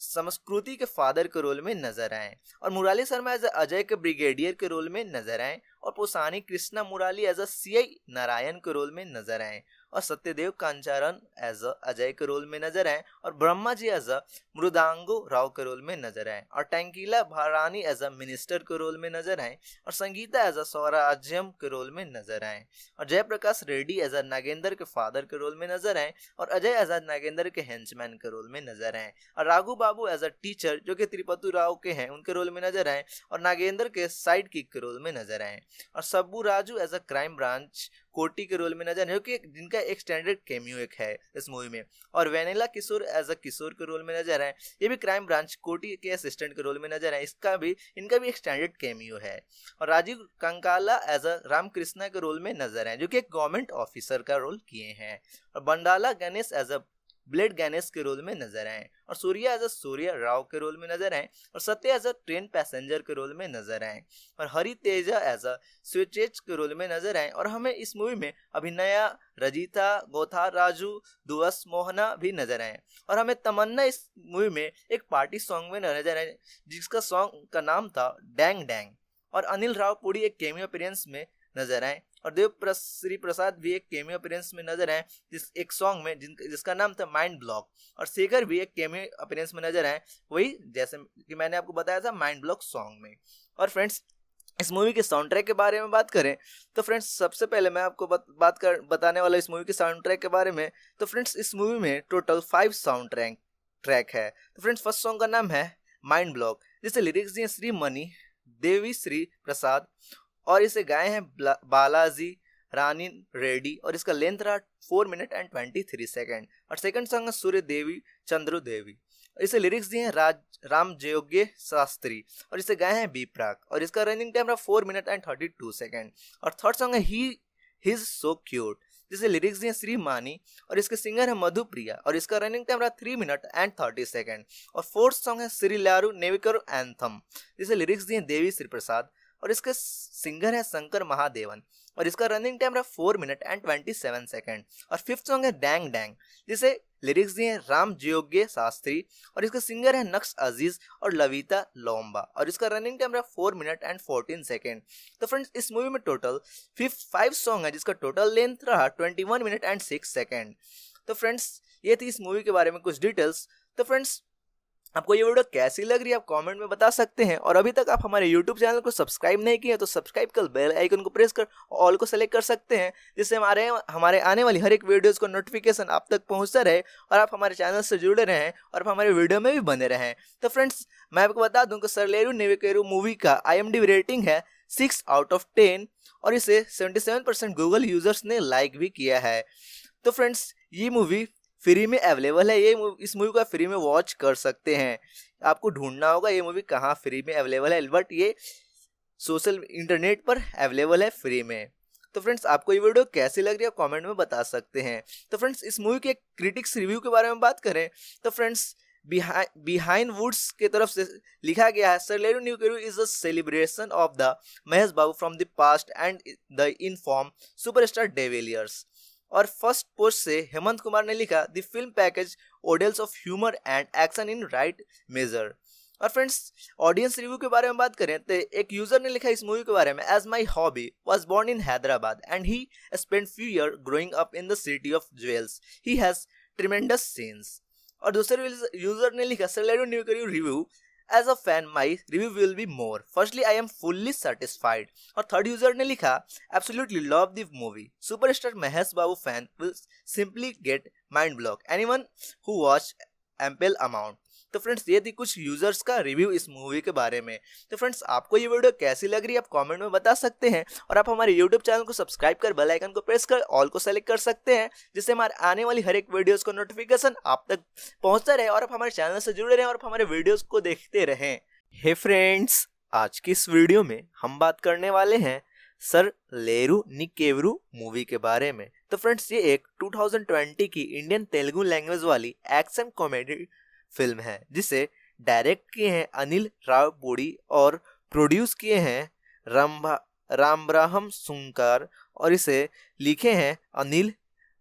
समस्कृति के फादर के रोल में नजर आए और मुराली शर्मा एज अजय के ब्रिगेडियर के रोल में नजर आए और Posani Krishna Murali as a C I Narayan के रोल में नजर आए और सत्यदेव कांचारन एज अजय के रोल में नजर आए और ब्रह्मा जी एज अ मृदांगो राव के रोल में नजर आए और Tanikella Bharani as a minister के रोल में नजर आए और संगीता एज अ स्वराज्यम के रोल में नजर आए और जयप्रकाश रेड्डी एज अ नागेंद्र के फादर के रोल में नजर आए और अजय एज अ नागेंद्र के हेंचमैन के रोल में नजर आए और Raghu Babu as a teacher जो कि त्रिपतु राव के हैं उनके रोल में नजर आए और नागेंद्र के साइड किक के रोल में नजर आए और Sabbu Raju as a crime branch Koti के रोल में नजर आए क्योंकि जिनका एक स्टैंडर्ड कैमियो एक है इस मूवी में और वेनेला किशोर एज अ किशोर के रोल में नजर आए ये भी क्राइम ब्रांच कोटी के असिस्टेंट के रोल में नजर आए इसका भी इनका भी एक स्टैंडर्ड कैमियो है और राजीव कंकाला एज अ रामकृष्णा के रोल में नजर आए जो कि एक गवर्नमेंट ऑफिसर का रोल किए हैं और Bandla Ganesh as a blade Ganesh के रोल में नजर आए और सूर्या एज अ राव के रोल में नजर आए और Satya as a train passenger के रोल में नजर आए और Hari Teja as a switches के रोल में नजर आए और हमें इस मूवी में अभिनया रजीता गोथा राजू दुअस मोहना भी नजर आए और हमें तमन्ना इस मूवी में एक पार्टी सॉन्ग में नजर आए जिसका सॉन्ग का नाम था डैंग डैंग और अनिल राव पुरी एक केमियो अपीरेंस में नजर आए और देव श्री प्रसाद भी एक केमियो अपीरेंस में नजर आए जिस एक सॉन्ग में जिन जिसका नाम था माइंड ब्लॉक और शेखर भी एक केमियो अपीरेंस में नजर आए वही जैसे कि मैंने आपको बताया था माइंड ब्लॉक सॉन्ग में और फ्रेंड्स इस मूवी के साउंड ट्रैक के बारे में बात करें तो फ्रेंड्स सबसे पहले मैं आपको बत, बात कर बताने वाला इस मूवी के साउंड ट्रैक के बारे में तो फ्रेंड्स इस मूवी में total five sound track track है तो फ्रेंड्स फर्स्ट सॉन्ग का नाम है माइंड ब्लॉक जिसे लिरिक्स दिए श्री मनी देवी श्री प्रसाद और इसे गाए हैं बालाजी रानी रेड्डी और इसका लेंथ रहा four minute and twenty three second और सेकंड सॉन्ग है सूर्य देवी चंद्रु देवी इसे लिरिक्स दिए हैं राज राम जयोग्य शास्त्री और इसे गाए हैं बी और इसका रनिंग टाइम रहा four minute and thirty two second और थर्ड सॉन्ग है ही हिज सो क्यूट जिसे लिरिक्स दिए श्री मानी और इसके सिंगर है मधुप्रिया और इसका रनिंग टाइम रहा three minute and thirty second और फोर्थ सॉन्ग है श्री लारू नेविकर एंथम जिसे लिरिक्स दिए देवी श्री प्रसाद और इसके सिंगर है शंकर महादेवन और इसका रनिंग टाइम रहा four minute and twenty seven second और फिफ्थ सॉन्ग है डैंग डैंग जिसे लिरिक्स दिए हैं राम जयोग्य शास्त्री और इसके सिंगर है नक्स अजीज और लविता लोम्बा और इसका रनिंग टाइम रहा four minute and fourteen second तो फ्रेंड्स इस मूवी में टोटल फिफ्थ फाइव सॉन्ग है जिसका टोटल लेंथ रहा twenty one minute and six second तो फ्रेंड्स ये थी इस मूवी के बारे में कुछ डिटेल्स तो फ्रेंड्स आपको ये वीडियो कैसी लग रही है आप कमेंट में बता सकते हैं और अभी तक आप हमारे YouTube चैनल को सब्सक्राइब नहीं किए तो सब्सक्राइब कर बेल आइकन को प्रेस कर ऑल को सेलेक्ट कर सकते हैं जिससे हमारे हमारे आने वाली हर एक वीडियोस को नोटिफिकेशन आप तक पहुंचता रहे और आप हमारे चैनल से जुड़े रहें और आप हमारे वीडियो में भी बने रहें तो फ्रेंड्स मैं आपको बता दूँ कि सरलेरू नेविकेरू मूवी का आई रेटिंग है सिक्स आउट ऑफ टेन और इसे सेवेंटी गूगल यूजर्स ने लाइक भी किया है तो फ्रेंड्स ये मूवी फ्री में अवेलेबल है ये इस मूवी को आप फ्री में वॉच कर सकते हैं आपको ढूंढना होगा ये मूवी कहाँ फ्री में अवेलेबल है बट ये सोशल इंटरनेट पर अवेलेबल है फ्री में तो फ्रेंड्स आपको ये वीडियो कैसी लग रही है कमेंट में बता सकते हैं तो फ्रेंड्स इस मूवी के क्रिटिक्स रिव्यू के बारे में बात करें तो फ्रेंड्स बिहाइंड वुड्स के तरफ से लिखा गया है सर लेरू न्यू is a celebration of the Mahesh Babu from the past and the in form superstar de Villiers और फर्स्ट पोस्ट से हेमंत कुमार ने लिखा the film package oodles of humour and action in right major और फ्रेंड्स ऑडियंस रिव्यू के बारे में बात करें तो एक यूजर ने लिखा इस मूवी के बारे में as my hobby was born in Hyderabad and he spend few year growing up in the city of jewels he has tremendous scenes और दूसरे यूजर ने लिखा सेलेरो Neekevvaru review as a fan my review will be more firstly I am fully satisfied और third user ने लिखा absolutely love the movie super star Mahesh Babu fan will simply get mind block any one who watch ample amount तो friends ये थी कुछ users का review इस movie के बारे में तो फ्रेंड्स आपको ये वीडियो कैसी लग रही है आप कॉमेंट में बता सकते हैं और आप हमारे यूट्यूब चैनल को सब्सक्राइब कर बेलाइकन को प्रेस कर ऑल को सेलेक्ट कर सकते हैं जिससे हमारे आने वाली हर एक वीडियोज़ का नोटिफिकेशन आप तक पहुँचता रहे और आप हमारे चैनल से जुड़े रहें और हमारे वीडियोज़ को देखते रहें हे फ्रेंड्स आज की इस वीडियो में हम बात करने वाले हैं सर लेरू निकेवरू मूवी के बारे में तो फ्रेंड्स ये एक 2020 की इंडियन तेलुगु लैंग्वेज वाली एक्शन कॉमेडी फिल्म है जिसे डायरेक्ट किए हैं अनिल राव बोड़ी और प्रोड्यूस किए हैं राम रामब्राहम सुंकर और इसे लिखे हैं अनिल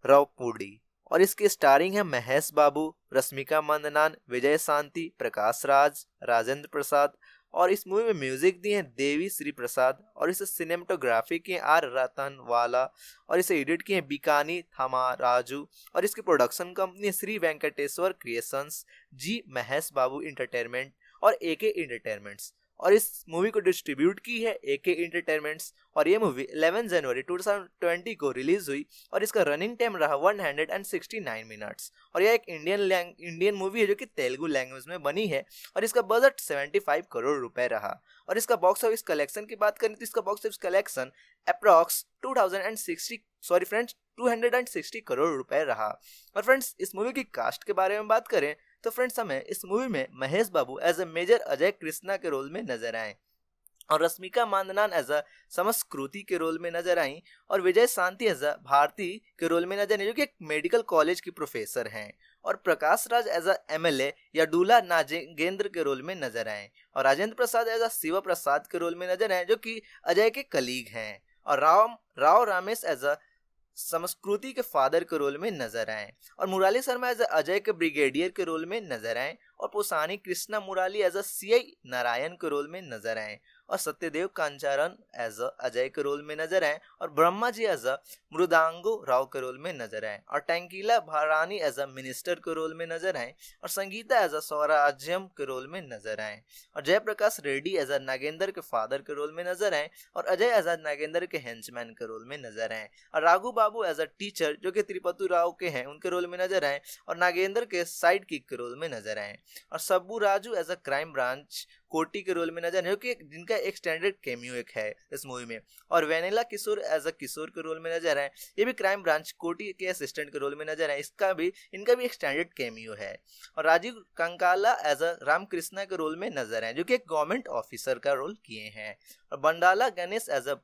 रावपुड़ी और इसके स्टारिंग है महेश बाबू रश्मिका मंदनान विजय शांति प्रकाश राज राजेंद्र प्रसाद और इस मूवी में म्यूजिक दिए हैं देवी श्री प्रसाद और इसे सिनेमाटोग्राफी किए आर रतन वाला और इसे एडिट किए हैं बिकानी थमा राजू और इसकी प्रोडक्शन कंपनी है Shri Venkateswara creations G Mahesh Babu entertainment और ए के इंटरटेनमेंट्स और इस मूवी को डिस्ट्रीब्यूट की है ए के इंटरटेनमेंट्स और ये मूवी 11 जनवरी 2020 को रिलीज हुई और इसका रनिंग टाइम रहा 169 मिनट्स और यह एक इंडियन इंडियन मूवी है जो कि तेलुगु लैंग्वेज में बनी है और इसका बजट 75 करोड़ रुपए रहा और इसका बॉक्स ऑफिस कलेक्शन की बात करें तो इसका box office collection approx to sorry friends 260 crore रुपए रहा और फ्रेंड्स इस मूवी की कास्ट के बारे में बात करें तो फ्रेंड्स हमें इस मूवी में Mahesh Babu as a major Ajay Krishna के रोल में नजर आए और रश्मिका मांदनान एज अ समस्कृति के रोल में नजर आई और विजय शांति एज अ भारती के रोल में नजर आई जो कि एक मेडिकल कॉलेज की प्रोफेसर हैं और प्रकाश राज एज अ ए या डूला नाजेंद्र के रोल में नजर आए और राजेंद्र प्रसाद एज अ शिव प्रसाद के रोल में नजर आए जो कि अजय के कलीग हैं और राव राव रामेश एज अ संस्कृति के फादर के रोल में नजर आए और मुराली शर्मा एज अजय के ब्रिगेडियर के रोल में नजर आए और Posani Krishna Murali as a C I Narayan के रोल में नजर आए और सत्यदेव कांचारन एज अजय के रोल में नजर आए और ब्रह्मा जी एज अ मृदांगो राव के रोल में नजर आए और Tanikella Bharani as a minister के रोल में नजर आए और संगीता एज अ स्वराज्यम के रोल में नजर आए और जयप्रकाश रेड्डी एज अ नागेंद्र के फादर के रोल में नजर आए और अजय एज अ नागेंद्र के हैंचमैन के रोल में नजर आए और Raghu Babu as a teacher जो कि त्रिपतु राव के हैं उनके रोल में नजर आए और नागेंद्र के साइड किक के रोल में नजर आए और Sabbu Raju as a crime branch Koti के रोल में नजर आए क्योंकि जिनका एक स्टैंडर्ड कैमियो एक है इस मूवी में और वेनेला किशोर एज अ किशोर के रोल में नजर आए ये भी क्राइम ब्रांच कोटी के असिस्टेंट के रोल में नजर आए इसका भी इनका भी एक स्टैंडर्ड कैमियो है और राजीव कंकाला एज अ रामकृष्णा के रोल में नजर आए जो कि एक गवर्नमेंट ऑफिसर का रोल किए हैं और Bandla Ganesh as a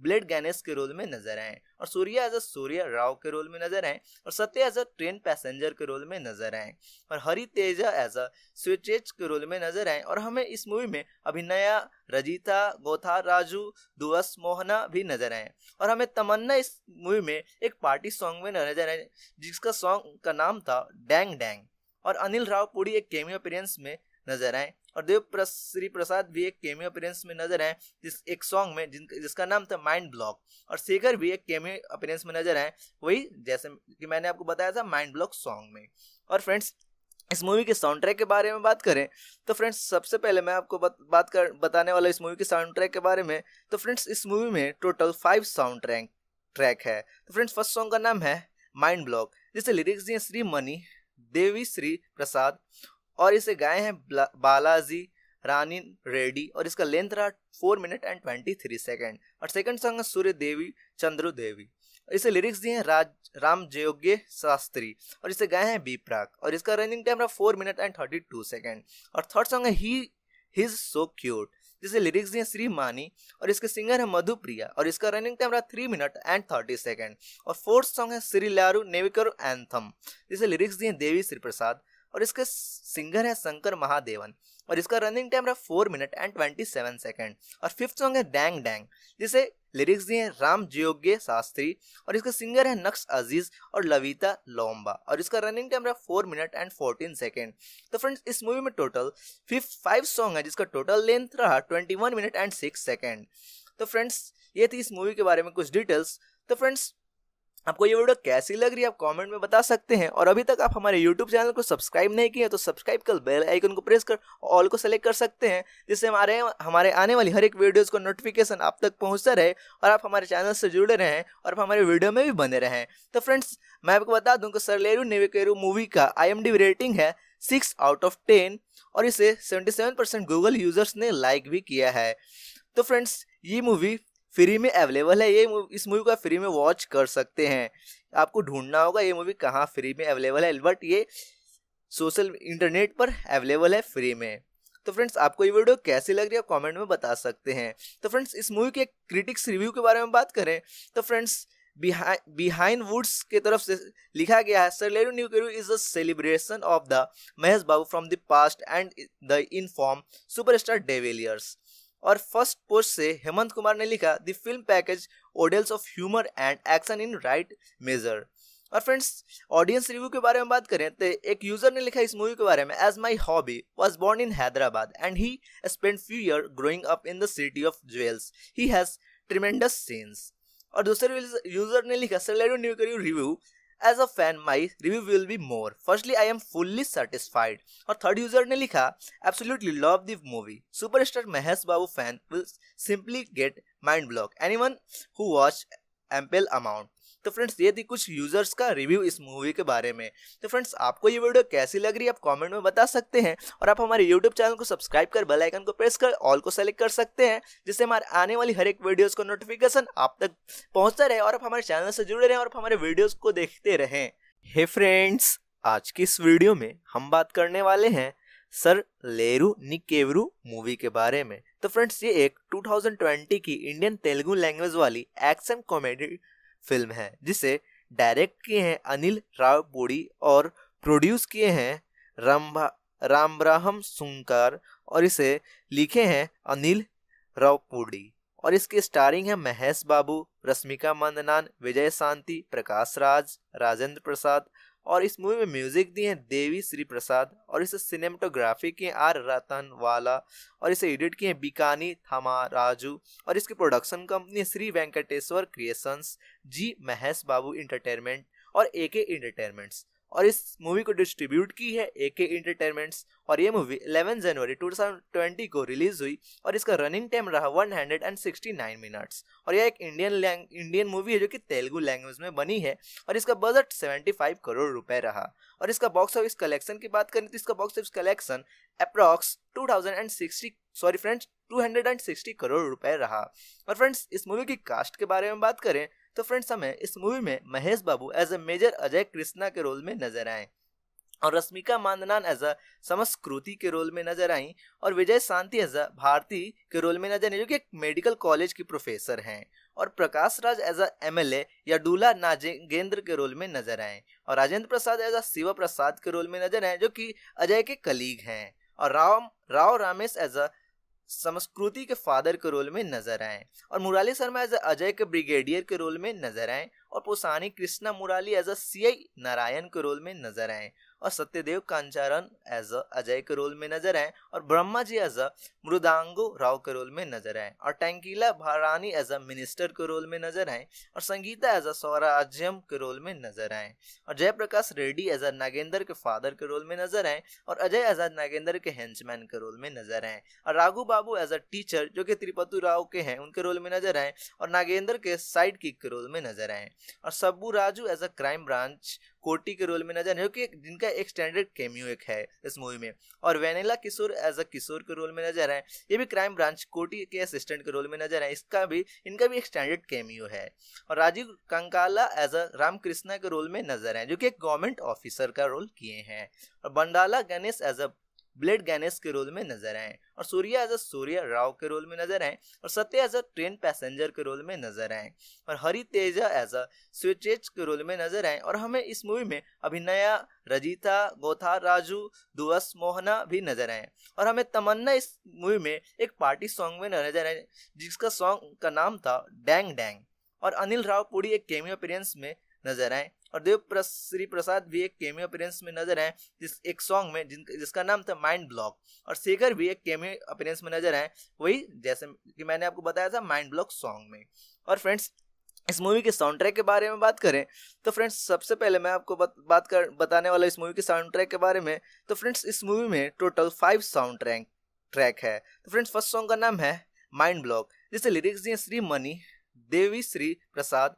blade Ganesh के रोल में नजर आए और सूर्या एज अ सूर्या राव के रोल में नजर आए और Satya as a train passenger के रोल में नजर आए और Hari Teja as a switches के रोल में नजर आए और हमें इस मूवी में अभिनया रजीता गोथा राजू दुवस मोहना भी नजर आए और हमें तमन्ना इस मूवी में एक पार्टी सॉन्ग में नजर आए जिसका सॉन्ग का नाम था डैंग डैंग और अनिल राव पूरी एक केमियो अपीरेंस में नजर आए और देव श्री प्रसाद भी एक केमियो अपीरेंस में नजर है जिस एक सॉन्ग में जिन जिसका नाम था माइंड ब्लॉक और शेखर भी एक केमियो अपीरेंस में नजर आए वही जैसे कि मैंने आपको बताया था माइंड ब्लॉक सॉन्ग में और फ्रेंड्स इस मूवी के साउंड ट्रैक के बारे में बात करें तो फ्रेंड्स सबसे पहले मैं आपको बत, बात कर बताने वाला इस मूवी के साउंड ट्रैक के बारे में तो फ्रेंड्स इस मूवी में total five sound track track है तो फ्रेंड्स फर्स्ट सॉन्ग का नाम है माइंड ब्लॉक जिससे लिरिक्स दिए श्री मनी देवी श्री प्रसाद और इसे गाए हैं बालाजी रानी रेड्डी और इसका लेंथ रहा four minute and twenty three second और सेकेंड सॉन्ग है सूर्य देवी चंद्रु देवी इसे लिरिक्स दिए हैं राज राम जयोग्य शास्त्री और इसे गाए हैं बी प्राक और इसका रनिंग टाइम रहा four minute and thirty two second और थर्ड सॉन्ग है ही हिज सो क्यूट जिसे लिरिक्स दिए श्री मानी और इसके सिंगर है मधुप्रिया और इसका रनिंग टाइम रहा three minute and thirty second और फोर्थ सॉन्ग है श्री लारू नेविकर एंथम जिसे लिरिक्स दिए देवी श्री प्रसाद और इसके सिंगर है शंकर महादेवन और इसका रनिंग टाइम रहा four minute and twenty seven second और फिफ्थ सॉन्ग है डैंग डैंग जिसे लिरिक्स दिए हैं राम जयोग्य शास्त्री और इसके सिंगर है नक्श अजीज और लविता लोम्बा और इसका रनिंग टाइम रहा four minute and fourteen second तो फ्रेंड्स इस मूवी में टोटल फिफ्थ फाइव सॉन्ग है जिसका टोटल लेंथ रहा twenty one minute and six second तो फ्रेंड्स ये थी इस मूवी के बारे में कुछ डिटेल्स तो फ्रेंड्स आपको ये वीडियो कैसी लग रही है आप कमेंट में बता सकते हैं और अभी तक आप हमारे यूट्यूब चैनल को सब्सक्राइब नहीं किए तो सब्सक्राइब कर बेल आइकन को प्रेस कर ऑल को सेलेक्ट कर सकते हैं जिससे हमारे हमारे आने वाली हर एक वीडियोस को नोटिफिकेशन आप तक पहुंचता रहे और आप हमारे चैनल से जुड़े रहें और आप हमारे वीडियो में भी बने रहें तो फ्रेंड्स मैं आपको बता दूँ कि सरलेरू नेवेकेरू मूवी का आई रेटिंग है सिक्स आउट ऑफ टेन और इसे सेवेंटी गूगल यूजर्स ने लाइक भी किया है तो फ्रेंड्स ये मूवी फ्री में अवेलेबल है ये इस मूवी को आप फ्री में वॉच कर सकते हैं आपको ढूंढना होगा ये मूवी कहाँ फ्री में अवेलेबल है बट ये सोशल इंटरनेट पर अवेलेबल है फ्री में तो फ्रेंड्स आपको ये वीडियो कैसी लग रही है कमेंट में बता सकते हैं तो फ्रेंड्स इस मूवी के क्रिटिक्स रिव्यू के बारे में बात करें तो फ्रेंड्स बिहाइंड वुड्स के तरफ से लिखा गया है लेरू न्यू केरू is a celebration of the Mahesh Babu from the past and the in form superstar de Villiers और फर्स्ट पोस्ट से हेमंत कुमार ने लिखा the film package oodles of humour and action in right major और फ्रेंड्स ऑडियंस रिव्यू के बारे में बात करें तो एक यूजर ने लिखा इस मूवी के बारे में as my hobby was born in Hyderabad and he spend few year growing up in the city of jewels he has tremendous scenes और दूसरे यूजर ने लिखा सेलेरो न्यू करी review as a fan my review will be more firstly I am fully satisfied और third user ने लिखा absolutely love the movie super star Mahesh Babu fan will simply get mind block any one who watch ample amount तो friends ये थी कुछ users का review इस movie के बारे में तो फ्रेंड्स आपको ये वीडियो कैसी लग रही है आप कॉमेंट में बता सकते हैं और आप हमारे यूट्यूब चैनल को सब्सक्राइब कर बेलाइकन को प्रेस कर ऑल को सेलेक्ट कर सकते हैं जिससे हमारे आने वाली हर एक वीडियोज़ का नोटिफिकेशन आप तक पहुँचता रहे और आप हमारे चैनल से जुड़े रहें और हमारे वीडियोज़ को देखते रहें हे फ्रेंड्स आज की इस वीडियो में हम बात करने वाले हैं सर लेरू निकेवरू मूवी के बारे में तो फ्रेंड्स ये एक 2020 की इंडियन तेलुगु लैंग्वेज वाली एक्शन कॉमेडी फिल्म है जिसे डायरेक्ट किए हैं अनिल राव बोड़ी और प्रोड्यूस किए हैं रामभा रामब्राहम सुंकर और इसे लिखे हैं अनिल रावपुडी और इसके स्टारिंग है महेश बाबू रश्मिका मंदनान विजय शांति प्रकाश राज राजेंद्र प्रसाद और इस मूवी में म्यूजिक दिए हैं देवी श्री प्रसाद और इसे सिनेमाटोग्राफी किए आर रतन वाला और इसे एडिट किए हैं बिकानी थमा राजू और इसकी production company Shri Venkateswara creations G Mahesh Babu entertainment और ए के इंटरटेनमेंट्स और इस मूवी को डिस्ट्रीब्यूट की है ए के इंटरटेनमेंट्स और ये मूवी 11 जनवरी 2020 को रिलीज हुई और इसका रनिंग टाइम रहा 169 मिनट्स और यह एक इंडियन इंडियन मूवी है जो कि तेलुगु लैंग्वेज में बनी है और इसका बजट 75 करोड़ रुपए रहा और इसका बॉक्स ऑफिस कलेक्शन की बात करें तो इसका box office collection approx to sorry friends two crore रुपए रहा और फ्रेंड्स इस मूवी की कास्ट के बारे में बात करें तो फ्रेंड्स हमें इस मूवी में Mahesh Babu as a major Ajay Krishna के रोल में नजर आए और रश्मिका मांदनान एज अ समस्कृति के रोल में नजर आई और विजय शांति एज अ भारती के रोल में नजर आई जो कि एक मेडिकल कॉलेज की प्रोफेसर हैं और Prakash Raj as a M L A या डूला नाजेंद्र के रोल में नजर आए और राजेंद्र प्रसाद एज अ शिव प्रसाद के रोल में नजर आए जो कि अजय के कलीग हैं और राम राव रामेश एज अ संस्कृति के फादर के रोल में नजर आए और मुराली शर्मा एज अजय के ब्रिगेडियर के रोल में नजर आए और Posani Krishna Murali as a C I Narayan के रोल में नजर आए और सत्यदेव कांचारन एज अजय के रोल में नजर आए और ब्रह्मा जी एज अ मृदांगो राव के रोल में नजर आए और Tanikella Bharani as a minister के रोल में नजर आए और संगीता एज अ स्वराज्यम के रोल में नजर आए और जयप्रकाश रेड्डी एज अ नागेंद्र के फादर के रोल में नजर आए और अजय एज अ नागेंद्र के हैंचमैन के रोल में नजर आए और Raghu Babu as a teacher जो कि त्रिपतु राव के हैं उनके रोल में नजर आए और नागेंद्र के साइड किक के रोल में नजर आए और Sabbu Raju as a crime branch Koti के रोल में नजर जो कि जिनका एक स्टैंडर्ड कैमियो एक है इस मूवी में और वेनेला किशोर एज अ किशोर के रोल में नजर आए ये भी क्राइम ब्रांच कोटी के असिस्टेंट के रोल में नजर आए इसका भी इनका भी एक स्टैंडर्ड कैमियो है और राजीव कंकाला एज अ रामकृष्णा के रोल में नजर आए जो कि एक गवर्नमेंट ऑफिसर का रोल किए हैं और Bandla Ganesh as a blade Ganesh के रोल में नजर आए और सूर्या एज अ सूर्या राव के रोल में नजर आए और Satya as a train passenger के रोल में नजर आए और Hari Teja as a switches के रोल में नजर आए और हमें इस मूवी में अभिनया रजीता गोथा राजू दुवस मोहना भी नजर आए और हमें तमन्ना इस मूवी में एक पार्टी सॉन्ग में नजर आए जिसका सॉन्ग का नाम था डैंग डैंग और अनिल राव पूरी एक केमियो अपीरेंस में नजर आए और देव श्री प्रसाद भी एक केमियो अपीरेंस में नजर आए जिस एक सॉन्ग में जिन, जिसका नाम था माइंड ब्लॉक और शेखर भी एक केमियो अपीरेंस में नजर आए वही जैसे कि मैंने आपको बताया था माइंड ब्लॉक सॉन्ग में और फ्रेंड्स इस मूवी के साउंड ट्रैक के बारे में बात करें तो फ्रेंड्स सबसे पहले मैं आपको बत, बात कर बताने वाला इस मूवी के साउंड ट्रैक के बारे में तो फ्रेंड्स इस मूवी में total five sound track track है तो फ्रेंड्स फर्स्ट सॉन्ग का नाम है माइंड ब्लॉक जिसे लिरिक्स दिए श्री मनी देवी श्री प्रसाद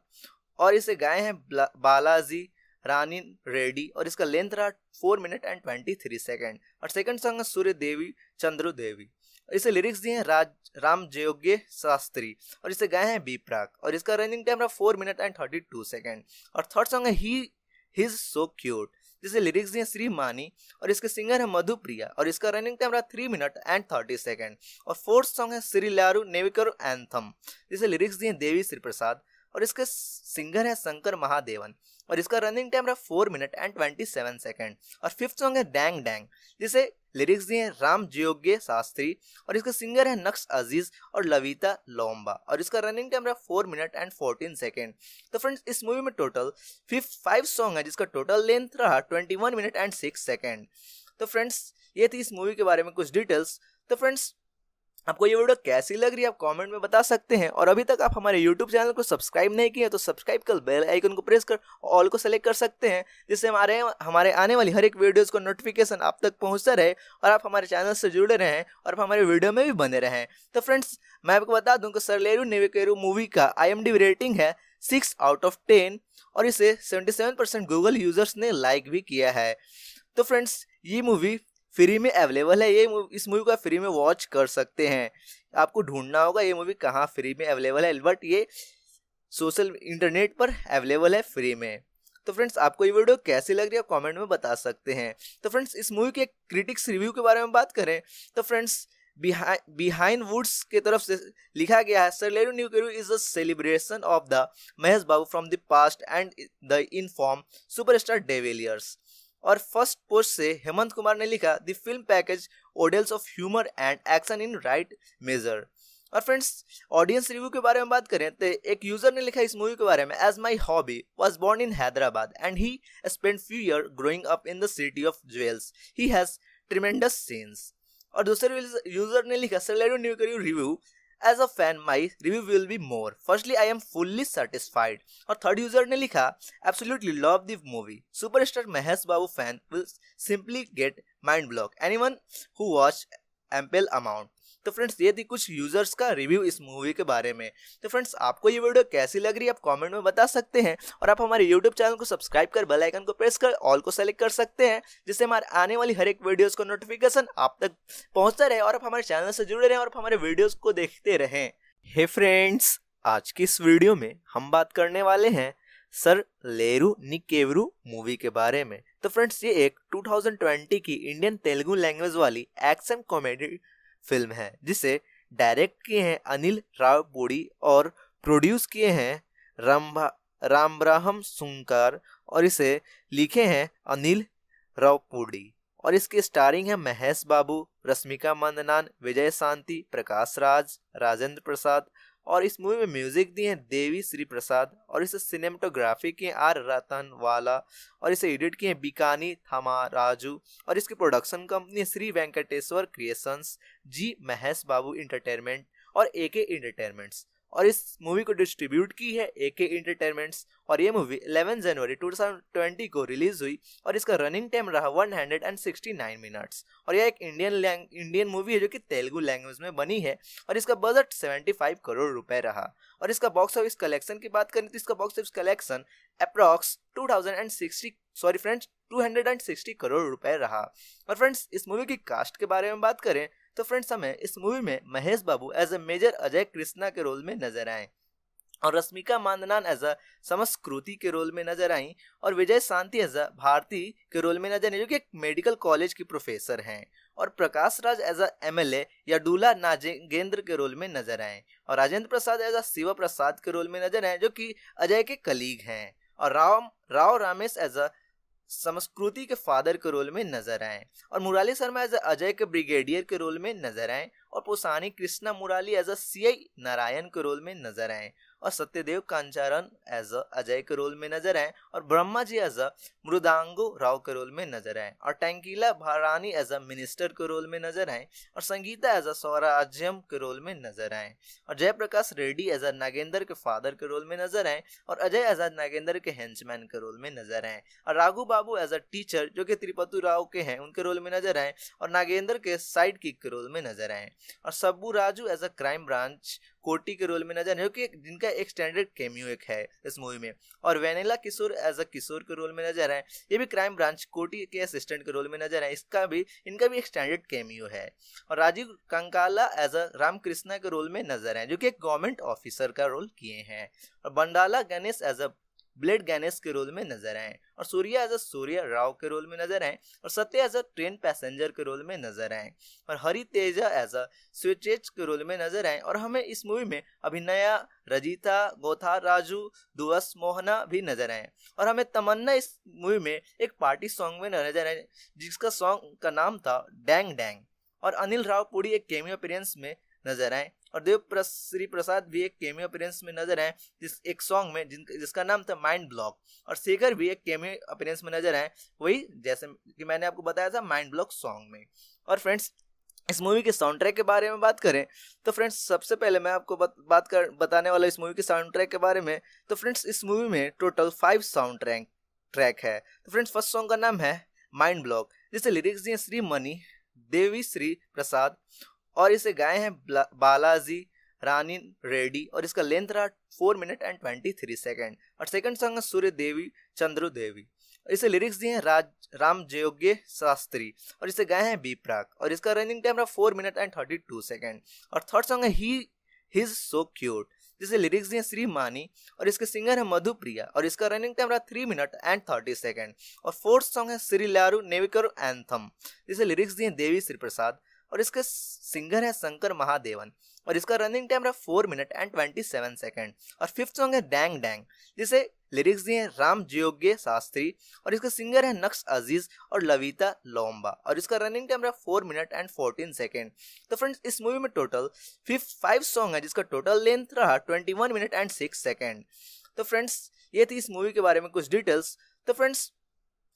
और इसे गाए हैं बालाजी रानी रेडी और इसका लेंथ रहा four minute and twenty three second और सेकंड सॉन्ग है सूर्य देवी चंद्र देवी इसे लिरिक्स दिए हैं राज राम जयोग्य शास्त्री और इसे गाए हैं बी प्राक और इसका रनिंग टाइम रहा four minute and thirty two second और थर्ड सॉन्ग है ही हिज सो क्यूट जिसे लिरिक्स दिए श्री मानी और इसके सिंगर है मधुप्रिया और इसका रनिंग टाइम रहा three minute and thirty second और फोर्थ सॉन्ग है श्री लारू नेविकर एंथम जिसे लिरिक्स दिए देवी श्री प्रसाद और इसके सिंगर है शंकर महादेवन और इसका रनिंग टाइम रहा four minute and twenty seven second और फिफ्थ सॉन्ग है डैंग डैंग जिसे लिरिक्स दिए हैं राम जयोग्य शास्त्री और इसके सिंगर है नक्स अजीज और लविता लोम्बा और इसका रनिंग टाइम रहा four minute and fourteen second तो फ्रेंड्स इस मूवी में टोटल फिफ्थ फाइव सॉन्ग है जिसका टोटल लेंथ रहा twenty one minute and six second तो फ्रेंड्स ये थी इस मूवी के बारे में कुछ डिटेल्स तो फ्रेंड्स आपको ये वीडियो कैसी लग रही है आप कमेंट में बता सकते हैं और अभी तक आप हमारे YouTube चैनल को सब्सक्राइब नहीं किए तो सब्सक्राइब कर बेल आइकन को प्रेस कर ऑल को सेलेक्ट कर सकते हैं जिससे हमारे हमारे आने वाली हर एक वीडियोस को नोटिफिकेशन आप तक पहुंचता रहे और आप हमारे चैनल से जुड़े रहें और आप हमारे वीडियो में भी बने रहें तो फ्रेंड्स मैं आपको बता दूँ कि सरलेरू नेविकेरू मूवी का आई रेटिंग है सिक्स आउट ऑफ टेन और इसे सेवेंटी गूगल यूजर्स ने लाइक भी किया है तो फ्रेंड्स ये मूवी फ्री में अवेलेबल है ये इस मूवी को आप फ्री में वॉच कर सकते हैं आपको ढूंढना होगा ये मूवी कहाँ फ्री में अवेलेबल है बट ये सोशल इंटरनेट पर अवेलेबल है फ्री में तो फ्रेंड्स आपको ये वीडियो कैसी लग रही है कमेंट में बता सकते हैं तो फ्रेंड्स इस मूवी के क्रिटिक्स रिव्यू के बारे में बात करें तो फ्रेंड्स बिहाइंड वुड्स के तरफ से लिखा गया है सर लेरू न्यू केरू is a celebration of the Mahesh Babu from the past and the in form superstar de Villiers और फर्स्ट पोस्ट से हेमंत कुमार ने लिखा the film package oodles of humour and action in right major और फ्रेंड्स ऑडियंस रिव्यू के बारे में बात करें तो एक यूजर ने लिखा इस मूवी के बारे में as my hobby was born in Hyderabad and he spend few year growing up in the city of jewels he has tremendous scenes और दूसरे यूजर ने लिखा सेलेडो न्यू करी review as a fan my review will be more firstly I am fully satisfied और third user ने लिखा absolutely love the movie star Mahesh Babu fan will simply get mind block any one who watch ample amount तो friends ये थी कुछ users का review इस movie के बारे में तो फ्रेंड्स आपको ये वीडियो कैसी लग रही है आप कमेंट में बता सकते हैं और आप हमारे यूट्यूब चैनल को सब्सक्राइब कर बेल आइकन को प्रेस कर ऑल को सेलेक्ट कर सकते हैं जिससे हमारे आने वाली हर एक वीडियोस का नोटिफिकेशन आप तक पहुंचता रहे और आप हमारे चैनल से जुड़े रहें और हमारे वीडियोज को देखते रहें हे फ्रेंड्स आज की इस वीडियो में हम बात करने वाले हैं सर लेरू निकेवरू मूवी के बारे में तो फ्रेंड्स ये एक 2020 की इंडियन तेलुगु लैंग्वेज वाली एक्शन कॉमेडी फिल्म है जिसे डायरेक्ट किए हैं अनिल राव बोड़ी और प्रोड्यूस किए हैं रामभा रामब्राहम सुंकर और इसे लिखे हैं अनिल राव पूड़ी और इसकी स्टारिंग है महेश बाबू रश्मिका मंदनान विजय शांति प्रकाश राज राजेंद्र प्रसाद और इस मूवी में म्यूजिक दिए हैं देवी श्री प्रसाद और इसे सिनेमाटोग्राफी किए आर रतन वाला और इसे एडिट किए हैं बिकानी थमा राजू और इसकी प्रोडक्शन कंपनी है Shri Venkateswara creations G Mahesh Babu entertainment और ए के इंटरटेनमेंट्स और इस मूवी को डिस्ट्रीब्यूट की है ए के इंटरटेनमेंट्स और ये मूवी 11 जनवरी 2020 को रिलीज हुई और इसका रनिंग टाइम रहा 169 मिनट्स और यह एक इंडियन इंडियन मूवी है जो कि तेलुगु लैंग्वेज में बनी है और इसका बजट 75 करोड़ रुपए रहा और इसका बॉक्स ऑफिस कलेक्शन की बात करें तो इसका box office collection approx to sorry friends 260 crore रुपए रहा और फ्रेंड्स इस मूवी की कास्ट के बारे में बात करें तो फ्रेंड्स हमें इस मूवी में Mahesh Babu as a major Ajay Krishna के रोल में नजर आए और रश्मिका मांदनान एज अ समस्कृति के रोल में नजर आई और विजय शांति एज अ भारती के रोल में नजर आई जो कि एक मेडिकल कॉलेज की प्रोफेसर हैं और प्रकाश राज एज अ एमएलए या डूला नागेंद्र के रोल में नजर आए और राजेंद्र प्रसाद एज अ शिव प्रसाद के रोल में नजर आए जो कि अजय के कलीग हैं और राम राव रामेश एज अ संस्कृति के फादर के रोल में नजर आए और मुराली शर्मा एज अजय के ब्रिगेडियर के रोल में नजर आए और Posani Krishna Murali as a C I Narayan के रोल में नजर आए और सत्यदेव कांचारन एज अ अजय के रोल में नजर आए और ब्रह्मा जी एज अ मृदांगो राव के रोल में नजर आए और Tanikella Bharani as a minister के रोल में नजर आए और संगीता एज अ स्वराज्यम के रोल में नजर आए और जयप्रकाश रेड्डी एज अ नागेंद्र के फादर के रोल में नजर आए और अजय एज अ नागेंद्र के हैंचमैन के रोल में नजर आए और Raghu Babu as a teacher जो कि त्रिपतु राव के हैं उनके रोल में नजर आए और नागेंद्र के साइड किक के रोल में नजर आए और Sabbu Raju as a crime branch Koti के रोल में नजर आए क्योंकि जिनका एक स्टैंडर्ड कैमियो एक है इस मूवी में और वेनेला किशोर एज अ किशोर के रोल में नजर आए ये भी क्राइम ब्रांच कोटी के असिस्टेंट के रोल में नजर आए इसका भी इनका भी एक स्टैंडर्ड कैमियो है और राजीव कंकाला एज अ रामकृष्णा के रोल में नजर आए जो कि एक गवर्नमेंट ऑफिसर का रोल किए हैं और Bandla Ganesh as a blade Ganesh के रोल में नजर आए और सूर्या एज अ सूर्या राव के रोल में नजर आए और Satya as a train passenger के रोल में नजर आए और Hari Teja as a switches के रोल में नजर आए और हमें इस मूवी में अभिनया रजीता गोथा राजू दुवस मोहना भी नजर आए और हमें तमन्ना इस मूवी में एक पार्टी सॉन्ग में नजर आए जिसका सॉन्ग का नाम था डैंग डैंग और अनिल राव पूरी एक केमियो अपीरेंस में नजर आए और देव श्री प्रसाद भी एक केमियो अपीरेंस में नजर आए जिस एक सॉन्ग में जिन जिसका नाम था माइंड ब्लॉक और शेखर भी एक केमियो अपीरेंस में नजर आए वही जैसे कि मैंने आपको बताया था माइंड ब्लॉक सॉन्ग में और फ्रेंड्स इस मूवी के साउंड ट्रैक के बारे में बात करें तो फ्रेंड्स सबसे पहले मैं आपको बत, बात कर बताने वाला इस मूवी के साउंड ट्रैक के बारे में तो फ्रेंड्स इस मूवी में total five sound track track है तो फ्रेंड्स फर्स्ट सॉन्ग का नाम है माइंड ब्लॉक जिसे लिरिक्स दिए श्री मनी देवी श्री प्रसाद और इसे गाए हैं बालाजी रानी रेड्डी और इसका लेंथ रहा four minute and twenty three second और सेकंड सॉन्ग है सूर्य देवी चंद्रु देवी इसे लिरिक्स दिए हैं राज राम जयोग्य शास्त्री और इसे गाए हैं बी प्राक और इसका रनिंग टाइम रहा four minute and thirty two second और थर्ड सॉन्ग है ही हिज सो क्यूट जिसे लिरिक्स दिए श्री मानी और इसके सिंगर है मधुप्रिया और इसका रनिंग टाइम रहा three minute and thirty second और फोर्थ सॉन्ग है श्री लारू नेविकर एंथम जिसे लिरिक्स दिए देवी श्री प्रसाद और इसके सिंगर है शंकर महादेवन और इसका रनिंग टाइम रहा four minute and twenty seven second और फिफ्थ सॉन्ग है डैंग डैंग जिसे लिरिक्स दिए हैं राम जयोग्य शास्त्री और इसके सिंगर है नक्स अजीज और लविता लोम्बा और इसका रनिंग टाइम रहा four minute and fourteen second तो फ्रेंड्स इस मूवी में टोटल फिफ्थ फाइव सॉन्ग है जिसका टोटल लेंथ रहा twenty one minute and six second तो फ्रेंड्स ये थी इस मूवी के बारे में कुछ डिटेल्स तो फ्रेंड्स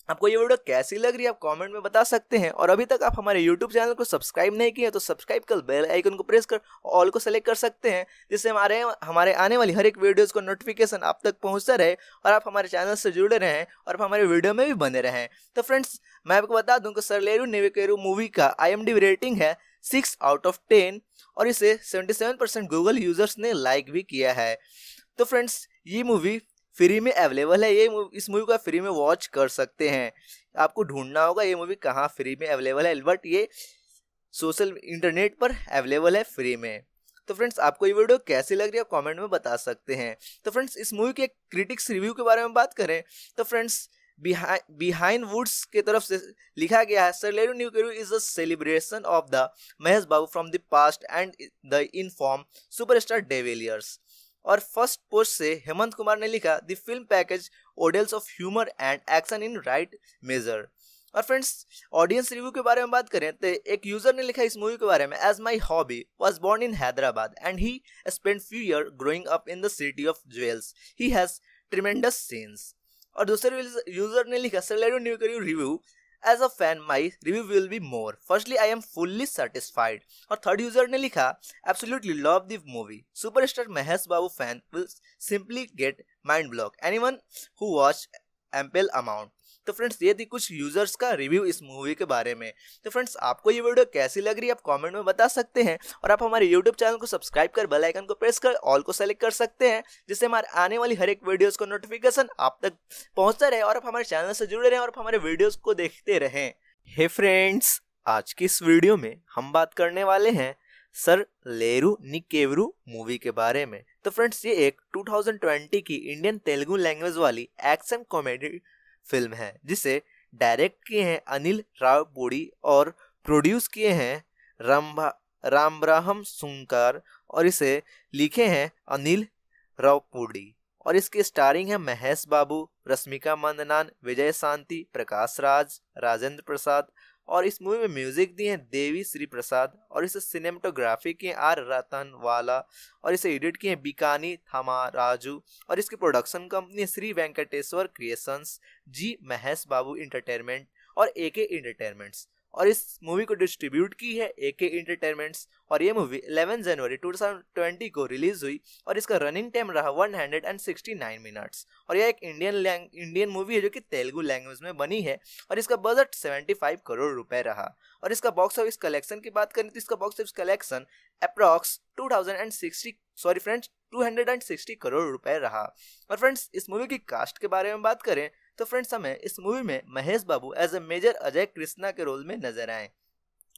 आपको ये वीडियो कैसी लग रही है आप कमेंट में बता सकते हैं और अभी तक आप हमारे YouTube चैनल को सब्सक्राइब नहीं किए तो सब्सक्राइब कर बेल आइकन को प्रेस कर ऑल को सेलेक्ट कर सकते हैं जिससे हमारे हमारे आने वाली हर एक वीडियोस को नोटिफिकेशन आप तक पहुंचता रहे और आप हमारे चैनल से जुड़े रहें और आप हमारे वीडियो में भी बने रहें तो फ्रेंड्स मैं आपको बता दूँ कि सरलेरू नेविकेरू मूवी का आई रेटिंग है सिक्स आउट ऑफ टेन और इसे सेवेंटी गूगल यूजर्स ने लाइक भी किया है तो फ्रेंड्स ये मूवी फ्री में अवेलेबल है ये इस मूवी को आप फ्री में वॉच कर सकते हैं आपको ढूंढना होगा ये मूवी कहाँ फ्री में अवेलेबल है बट ये सोशल इंटरनेट पर अवेलेबल है फ्री में तो फ्रेंड्स आपको ये वीडियो कैसी लग रही है कमेंट में बता सकते हैं तो फ्रेंड्स इस मूवी के क्रिटिक्स रिव्यू के बारे में बात करें तो फ्रेंड्स बिहाइंड वुड्स के तरफ से लिखा गया है सर लेरू न्यू केरू is a celebration of the Mahesh Babu from the past and the in form superstar de Villiers और फर्स्ट पोस्ट से हेमंत कुमार ने लिखा the film package oodles of humour and action in right major और फ्रेंड्स ऑडियंस रिव्यू के बारे में बात करें तो एक यूजर ने लिखा इस मूवी के बारे में as my hobby was born in Hyderabad and he spend few year growing up in the city of jewels he has tremendous scenes और दूसरे यूजर ने लिखा you new review as a fan my review will be more firstly I am fully satisfied और third user ने लिखा absolutely love the movie super star Mahesh Babu fan will simply get mind block any one who watch ample amount तो friends ये थी कुछ users का review इस movie के बारे में तो फ्रेंड्स आपको ये वीडियो कैसी लग रही है आप कॉमेंट में बता सकते हैं और आप हमारे यूट्यूब चैनल को सब्सक्राइब कर बेलाइकन को प्रेस कर ऑल को सेलेक्ट कर सकते हैं जिससे हमारे आने वाली हर एक वीडियोज़ का नोटिफिकेशन आप तक पहुंचता रहे और आप हमारे चैनल से जुड़े रहें और हमारे वीडियोज़ को देखते रहें हे फ्रेंड्स आज की इस वीडियो में हम बात करने वाले हैं सर लेरू निकेवरू मूवी के बारे में तो फ्रेंड्स ये एक 2020 की इंडियन तेलुगु लैंग्वेज वाली एक्शन कॉमेडी फिल्म है जिसे डायरेक्ट किए हैं अनिल राव बोड़ी और प्रोड्यूस किए हैं रामभा रामब्राहम सुंकर और इसे लिखे हैं अनिल रावपुडी और इसके स्टारिंग है महेश बाबू रश्मिका मंदनान विजय शांति प्रकाश राज राजेंद्र प्रसाद और इस मूवी में म्यूजिक दिए हैं देवी श्री प्रसाद और इसे सिनेमाटोग्राफी किए आर रतन वाला और इसे एडिट किए हैं बिकानी थमा राजू और इसकी production company Shri Venkateswara creations G Mahesh Babu entertainment और ए के इंटरटेनमेंट्स और इस मूवी को डिस्ट्रीब्यूट की है ए के इंटरटेनमेंट्स और ये मूवी 11 जनवरी 2020 को रिलीज हुई और इसका रनिंग टाइम रहा 169 मिनट्स और यह एक इंडियन इंडियन मूवी है जो कि तेलुगु लैंग्वेज में बनी है और इसका बजट 75 करोड़ रुपए रहा और इसका बॉक्स ऑफिस कलेक्शन की बात करें तो इसका box office collection approx to sorry friends two crore रुपए रहा और फ्रेंड्स इस मूवी की कास्ट के बारे में बात करें तो फ्रेंड्स हमें इस मूवी में Mahesh Babu as a major Ajay Krishna के रोल में नजर आए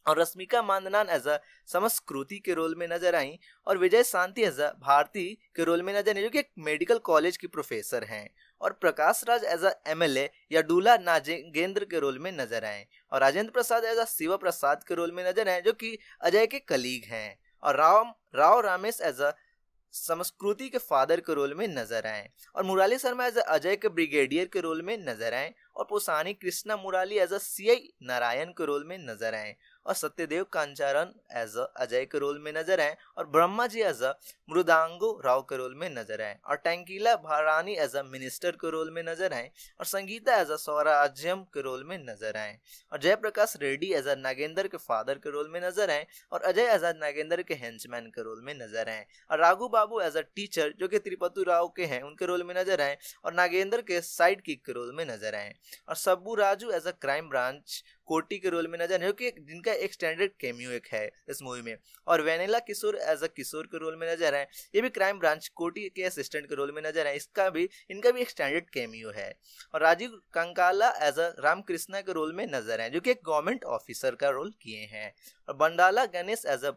और रश्मिका मांदनान एज अ समस्कृति के रोल में नजर आई और विजय शांति एज अ भारती के रोल में नजर आई जो कि एक मेडिकल कॉलेज की प्रोफेसर हैं और प्रकाश राज एज अ एमएलए या डूला नागेंद्र के रोल में नजर आए और राजेंद्र प्रसाद एज अ शिव प्रसाद के रोल में नजर आए जो कि अजय के कलीग हैं और राव राव रामेश एज अ संस्कृति के फादर के रोल में नजर आए और मुराली शर्मा एज अजय के ब्रिगेडियर के रोल में नजर आए और Posani Krishna Murali as a C I Narayan के रोल में नजर आए और सत्यदेव कांचारन एज अजय के रोल में नजर आए और ब्रह्मा जी एज अ मृदांगो राव के रोल में नजर आए और Tanikella Bharani as a minister के रोल में नजर आए और संगीता एज अ स्वराज्यम के रोल में नजर आए और जयप्रकाश रेड्डी एज अ नागेंद्र के फादर के रोल में नजर आए और अजय एज अ नागेंद्र के हेंचमैन के रोल में नजर आए और Raghu Babu as a teacher जो कि त्रिपतु राव के हैं उनके रोल में नजर आए और नागेंद्र के साइड किक के रोल में नजर आए और Sabbu Raju as a crime branch Koti के रोल में नजर आए क्योंकि जिनका एक स्टैंडर्ड कैमियो एक है इस मूवी में और वेनेला किशोर एज अ किशोर के रोल में नजर आए ये भी क्राइम ब्रांच कोटी के असिस्टेंट के रोल में नजर आए इसका भी इनका भी एक स्टैंडर्ड कैमियो है और राजीव कंकाला एज अ रामकृष्णा के रोल में नजर आए जो कि एक गवर्नमेंट ऑफिसर का रोल किए हैं और Bandla Ganesh as a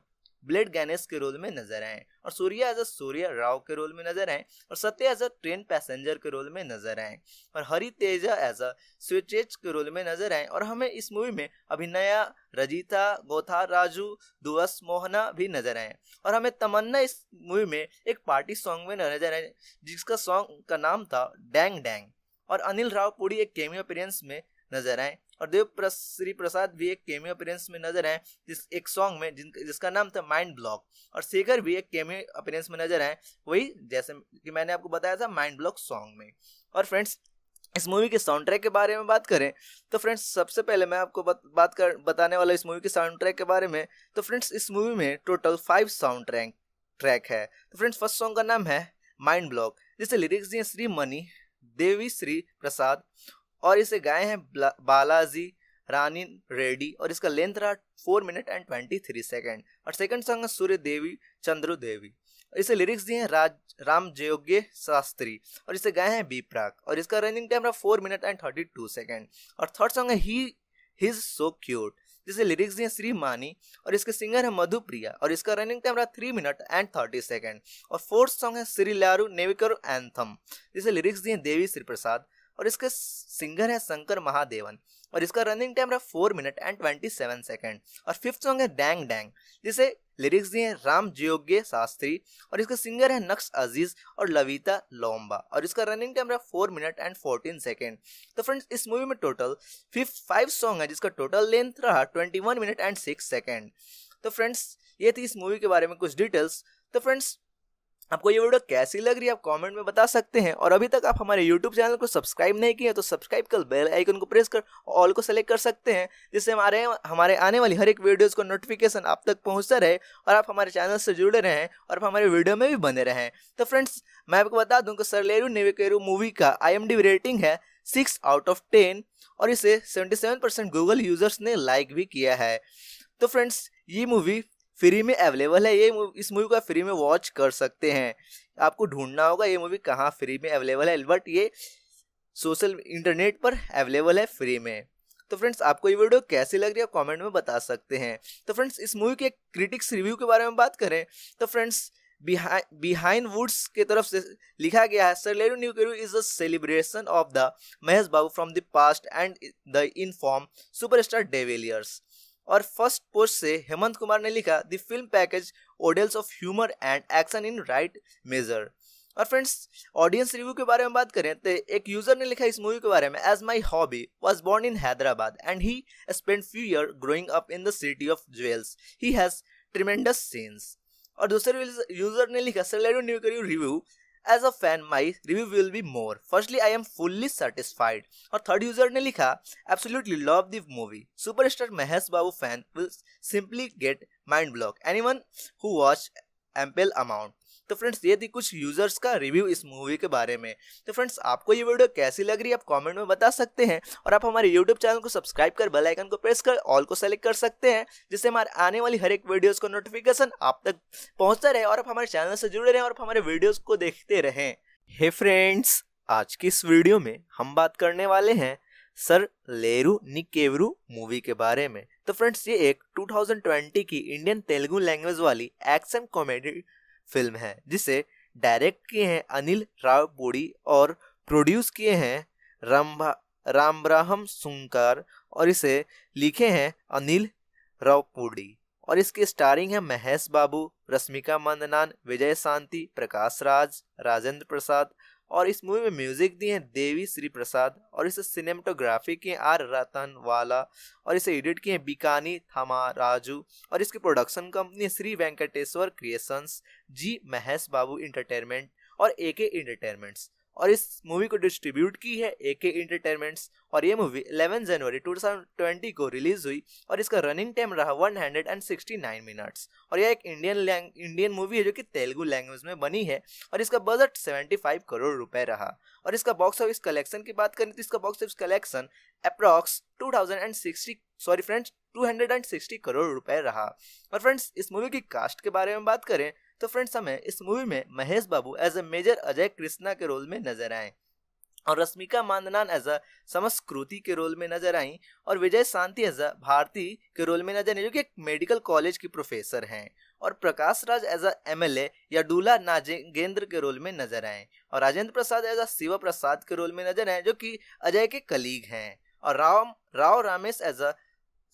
blade Ganesh के रोल में नजर आए और सूर्या एज अ राव के रोल में नजर आए और Satya as a train passenger के रोल में नजर आए और Hari Teja as a switches के रोल में नजर आए और हमें इस मूवी में अभिनया रजीता गोथा राजू दुअस मोहना भी नजर आए और हमें तमन्ना इस मूवी में एक पार्टी सॉन्ग में नजर आए जिसका सॉन्ग का नाम था डैंग डैंग और अनिल राव पुरी एक केमियो अपीरेंस में नजर आए और देव श्री प्रसाद भी एक केमियो अपीरेंस में नजर आए जिस एक सॉन्ग में जिन जिसका नाम था माइंड ब्लॉक और शेखर भी एक केमियो अपीरेंस में नजर आए वही जैसे कि मैंने आपको बताया था माइंड ब्लॉक सॉन्ग में और फ्रेंड्स इस मूवी के साउंड ट्रैक के बारे में बात करें तो फ्रेंड्स सबसे पहले मैं आपको बत, बात कर बताने वाला इस मूवी के साउंड ट्रैक के बारे में तो फ्रेंड्स इस मूवी में total five sound track track है तो फ्रेंड्स फर्स्ट सॉन्ग का नाम है माइंड ब्लॉक जिसे लिरिक्स दिए श्री मनी देवी श्री प्रसाद और इसे गाए हैं बालाजी रानी रेड्डी और इसका लेंथ रहा four minute and twenty three second और सेकंड सॉन्ग है सूर्य देवी चंद्रु देवी इसे लिरिक्स दिए हैं राज राम जयोग्य शास्त्री और इसे गाए हैं बी और इसका रनिंग टाइम रहा four minute and thirty two second और थर्ड सॉन्ग है ही हिज सो क्यूट जिसे लिरिक्स दिए श्री मानी और इसके सिंगर है मधुप्रिया और इसका रनिंग टाइम रहा three minute and thirty second और फोर्थ सॉन्ग है श्री लारू नेविकर एंथम जिसे लिरिक्स दिए देवी श्री प्रसाद और इसके सिंगर है शंकर महादेवन और इसका रनिंग टाइम रहा four minute and twenty seven second और फिफ्थ सॉन्ग है डैंग डैंग जिसे लिरिक्स दिए हैं राम जयोग्य शास्त्री और इसके सिंगर है नक्स अजीज और लविता लोम्बा और इसका रनिंग टाइम रहा four minute and fourteen second तो फ्रेंड्स इस मूवी में टोटल फिफ्थ फाइव सॉन्ग है जिसका टोटल लेंथ रहा twenty one minute and six second तो फ्रेंड्स ये थी इस मूवी के बारे में कुछ डिटेल्स तो फ्रेंड्स आपको ये वीडियो कैसी लग रही है आप कमेंट में बता सकते हैं और अभी तक आप हमारे YouTube चैनल को सब्सक्राइब नहीं किए तो सब्सक्राइब कर बेल आइकन को प्रेस कर ऑल को सेलेक्ट कर सकते हैं जिससे हमारे हमारे आने वाली हर एक वीडियोस को नोटिफिकेशन आप तक पहुंचता रहे और आप हमारे चैनल से जुड़े रहें और आप हमारे वीडियो में भी बने रहें तो फ्रेंड्स मैं आपको बता दूँ कि सरलेरू नेविकेरू मूवी का आई रेटिंग है सिक्स आउट ऑफ टेन और इसे सेवेंटी गूगल यूजर्स ने लाइक भी किया है तो फ्रेंड्स ये मूवी फ्री में अवेलेबल है ये इस मूवी को आप फ्री में वॉच कर सकते हैं आपको ढूंढना होगा ये मूवी कहाँ फ्री में अवेलेबल है बट ये सोशल इंटरनेट पर अवेलेबल है फ्री में तो फ्रेंड्स आपको ये वीडियो कैसी लग रही है कमेंट में बता सकते हैं तो फ्रेंड्स इस मूवी के क्रिटिक्स रिव्यू के बारे में बात करें तो फ्रेंड्स बिहाइंड वुड्स के तरफ से लिखा गया है सरलेरू new is a celebration of the Mahesh Babu from the past and the in form superstar de Villiers और फर्स्ट पोस्ट से हेमंत कुमार ने लिखा the film package oodles of humour and action in right major और फ्रेंड्स ऑडियंस रिव्यू के बारे में बात करें तो एक यूजर ने लिखा इस मूवी के बारे में as my hobby was born in Hyderabad and he spend few year growing up in the city of jewels he has tremendous scenes और दूसरे यूजर ने लिखा Sarileru Neekevvaru review as a fan my review will be more firstly I am fully satisfied और third user ने लिखा absolutely love the movie super star Mahesh Babu fan will simply get mind block any one who watch ample amount तो friends ये थी कुछ users का review इस movie के बारे में तो फ्रेंड्स आपको ये वीडियो कैसी लग रही है आप कॉमेंट में बता सकते हैं और आप हमारे यूट्यूब चैनल को सब्सक्राइब कर बेलाइकन को प्रेस कर ऑल को सेलेक्ट कर सकते हैं जिससे हमारे आने वाली हर एक वीडियोज़ का नोटिफिकेशन आप तक पहुँचता रहे और आप हमारे चैनल से जुड़े रहें और हमारे वीडियोज़ को देखते रहें हे फ्रेंड्स आज की इस वीडियो में हम बात करने वाले हैं सर लेरू निकेवरू मूवी के बारे में तो फ्रेंड्स ये एक 2020 की इंडियन तेलुगु लैंग्वेज वाली एक्शन कॉमेडी फिल्म है जिसे डायरेक्ट किए हैं अनिल राव बोड़ी और प्रोड्यूस किए हैं राम रामब्राहम सुंकर और इसे लिखे हैं अनिल रावपुड़ी और इसके स्टारिंग है महेश बाबू रश्मिका मंदनान विजय शांति प्रकाश राज राजेंद्र प्रसाद और इस मूवी में म्यूजिक दिए हैं देवी श्री प्रसाद और इसे सिनेमाटोग्राफी किए आर रतन वाला और इसे एडिट किए हैं बिकानी थमा राजू और इसकी प्रोडक्शन कंपनी है Shri Venkateswara creations G Mahesh Babu entertainment और ए के इंटरटेनमेंट्स और इस मूवी को डिस्ट्रीब्यूट की है ए के इंटरटेनमेंट्स और ये मूवी 11 जनवरी 2020 को रिलीज हुई और इसका रनिंग टाइम रहा 169 मिनट्स और यह एक इंडियन इंडियन मूवी है जो कि तेलुगु लैंग्वेज में बनी है और इसका बजट 75 करोड़ रुपए रहा और इसका बॉक्स ऑफिस कलेक्शन की बात करें तो इसका box office collection approx to sorry friends 260 crore रुपए रहा और फ्रेंड्स इस मूवी की कास्ट के बारे में बात करें तो फ्रेंड्स हमें इस मूवी में Mahesh Babu as a major Ajay Krishna के रोल में नजर आए और रश्मिका मांदनान एज अ समस्कृति के रोल में नजर आई और विजय शांति एज अ भारती के रोल में नजर आई जो कि एक मेडिकल कॉलेज की प्रोफेसर हैं और प्रकाश राज एज अ ए या डूला नाजेंद्र के रोल में नजर आए और राजेंद्र प्रसाद एज अ शिव प्रसाद के रोल में नजर आए जो कि अजय के कलीग हैं और राव राव रामेश एज अ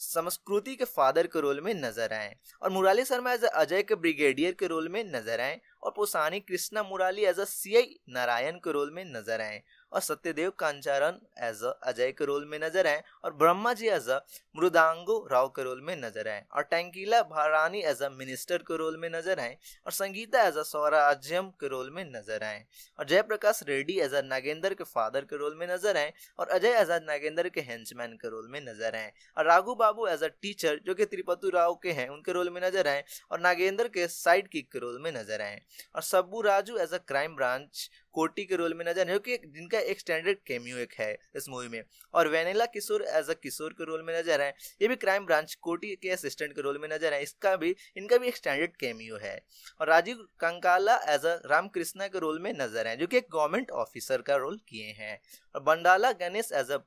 समस्कृति के फादर के रोल में नजर आए और मुराली शर्मा एज अजय के ब्रिगेडियर के रोल में नजर आए और Posani Krishna Murali as a C I Narayan के रोल में नजर आए और सत्यदेव कांचारन एज अजय के रोल में नजर आए और ब्रह्मा जी एज अ मृदांगो राव के रोल में नजर आए और Tanikella Bharani as a minister के रोल में नजर आए और संगीता एज अ स्वराज्यम के रोल में नजर आए और जयप्रकाश रेड्डी एज अ नागेंद्र के फादर के रोल में नजर आए और अजय एज अ नागेंद्र के हैंचमैन के रोल में नजर आए और Raghu Babu as a teacher जो कि त्रिपतु राव के हैं उनके रोल में नजर आए और नागेंद्र के साइड किक के रोल में नजर आए और Sabbu Raju as a crime branch Koti के रोल में नजर आए क्योंकि जिनका एक स्टैंडर्ड कैमियो एक है इस मूवी में और वेनेला किशोर एज अ किशोर के रोल में नजर आए ये भी क्राइम ब्रांच कोटी के असिस्टेंट के रोल में नजर आए इसका भी इनका भी एक स्टैंडर्ड कैमियो है और राजीव कंकाला एज अ रामकृष्णा के रोल में नजर आए जो कि एक गवर्नमेंट ऑफिसर का रोल किए हैं और Bandla Ganesh as a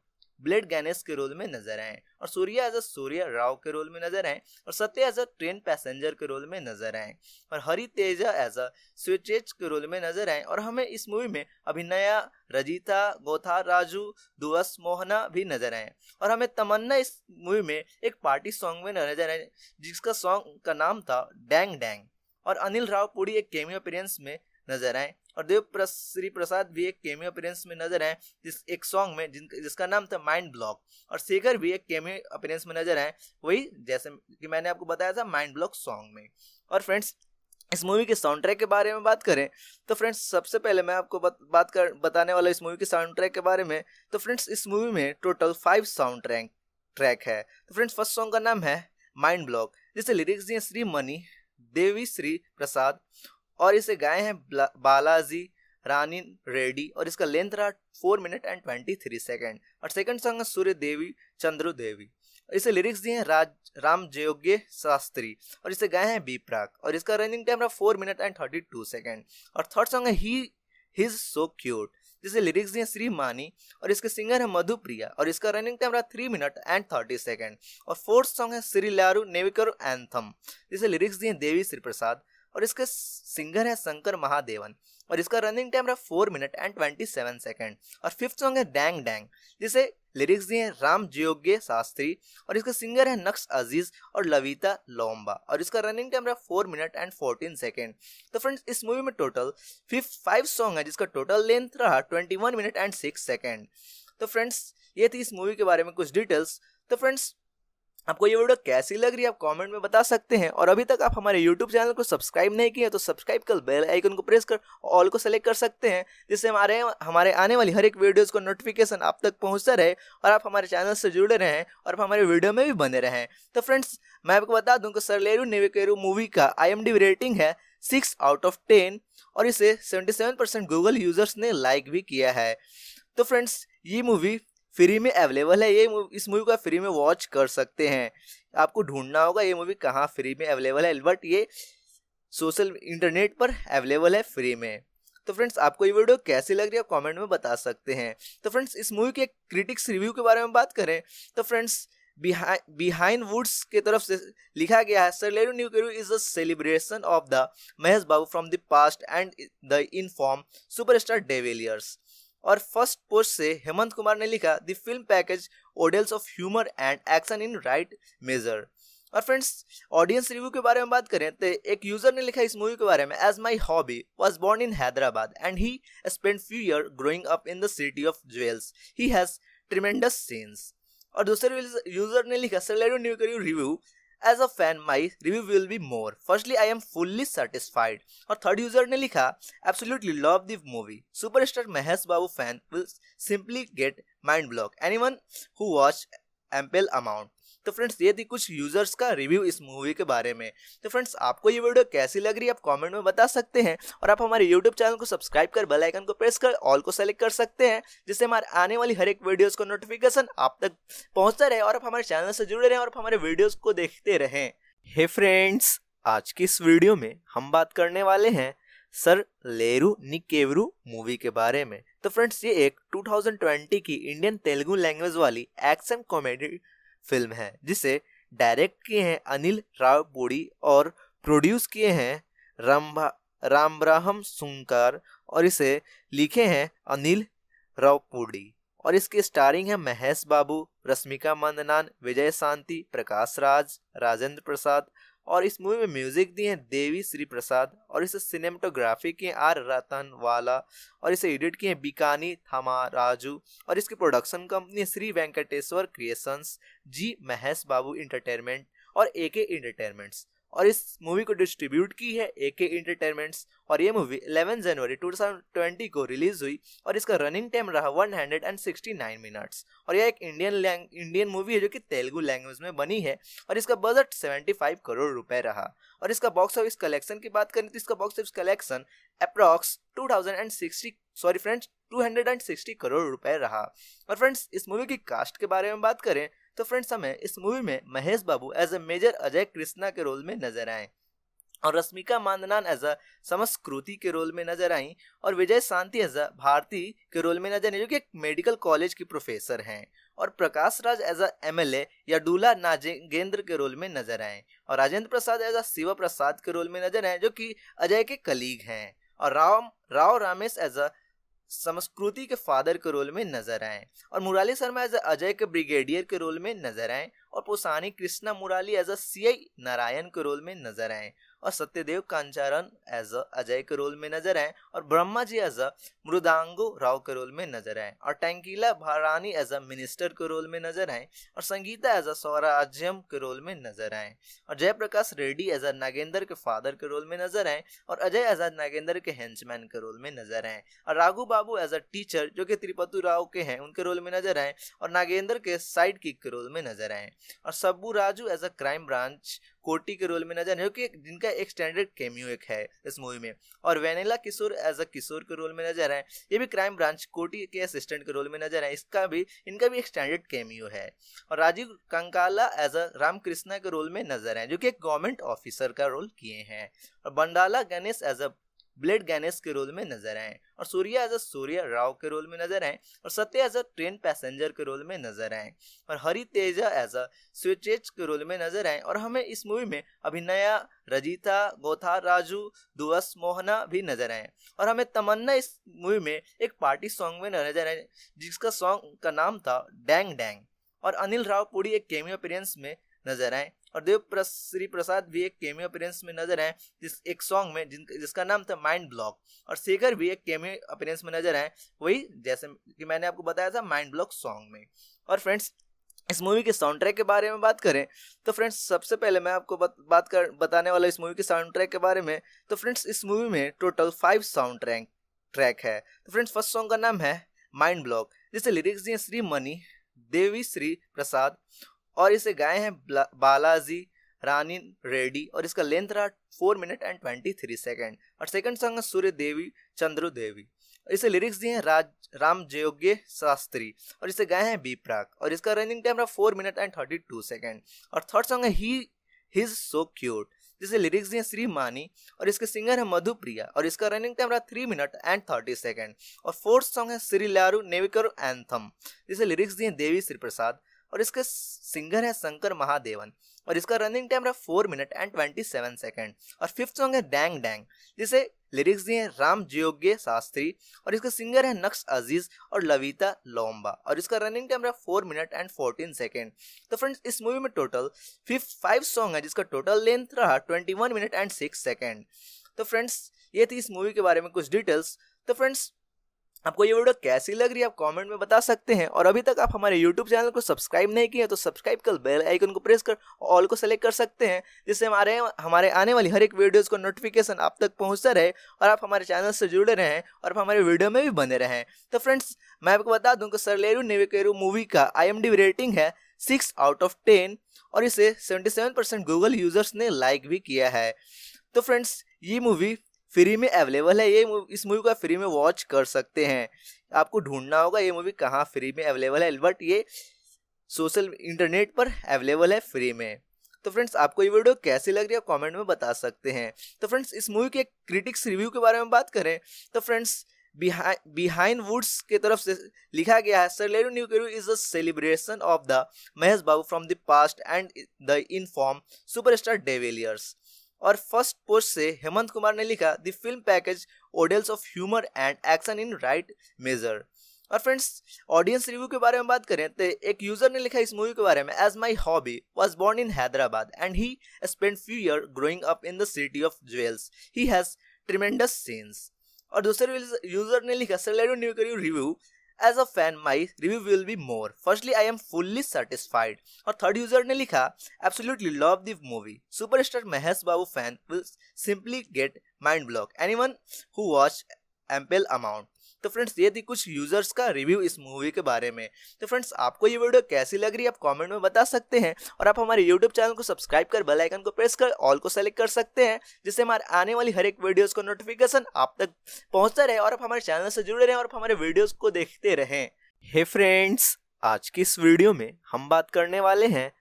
blade Ganesh के रोल में नजर आए और सूर्या एज अ सूर्या राव के रोल में नजर आए और Satya as a train passenger के रोल में नजर आए और Hari Teja as a switches के रोल में नजर आए और हमें इस मूवी में अभिनया रजीता गोथा राजू दुवस मोहना भी नजर आए और हमें तमन्ना इस मूवी में एक पार्टी सॉन्ग में नजर आए जिसका सॉन्ग का नाम था डैंग डैंग और अनिल राव पूरी एक केमियो अपीरेंस में नजर आए और देव श्री प्रसाद भी एक केमियो अपीरेंस में नजर है जिस एक सॉन्ग में जिन जिसका नाम था माइंड ब्लॉक और शेखर भी एक केमियो अपीरेंस में नजर है वही जैसे कि मैंने आपको बताया था माइंड ब्लॉक सॉन्ग में और फ्रेंड्स इस मूवी के साउंड ट्रैक के बारे में बात करें तो फ्रेंड्स सबसे पहले मैं आपको बत, बात कर बताने वाला इस मूवी के साउंड ट्रैक के बारे में तो फ्रेंड्स इस मूवी में total five sound track track है तो फ्रेंड्स फर्स्ट सॉन्ग का नाम है माइंड ब्लॉक जिससे लिरिक्स दिए श्री मनी देवी श्री प्रसाद और इसे गाए हैं बालाजी रानी रेड्डी और इसका लेंथ रहा four minute and twenty three second और सेकेंड सॉन्ग है सूर्य देवी चंद्रु देवी इसे लिरिक्स दिए हैं राज राम जयोग्य शास्त्री और इसे गाए हैं बी प्राक और इसका रनिंग टाइम रहा four minute and thirty two second और थर्ड सॉन्ग है ही हिज सो क्यूट जिसे लिरिक्स दिए श्री मानी और इसके सिंगर है मधुप्रिया और इसका रनिंग टाइम रहा three minute and thirty second और फोर्थ सॉन्ग है श्री लारू नेविकर एंथम जिसे लिरिक्स दिए देवी श्री प्रसाद और इसके सिंगर है शंकर महादेवन और इसका रनिंग टाइम रहा four minute and twenty seven second और फिफ्थ सॉन्ग है डैंग डैंग जिसे लिरिक्स दिए हैं राम जयोग्य शास्त्री और इसके सिंगर है नक्श अजीज और लविता लोम्बा और इसका रनिंग टाइम रहा four minute and fourteen second तो फ्रेंड्स इस मूवी में टोटल फिफ्थ फाइव सॉन्ग है जिसका टोटल लेंथ रहा twenty one minute and six second तो फ्रेंड्स ये थी इस मूवी के बारे में कुछ डिटेल्स तो फ्रेंड्स आपको ये वीडियो कैसी लग रही है आप कमेंट में बता सकते हैं और अभी तक आप हमारे यूट्यूब चैनल को सब्सक्राइब नहीं किए तो सब्सक्राइब कर बेल आइकन को प्रेस कर ऑल को सेलेक्ट कर सकते हैं जिससे हमारे हमारे आने वाली हर एक वीडियोस को नोटिफिकेशन आप तक पहुंचता रहे और आप हमारे चैनल से जुड़े रहें और आप हमारे वीडियो में भी बने रहें तो फ्रेंड्स मैं आपको बता दूँ कि सरलेरू नेवेकेरू मूवी का आई रेटिंग है सिक्स आउट ऑफ टेन और इसे सेवेंटी गूगल यूजर्स ने लाइक भी किया है तो फ्रेंड्स ये मूवी फ्री में अवेलेबल है ये इस मूवी को आप फ्री में वॉच कर सकते हैं आपको ढूंढना होगा ये मूवी कहाँ फ्री में अवेलेबल है बट ये सोशल इंटरनेट पर अवेलेबल है फ्री में तो फ्रेंड्स आपको ये वीडियो कैसी लग रही है कमेंट में बता सकते हैं तो फ्रेंड्स इस मूवी के क्रिटिक्स रिव्यू के बारे में बात करें तो फ्रेंड्स बिहाइंड वुड्स के तरफ से लिखा गया है लेरू न्यू केरू is a celebration of the Mahesh Babu from the past and the in form superstar de Villiers और फर्स्ट पोस्ट से हेमंत कुमार ने लिखा the film package oodles of humour and action in right major और फ्रेंड्स ऑडियंस रिव्यू के बारे में बात करें तो एक यूजर ने लिखा इस मूवी के बारे में as my hobby was born in Hyderabad and he spend few year growing up in the city of jewels he has tremendous scenes और दूसरे यूजर ने लिखा सेलेरो न्यू करी review as a fan my review will be more firstly I am fully satisfied और third user ने लिखा absolutely love the movie super star Mahesh Babu fan will simply get mind block any one who watch ample amount तो friends ये थी कुछ users का review इस movie के बारे में तो फ्रेंड्स आपको ये वीडियो कैसी लग रही है आप कॉमेंट में बता सकते हैं और आप हमारे यूट्यूब चैनल को सब्सक्राइब कर बेलाइकन को प्रेस कर ऑल को सेलेक्ट कर सकते हैं जिससे हमारे आने वाली हर एक वीडियोज़ का नोटिफिकेशन आप तक पहुँचता रहे और आप हमारे चैनल से जुड़े रहें और हमारे वीडियोज़ को देखते रहें हे फ्रेंड्स आज की इस वीडियो में हम बात करने वाले हैं सर लेरू निकेवरू मूवी के बारे में तो फ्रेंड्स ये एक 2020 की इंडियन तेलुगु लैंग्वेज वाली एक्शन कॉमेडी फिल्म है जिसे डायरेक्ट किए हैं अनिल राव बोड़ी और प्रोड्यूस किए हैं रामभा रामब्राहम सुंकर और इसे लिखे हैं अनिल रावपूडी और इसके स्टारिंग है महेश बाबू रश्मिका मंदनान विजय शांति प्रकाश राज राजेंद्र प्रसाद और इस मूवी में म्यूजिक दिए हैं देवी श्री प्रसाद और इसे सिनेमाटोग्राफी किए आर रतन वाला और इसे एडिट किए हैं बिकानी थमा राजू और इसकी production company Shri Venkateswara creations G Mahesh Babu entertainment और ए के इंटरटेनमेंट्स और इस मूवी को डिस्ट्रीब्यूट की है ए के इंटरटेनमेंट्स और ये मूवी 11 जनवरी 2020 को रिलीज हुई और इसका रनिंग टाइम रहा 169 मिनट्स और यह एक इंडियन इंडियन मूवी है जो कि तेलुगु लैंग्वेज में बनी है और इसका बजट 75 करोड़ रुपए रहा और इसका बॉक्स ऑफिस कलेक्शन की बात करें तो इसका box office collection approx to sorry friends two crore रुपए रहा और फ्रेंड्स इस मूवी की कास्ट के बारे में बात करें तो फ्रेंड्स हमें इस मूवी में Mahesh Babu as a major Ajay Krishna के रोल में नजर आए और रश्मिका मांदनान एज अ समस्कृति के रोल में नजर आई और विजय शांति एज अ भारती के रोल में नजर आई जो कि एक मेडिकल कॉलेज की प्रोफेसर हैं और Prakash Raj as a M L A या डूला नाजेंद्र के रोल में नजर आए और राजेंद्र प्रसाद एज अ शिव प्रसाद के रोल में नजर आए जो कि अजय के कलीग हैं और राम राव रामेश एज अ संस्कृति के फादर के रोल में नजर आए और मुराली शर्मा एज अजय के ब्रिगेडियर के रोल में नजर आए और Posani Krishna Murali as a C I Narayan के रोल में नजर आए और सत्यदेव कांचारन एज अजय के रोल में नजर आए और ब्रह्मा जी एज अ मृदांगो राव के रोल में नजर आए और Tanikella Bharani as a minister के रोल में नजर आए और संगीता एज अ स्वराज्यम के रोल में नजर आए और जयप्रकाश रेड्डी एज अ नागेंद्र के फादर के रोल में नजर आए और अजय एज अ नागेंद्र के हैंचमैन के रोल में नजर आए और Raghu Babu as a teacher जो कि त्रिपतु राव के हैं उनके रोल में नजर आए और नागेंद्र के साइड किक के रोल में नजर आए और Sabbu Raju as a crime branch Koti के रोल में नजर जो कि जिनका एक स्टैंडर्ड कैमियो एक है इस मूवी में और वेनेला किशोर एज अ किशोर के रोल में नजर आए ये भी क्राइम ब्रांच कोटी के असिस्टेंट के रोल में नजर आए इसका भी इनका भी एक स्टैंडर्ड कैम्यू है और राजीव कंकाला एज अ रामकृष्णा के रोल में नजर आए जो कि एक गवर्नमेंट ऑफिसर का रोल किए हैं और Bandla Ganesh as a blade Ganesh के रोल में नजर आए और सूर्या एज अ सूर्या राव के रोल में नजर आए और Satya as a train passenger के रोल में नजर आए और Hari Teja as a switches के रोल में नजर आए और हमें इस मूवी में अभिनया रजीता गोथा राजू दुवस मोहना भी नजर आए और हमें तमन्ना इस मूवी में एक पार्टी सॉन्ग में नजर आए जिसका सॉन्ग का नाम था डैंग डैंग और अनिल राव पूरी एक केमियो अपीरेंस में नजर आए और देव श्री प्रसाद भी एक केमियो अपीरेंस में नजर आए जिस एक सॉन्ग में जिन जिसका नाम था माइंड ब्लॉक और शेखर भी एक केमियो अपीरेंस में नजर आए वही जैसे कि मैंने आपको बताया था माइंड ब्लॉक सॉन्ग में और फ्रेंड्स इस मूवी के साउंड ट्रैक के बारे में बात करें तो फ्रेंड्स सबसे पहले मैं आपको बत, बात कर बताने वाला इस मूवी के साउंड ट्रैक के बारे में तो फ्रेंड्स इस मूवी में total five sound track track है तो फ्रेंड्स फर्स्ट सॉन्ग का नाम है माइंड ब्लॉक जिसे लिरिक्स दिए श्री मनी देवी श्री प्रसाद और इसे गाए हैं बालाजी रानी रेडी और इसका लेंथ रहा four minute and twenty three second और सेकंड सॉन्ग है सूर्य देवी चंद्र देवी इसे लिरिक्स दिए हैं राज राम जयोग्य शास्त्री और इसे गाए हैं बी प्राक और इसका रनिंग टाइम रहा four minute and thirty two second और थर्ड सॉन्ग है ही हिज सो क्यूट जिसे लिरिक्स दिए श्री मानी और इसके सिंगर है मधुप्रिया और इसका रनिंग टाइम रहा three minute and thirty second और फोर्थ सॉन्ग है श्री लारू नेविकर एंथम जिसे लिरिक्स दिए देवी श्री प्रसाद और इसके सिंगर है शंकर महादेवन और इसका रनिंग टाइम रहा four minute and twenty seven second और फिफ्थ सॉन्ग है डैंग डैंग जिसे लिरिक्स दिए हैं राम जयोग्य शास्त्री और इसके सिंगर है नक्श अजीज और लविता लोम्बा और इसका रनिंग टाइम रहा four minute and fourteen second तो फ्रेंड्स इस मूवी में टोटल फिफ्थ फाइव सॉन्ग है जिसका टोटल लेंथ रहा twenty one minute and six second तो फ्रेंड्स ये थी इस मूवी के बारे में कुछ डिटेल्स तो फ्रेंड्स आपको ये वीडियो कैसी लग रही है आप कमेंट में बता सकते हैं और अभी तक आप हमारे YouTube चैनल को सब्सक्राइब नहीं किए तो सब्सक्राइब कर बेल आइकन को प्रेस कर ऑल को सेलेक्ट कर सकते हैं जिससे हमारे हमारे आने वाली हर एक वीडियोस को नोटिफिकेशन आप तक पहुंचता रहे और आप हमारे चैनल से जुड़े रहें और आप हमारे वीडियो में भी बने रहें तो फ्रेंड्स मैं आपको बता दूँ कि सरलेरू नेविकेरू मूवी का आई रेटिंग है सिक्स आउट ऑफ टेन और इसे सेवेंटी गूगल यूजर्स ने लाइक भी किया है तो फ्रेंड्स ये मूवी फ्री में अवेलेबल है ये इस मूवी को आप फ्री में वॉच कर सकते हैं आपको ढूंढना होगा ये मूवी कहाँ फ्री में अवेलेबल है बट ये सोशल इंटरनेट पर अवेलेबल है फ्री में तो फ्रेंड्स आपको ये वीडियो कैसी लग रही है कमेंट में बता सकते हैं तो फ्रेंड्स इस मूवी के क्रिटिक्स रिव्यू के बारे में बात करें तो फ्रेंड्स बिहाइंड वुड्स के तरफ से लिखा गया है सर लेरू न्यू केरू is a celebration of the Mahesh Babu from the past and the in form superstar de Villiers और फर्स्ट पोस्ट से हेमंत कुमार ने लिखा the film package oodles of humour and action in right major और फ्रेंड्स ऑडियंस रिव्यू के बारे में बात करें तो एक यूजर ने लिखा इस मूवी के बारे में as my hobby was born in Hyderabad and he spend few year growing up in the city of jewels he has tremendous scenes और दूसरे यूजर ने लिखा सेलेडो न्यू करी review as a fan my review will be more firstly I am fully satisfied और third user ने लिखा absolutely love the movie superstar Mahesh Babu fan will simply get mind block any one who watch ample amount तो friends ये थी कुछ users का review इस movie के बारे में तो फ्रेंड्स आपको ये वीडियो कैसी लग रही है आप कमेंट में बता सकते हैं और आप हमारे यूट्यूब चैनल को सब्सक्राइब कर बेल आइकन को प्रेस कर ऑल को सेलेक्ट कर सकते हैं जिससे हमारे आने वाली हर एक वीडियोस का नोटिफिकेशन आप तक पहुंचता रहे और आप हमारे चैनल से जुड़े रहें और हमारे वीडियोज को देखते रहें हे फ्रेंड्स आज की इस वीडियो में हम बात करने वाले हैं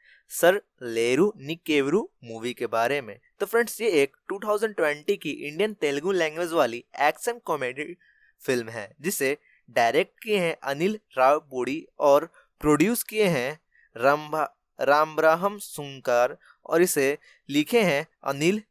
सर लेरू निकेवरू मूवी के बारे में तो फ्रेंड्स ये एक 2020 की इंडियन तेलुगु लैंग्वेज वाली एक्शन कॉमेडी फिल्म है जिसे डायरेक्ट किए हैं अनिल राव बोड़ी और प्रोड्यूस किए हैं रामभा रामब्राहम सुंकर और इसे लिखे हैं अनिल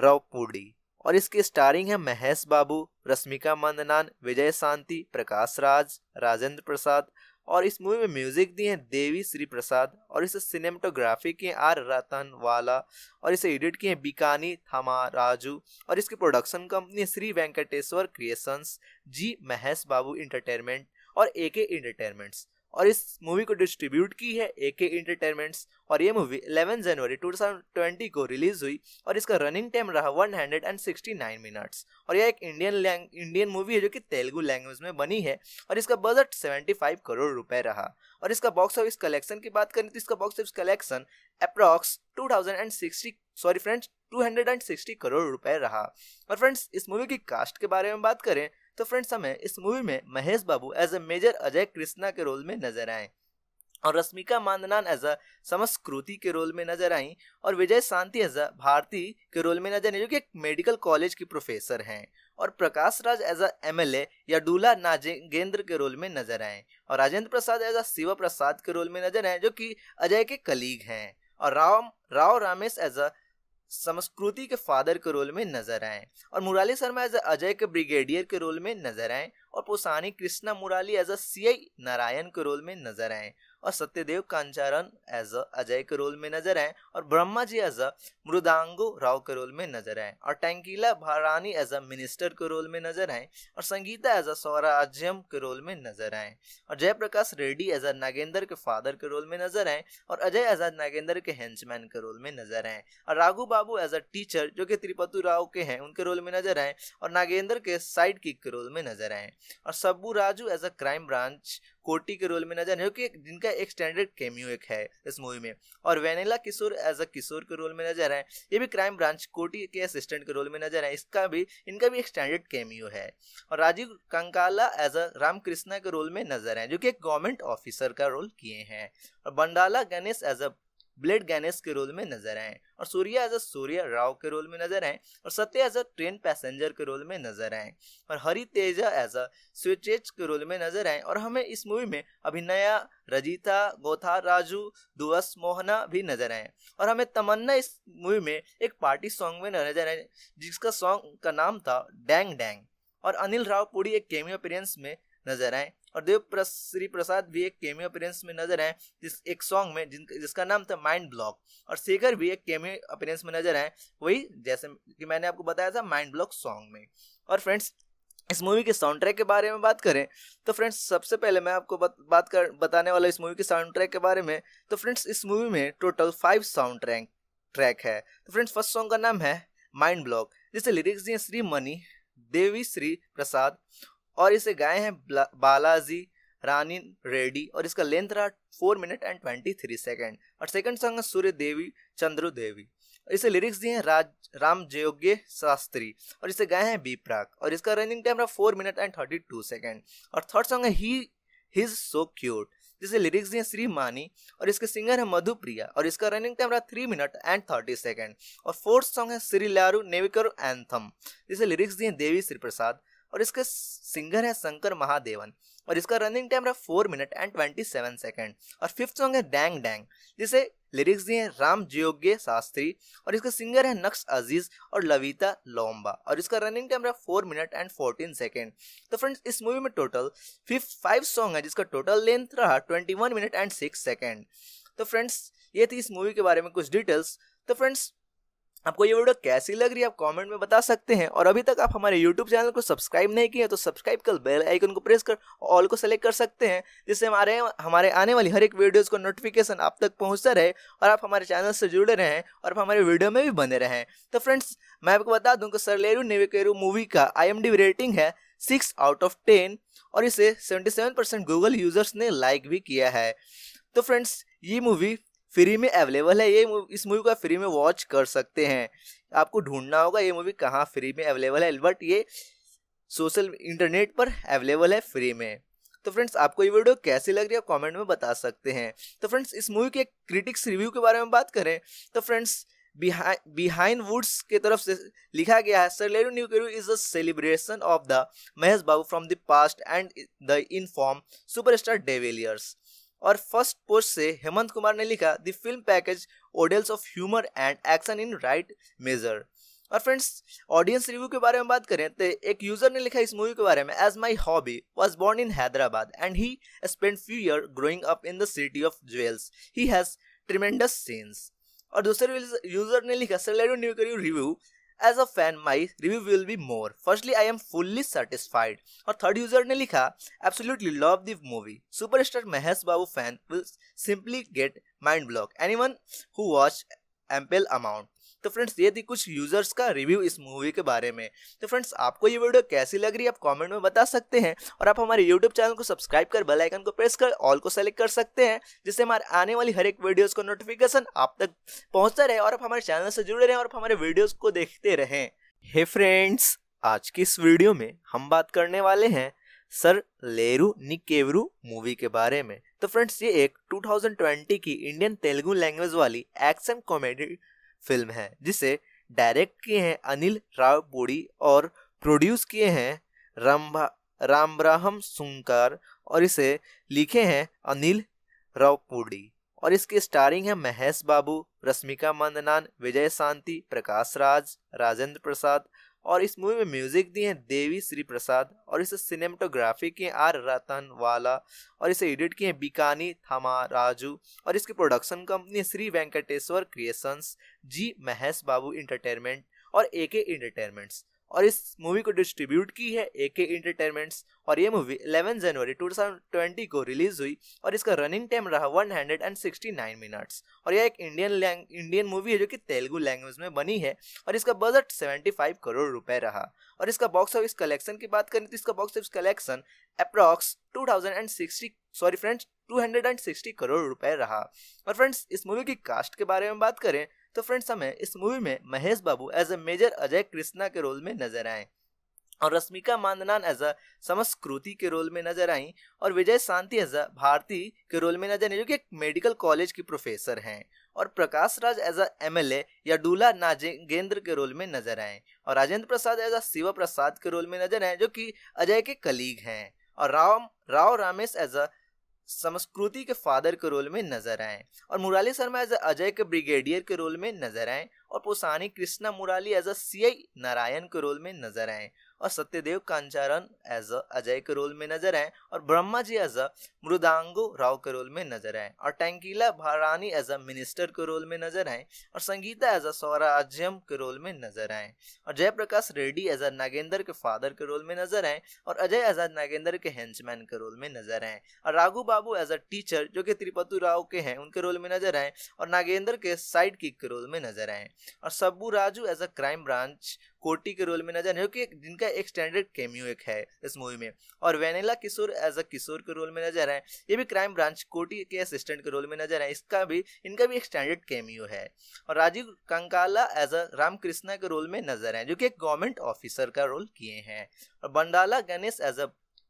राव पुडी और इसके स्टारिंग है महेश बाबू रश्मिका मंदनान विजय शांति प्रकाश राज राजेंद्र प्रसाद और इस मूवी में म्यूजिक दिए हैं देवी श्री प्रसाद और इसे सिनेमाटोग्राफी किए आर रतन वाला और इसे एडिट किए हैं बिकानी थमा राजू और इसकी प्रोडक्शन कंपनी है Shri Venkateswara creations G Mahesh Babu entertainment और ए के इंटरटेनमेंट्स और इस मूवी को डिस्ट्रीब्यूट की है ए के इंटरटेनमेंट्स और ये मूवी 11 जनवरी 2020 को रिलीज हुई और इसका रनिंग टाइम रहा 169 मिनट्स और यह एक इंडियन इंडियन मूवी है जो कि तेलुगु लैंग्वेज में बनी है और इसका बजट 75 करोड़ रुपए रहा और इसका बॉक्स ऑफिस कलेक्शन की बात करें तो इसका box office collection approx to sorry friends two crore रुपए रहा और फ्रेंड्स इस मूवी की कास्ट के बारे में बात करें तो फ्रेंड्स हमें इस मूवी में Mahesh Babu as a major Ajay Krishna के रोल में नजर आए और रश्मिका मांदनान एज अ समस्कृति के रोल में नजर आई और विजय शांति एज अ भारती के रोल में नजर आई जो कि एक मेडिकल कॉलेज की प्रोफेसर हैं और प्रकाश राज एज अ एमएलए या डूला नागेंद्र के रोल में नजर आए और राजेंद्र प्रसाद एज अ शिव प्रसाद के रोल में नजर आए जो कि अजय के कलीग हैं और राम राव रामेश एज अ संस्कृति के फादर के रोल में नजर आए और मुराली शर्मा एज अजय के ब्रिगेडियर के रोल में नजर आए और Posani Krishna Murali as a I Narayan के रोल में नजर आए और सत्यदेव कांचारन एज अ अजय के रोल में नजर आए और ब्रह्मा जी एज अ मृदांगो राव के रोल में नजर आए और Tanikella Bharani as a minister के रोल में नजर आए और संगीता एज अ स्वराज्यम के रोल में नजर आए और जयप्रकाश रेड्डी एज अ नागेंद्र के फादर के रोल में नजर आए और अजय एज अ नागेंद्र के हैंचमैन के रोल में नजर आए और Raghu Babu as a teacher जो कि त्रिपतु राव के हैं उनके रोल में नजर आए और नागेंद्र के साइड किक के रोल में नजर आए और Sabbu Raju as a crime branch Koti के रोल में नजर आए क्योंकि जिनका एक स्टैंडर्ड कैमियो एक है इस मूवी में और वेनेला किशोर एज अ किशोर के रोल में नजर आए ये भी क्राइम ब्रांच कोटी के असिस्टेंट के रोल में नजर आए इसका भी इनका भी एक स्टैंडर्ड कैमियो है और राजीव कंकाला एज अ रामकृष्णा के रोल में नजर आए जो कि एक गवर्नमेंट ऑफिसर का रोल किए हैं और Bandla Ganesh as a blade Ganesh के रोल में नजर आए और सूर्या एज अ सूर्या राव के रोल में नजर आए और Satya as a train passenger के रोल में नजर आए और Hari Teja as a switches के रोल में नजर आए और हमें इस मूवी में अभिनया रजीता गोथा राजू दुवस मोहना भी नजर आए और हमें तमन्ना इस मूवी में एक पार्टी सॉन्ग में नजर आए जिसका सॉन्ग का नाम था डैंग डैंग और अनिल राव पूरी एक केमियो अपीरेंस में नजर आए और देव श्री प्रसाद भी एक केमियो अपीरेंस में नजर आए जिस एक सॉन्ग में जिन, जिसका नाम था माइंड ब्लॉक और शेखर भी एक केमियो अपीरेंस में नजर आए वही जैसे कि मैंने आपको बताया था माइंड ब्लॉक सॉन्ग में और फ्रेंड्स इस मूवी के साउंड ट्रैक के बारे में बात करें तो फ्रेंड्स सबसे पहले मैं आपको बत, बात कर बताने वाला इस मूवी के साउंड ट्रैक के बारे में तो फ्रेंड्स इस मूवी में total five sound track track है तो फ्रेंड्स फर्स्ट सॉन्ग का नाम है माइंड ब्लॉक जिसे लिरिक्स दिए श्री मनी देवी श्री प्रसाद और इसे गाए हैं बालाजी रानी रेड्डी और इसका लेंथ रहा four minute and twenty three second और सेकंड सॉन्ग है सूर्य देवी चंद्रु देवी इसे लिरिक्स दिए हैं राज राम जयोग्य शास्त्री और इसे गाए हैं बी प्राक और इसका रनिंग टाइम रहा four minute and thirty two second और थर्ड सॉन्ग है ही हिज सो क्यूट जिसे लिरिक्स दिए श्री मानी और इसके सिंगर है मधुप्रिया और इसका रनिंग टाइम रहा three minute and thirty second और फोर्थ सॉन्ग है श्री लारू नेविकर एंथम जिसे लिरिक्स दिए देवी श्री प्रसाद और इसके सिंगर है शंकर महादेवन और इसका रनिंग टाइम रहा four minute and twenty seven second और फिफ्थ सॉन्ग है डैंग डैंग जिसे लिरिक्स दिए हैं राम जयोग्य शास्त्री और इसका सिंगर है नक्स अजीज और लविता लोम्बा और इसका रनिंग टाइम रहा four minute and fourteen second तो फ्रेंड्स इस मूवी में टोटल फिफ्थ फाइव सॉन्ग है जिसका टोटल लेंथ रहा twenty one minute and six second तो फ्रेंड्स ये थी इस मूवी के बारे में कुछ डिटेल्स तो फ्रेंड्स आपको ये वीडियो कैसी लग रही है आप कमेंट में बता सकते हैं और अभी तक आप हमारे YouTube चैनल को सब्सक्राइब नहीं किए तो सब्सक्राइब कर बेल आइकन को प्रेस कर ऑल को सेलेक्ट कर सकते हैं जिससे हमारे हमारे आने वाली हर एक वीडियोस को नोटिफिकेशन आप तक पहुंचता रहे और आप हमारे चैनल से जुड़े रहें और आप हमारे वीडियो में भी बने रहें तो फ्रेंड्स मैं आपको बता दूँ कि सरलेरू नेविकेरू मूवी का आई रेटिंग है सिक्स आउट ऑफ टेन और इसे सेवेंटी गूगल यूजर्स ने लाइक भी किया है तो फ्रेंड्स ये मूवी फ्री में अवेलेबल है ये इस मूवी को आप फ्री में वॉच कर सकते हैं आपको ढूंढना होगा ये मूवी कहाँ फ्री में अवेलेबल है बट ये सोशल इंटरनेट पर अवेलेबल है फ्री में तो फ्रेंड्स आपको ये वीडियो कैसी लग रही है कमेंट में बता सकते हैं तो फ्रेंड्स इस मूवी के क्रिटिक्स रिव्यू के बारे में बात करें तो फ्रेंड्स बिहाइंड वुड्स के तरफ से लिखा गया है सर लेरू न्यू केरू is a celebration of the Mahesh Babu from the past and the in form superstar de Villiers और फर्स्ट पोस्ट से हेमंत कुमार ने लिखा the film package oodles of humour and action in right major और फ्रेंड्स ऑडियंस रिव्यू के बारे में बात करें तो एक यूजर ने लिखा इस मूवी के बारे में as my hobby was born in Hyderabad and he spend few year growing up in the city of jewels he has tremendous scenes और दूसरे यूजर ने लिखा you new review as a fan my review will be more firstly I am fully satisfied और third user ने लिखा absolutely love the movie super star Mahesh Babu fan will simply get mind block any one who watch ample amount तो friends ये थी कुछ users का review इस movie के बारे में तो फ्रेंड्स आपको ये वीडियो कैसी लग रही है आप कॉमेंट में बता सकते हैं और आप हमारे यूट्यूब चैनल को सब्सक्राइब कर बेलाइकन को प्रेस कर ऑल को सेलेक्ट कर सकते हैं जिससे हमारे आने वाली हर एक वीडियोज का नोटिफिकेशन आप तक पहुंचता रहे और आप हमारे चैनल से जुड़े रहें और हमारे वीडियोज को देखते रहें हे फ्रेंड्स आज की इस वीडियो में हम बात करने वाले हैं सर लेरू निकेवरू मूवी के बारे में तो फ्रेंड्स ये एक 2020 की इंडियन तेलुगु लैंग्वेज वाली एक्शन कॉमेडी फिल्म है जिसे डायरेक्ट किए हैं अनिल राव बोड़ी और प्रोड्यूस किए हैं रामभा रामब्राहम सुंकर और इसे लिखे हैं अनिल पूड़ी और इसके स्टारिंग है महेश बाबू रश्मिका मंदनान विजय शांति प्रकाश राज राजेंद्र प्रसाद और इस मूवी में म्यूजिक दिए हैं देवी श्री प्रसाद और इसे सिनेमाटोग्राफी किए आर रतन वाला और इसे एडिट किए हैं बिकानी थमा राजू और इसकी production company Shri Venkateswara creations G Mahesh Babu entertainment और ए के इंटरटेनमेंट्स और इस मूवी को डिस्ट्रीब्यूट की है ए के इंटरटेनमेंट्स और ये मूवी 11 जनवरी 2020 को रिलीज हुई और इसका रनिंग टाइम रहा 169 मिनट्स और यह एक इंडियन इंडियन मूवी है जो कि तेलुगु लैंग्वेज में बनी है और इसका बजट 75 करोड़ रुपए रहा और इसका बॉक्स ऑफिस कलेक्शन की बात करें तो इसका box office collection approx to sorry friends two crore रुपए रहा और फ्रेंड्स इस मूवी की कास्ट के बारे में बात करें तो फ्रेंड्स हमें इस मूवी में Mahesh Babu as a major Ajay Krishna के रोल में नजर आए और रश्मिका मांदनान एज अ समस्कृति के रोल में नजर आई और विजय शांति एज अ भारती के रोल में नजर आई जो कि एक मेडिकल कॉलेज की प्रोफेसर हैं और प्रकाश राज एज अ एमएलए या डूला नागेंद्र के रोल में नजर आए और राजेंद्र प्रसाद एज अ शिव प्रसाद के रोल में नजर आए जो कि अजय के कलीग हैं और राव राव रामेश एज अ संस्कृति के फादर के रोल में नजर आए और मुराली शर्मा एज अजय के ब्रिगेडियर के रोल में नजर आए और Posani Krishna Murali as a C I Narayan के रोल में नजर आए और सत्यदेव कांचारन एज अजय के रोल में नजर आए और ब्रह्मा जी एज अ मृदांगो राव के रोल में नजर आए और Tanikella Bharani as a minister के रोल में नजर आए और संगीता एज अ स्वराज्यम के रोल में नजर आए और जयप्रकाश रेड्डी एज अ नागेंद्र के फादर के रोल में नजर आए और अजय एज अ नागेंद्र के हेंचमैन के रोल में नजर आए और Raghu Babu as a teacher जो कि त्रिपतु राव के हैं उनके रोल में नजर आए और नागेंद्र के साइड किक के रोल में नजर आए और Sabbu Raju as a crime branch Koti के रोल में नजर आए क्योंकि जिनका एक स्टैंडर्ड कैमियो एक है इस मूवी में और वेनेला किशोर एज अ किशोर के रोल में नजर आए ये भी क्राइम ब्रांच कोटी के असिस्टेंट के रोल में नजर आए इसका भी इनका भी एक स्टैंडर्ड कैमियो है और राजीव कंकाला एज अ रामकृष्णा के रोल में नजर आए जो कि एक गवर्नमेंट ऑफिसर का रोल किए हैं और Bandla Ganesh as a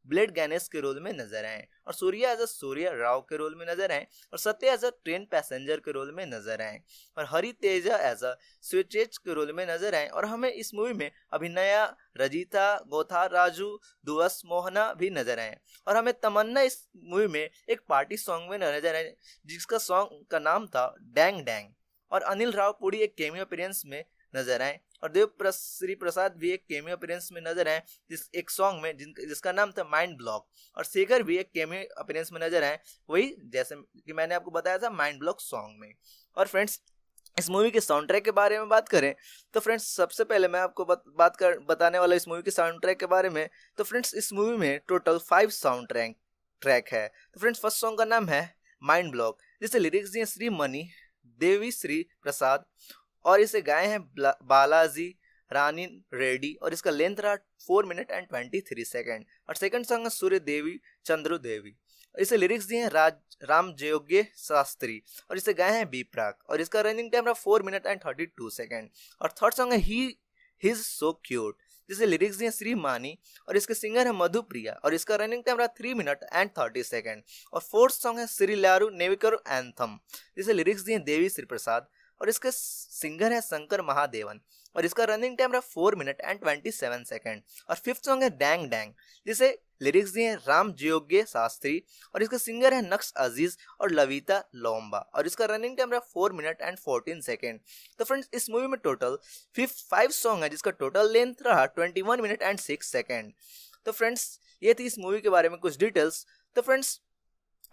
blade Ganesh के रोल में नजर आए और सूर्या एज अ राव के रोल में नजर आए और Satya as a train passenger के रोल में नजर आए और Hari Teja as a switches के रोल में नजर आए और हमें इस मूवी में अभिनया रजीता गोथा राजू दुवस मोहना भी नजर आए और हमें तमन्ना इस मूवी में एक पार्टी सॉन्ग में नजर आए जिसका सॉन्ग का नाम था डैंग डैंग और अनिल राव पुरी एक केमियो अपीयरेंस में नजर आए और देव श्री प्रसाद भी एक केमियो अपीयरेंस में नजर आए जिस एक सॉन्ग में जिन जिसका नाम था माइंड ब्लॉक और शेखर भी एक केमियो अपीयरेंस में नजर आए वही जैसे कि मैंने आपको बताया था माइंड ब्लॉक सॉन्ग में और फ्रेंड्स इस मूवी के साउंड ट्रैक के बारे में बात करें तो फ्रेंड्स सबसे पहले मैं आपको बत, बात कर बताने वाला इस मूवी के साउंड ट्रैक के बारे में तो फ्रेंड्स इस मूवी में total five sound track track है तो फ्रेंड्स फर्स्ट सॉन्ग का नाम है माइंड ब्लॉक जिसे लिरिक्स दिए श्री मनी देवी श्री प्रसाद और इसे गाए हैं बालाजी रानी रेड्डी और इसका लेंथ रहा four minute and twenty three second और सेकंड सॉन्ग है सूर्य देवी चंद्र देवी इसे लिरिक्स दिए हैं राज राम जयोग्य शास्त्री और इसे गाए हैं बी और इसका रनिंग टाइम रहा four minute and thirty two second और थर्ड सॉन्ग है ही हिज सो क्यूट जिसे लिरिक्स दिए श्री मानी और इसके सिंगर है मधुप्रिया और इसका रनिंग टाइम रहा three minute and thirty second और फोर्थ सॉन्ग है श्री लारू नेविकर एंथम जिसे लिरिक्स दिए देवी श्री प्रसाद और इसके सिंगर है शंकर महादेवन और इसका रनिंग टाइम रहा four minute and twenty seven second और फिफ्थ सॉन्ग है डैंग डैंग जिसे लिरिक्स दिए हैं राम जयोग्य शास्त्री और इसके सिंगर है नक्स अजीज और लविता लोम्बा और इसका रनिंग टाइम रहा four minute and fourteen second तो फ्रेंड्स इस मूवी में टोटल फिफ्थ फाइव सॉन्ग है जिसका टोटल लेंथ रहा twenty one minute and six second तो फ्रेंड्स ये थी इस मूवी के बारे में कुछ डिटेल्स तो फ्रेंड्स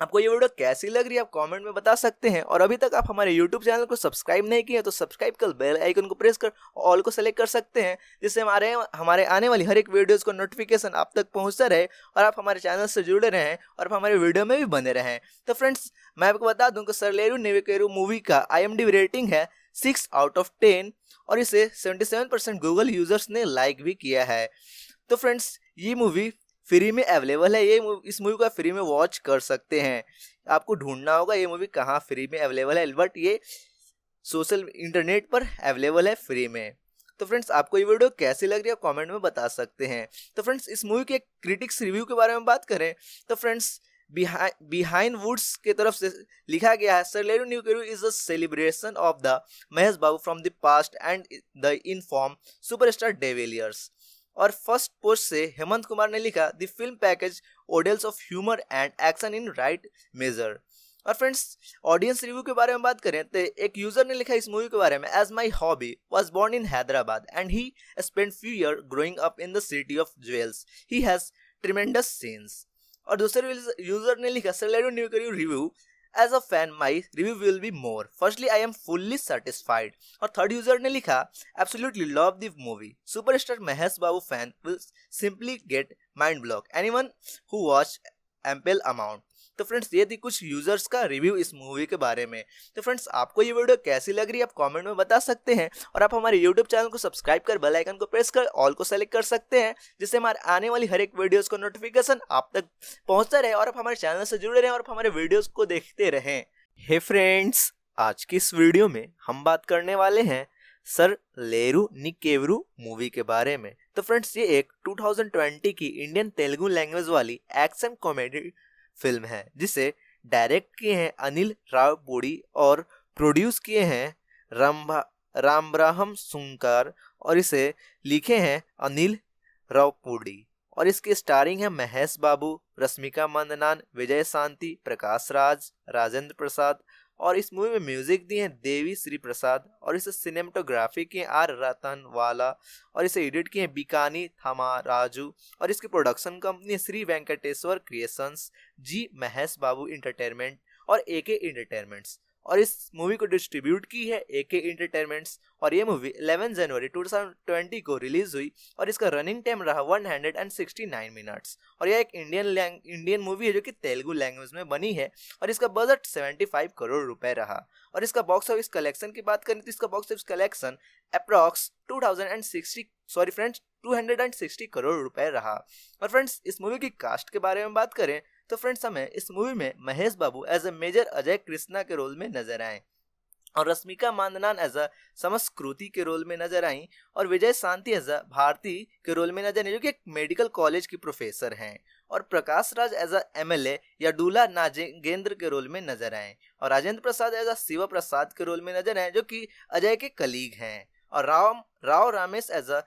आपको ये वीडियो कैसी लग रही है आप कमेंट में बता सकते हैं और अभी तक आप हमारे YouTube चैनल को सब्सक्राइब नहीं किए तो सब्सक्राइब कर बेल आइकन को प्रेस कर ऑल को सेलेक्ट कर सकते हैं जिससे हमारे हमारे आने वाली हर एक वीडियोस को नोटिफिकेशन आप तक पहुंचता रहे और आप हमारे चैनल से जुड़े रहें और आप हमारे वीडियो में भी बने रहें तो फ्रेंड्स मैं आपको बता दूँ कि सरलेरू नेविकेरू मूवी का आई रेटिंग है सिक्स आउट ऑफ टेन और इसे सेवेंटी गूगल यूजर्स ने लाइक भी किया है तो फ्रेंड्स ये मूवी फ्री में अवेलेबल है ये इस मूवी को आप फ्री में वॉच कर सकते हैं आपको ढूंढना होगा ये मूवी कहाँ फ्री में अवेलेबल है बट ये सोशल इंटरनेट पर अवेलेबल है फ्री में तो फ्रेंड्स आपको ये वीडियो कैसी लग रही है कमेंट में बता सकते हैं तो फ्रेंड्स इस मूवी के क्रिटिक्स रिव्यू के बारे में बात करें तो फ्रेंड्स बिहाइंड वुड्स के तरफ से लिखा गया है सर लेरू न्यू is a celebration of the Mahesh Babu from the past and the in form superstar de Villiers और फर्स्ट पोस्ट से हेमंत कुमार ने लिखा the film package oodles of humour and action in right major और फ्रेंड्स ऑडियंस रिव्यू के बारे में बात करें तो एक यूजर ने लिखा इस मूवी के बारे में as my hobby was born in Hyderabad and he spend few year growing up in the city of jewels he has tremendous scenes और दूसरे यूजर ने लिखा सेलेरो Neekevvaru review as a fan my review will be more firstly I am fully satisfied और third user ने लिखा absolutely love the movie super star Mahesh Babu fan will simply get mind block any one who watch ample amount तो friends ये थी कुछ users का review इस movie के बारे में तो फ्रेंड्स आपको ये वीडियो कैसी लग रही है आप कॉमेंट में बता सकते हैं और आप हमारे यूट्यूब चैनल को सब्सक्राइब कर बेलाइकन को प्रेस कर ऑल को सेलेक्ट कर सकते हैं जिससे हमारे आने वाली हर एक वीडियोज़ का नोटिफिकेशन आप तक पहुँचता रहे और आप हमारे चैनल से जुड़े रहें और हमारे वीडियोज़ को देखते रहें हे फ्रेंड्स आज की इस वीडियो में हम बात करने वाले हैं सर लेरू निकेवरू मूवी के बारे में तो फ्रेंड्स ये एक 2020 की इंडियन तेलुगु लैंग्वेज वाली एक्शन कॉमेडी फिल्म है जिसे डायरेक्ट किए हैं अनिल राव बोड़ी और प्रोड्यूस किए हैं राम रामब्राहम सुंकर और इसे लिखे हैं अनिल रावपुड़ी और इसके स्टारिंग है महेश बाबू रश्मिका मंदनान विजय शांति प्रकाश राज राजेंद्र प्रसाद और इस मूवी में म्यूजिक दिए हैं देवी श्री प्रसाद और इसे सिनेमाटोग्राफी किए आर रतन वाला और इसे एडिट किए हैं बिकानी थमा राजू और इसकी प्रोडक्शन कंपनी है Shri Venkateswara creations G Mahesh Babu entertainment और ए के इंटरटेनमेंट्स और इस मूवी को डिस्ट्रीब्यूट की है ए के इंटरटेनमेंट्स और ये मूवी 11 जनवरी 2020 को रिलीज हुई और इसका रनिंग टाइम रहा 169 मिनट्स और यह एक इंडियन इंडियन मूवी है जो कि तेलुगु लैंग्वेज में बनी है और इसका बजट 75 करोड़ रुपए रहा और इसका बॉक्स ऑफिस कलेक्शन की बात करें तो इसका box office collection approx to sorry friends 260 crore रुपए रहा और फ्रेंड्स इस मूवी की कास्ट के बारे में बात करें तो फ्रेंड्स हमें इस मूवी में Mahesh Babu as a major Ajay Krishna के रोल में नजर आए और रश्मिका मांदनान एज अ समस्कृति के रोल में नजर आई और विजय शांति एज अ भारती के रोल में नजर आई जो कि एक मेडिकल कॉलेज की प्रोफेसर हैं और प्रकाश राज एज अ एमएलए या डूला नाजेंद्र के रोल में नजर आए और राजेंद्र प्रसाद एज अ शिव प्रसाद के रोल में नजर आए जो कि अजय के कलीग हैं और राव राव रामेश एज अ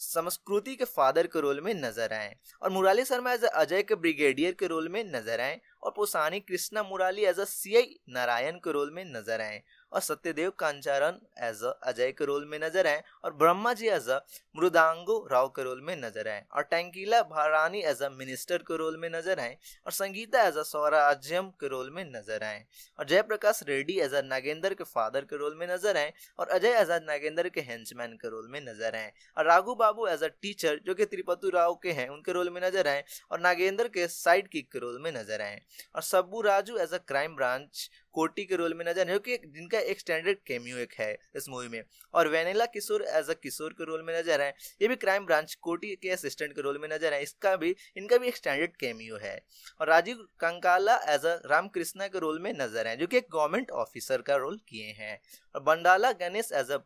संस्कृति के फादर के रोल में नजर आए और मुराली शर्मा एज अजय के ब्रिगेडियर के रोल में नजर आए और Posani Krishna Murali as a C I Narayan के रोल में नजर आए और सत्यदेव कांचारन एज अजय के रोल में नजर आए और ब्रह्मा जी एज अ मृदांगो राव के रोल में नजर आए और Tanikella Bharani as a minister के रोल में नजर आए और संगीता एज अ स्वराज्यम के रोल में नजर आए और जयप्रकाश रेड्डी एज अ नागेंद्र के फादर के रोल में नजर आए और अजय एज अ नागेंद्र के हैंचमैन के रोल में नजर आए और Raghu Babu as a teacher जो कि त्रिपतु राव के हैं उनके रोल में नजर आए और नागेंद्र के साइड किक के रोल में नजर आए और Sabbu Raju as a crime branch Koti के रोल में नजर आए जो कि जिनका का एक स्टैंडर्ड एक है इस मूवी में और वेनेला किशोर एज अ किशोर के रोल में नजर आए ये भी क्राइम ब्रांच कोटी के असिस्टेंट के रोल में नजर आए इसका भी इनका भी एक स्टैंडर्ड कैम्यू है और राजीव कंकाला एज अ रामकृष्णा के रोल में नजर आए जो कि एक गवर्नमेंट ऑफिसर का रोल किए हैं और Bandla Ganesh as a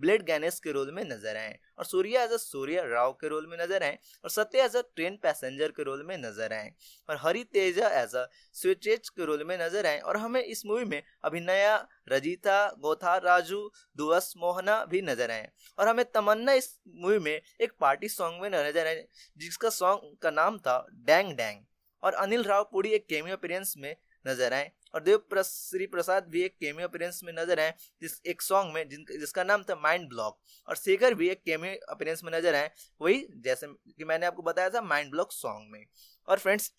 blade Ganesh के रोल में नजर आए और सूर्या एज अ सूर्या राव के रोल में नजर आए और Satya as a train passenger के रोल में नजर आए और Hari Teja as a switches के रोल में नजर आए और हमें इस मूवी में अभिनया रजीता गोथा राजू दुवस मोहना भी नजर आए और हमें तमन्ना इस मूवी में एक पार्टी सॉन्ग में नजर आए जिसका सॉन्ग का नाम था डैंग डैंग और अनिल राव पूरी एक केमियो अपीरेंस में नजर आए और देव श्री प्रसाद भी एक केमियो अपीरेंस में नजर आए जिस एक सॉन्ग में जिन जिसका नाम था माइंड ब्लॉक और शेखर भी एक केमियो अपीरेंस में नजर आए वही जैसे कि मैंने आपको बताया था माइंड ब्लॉक सॉन्ग में और फ्रेंड्स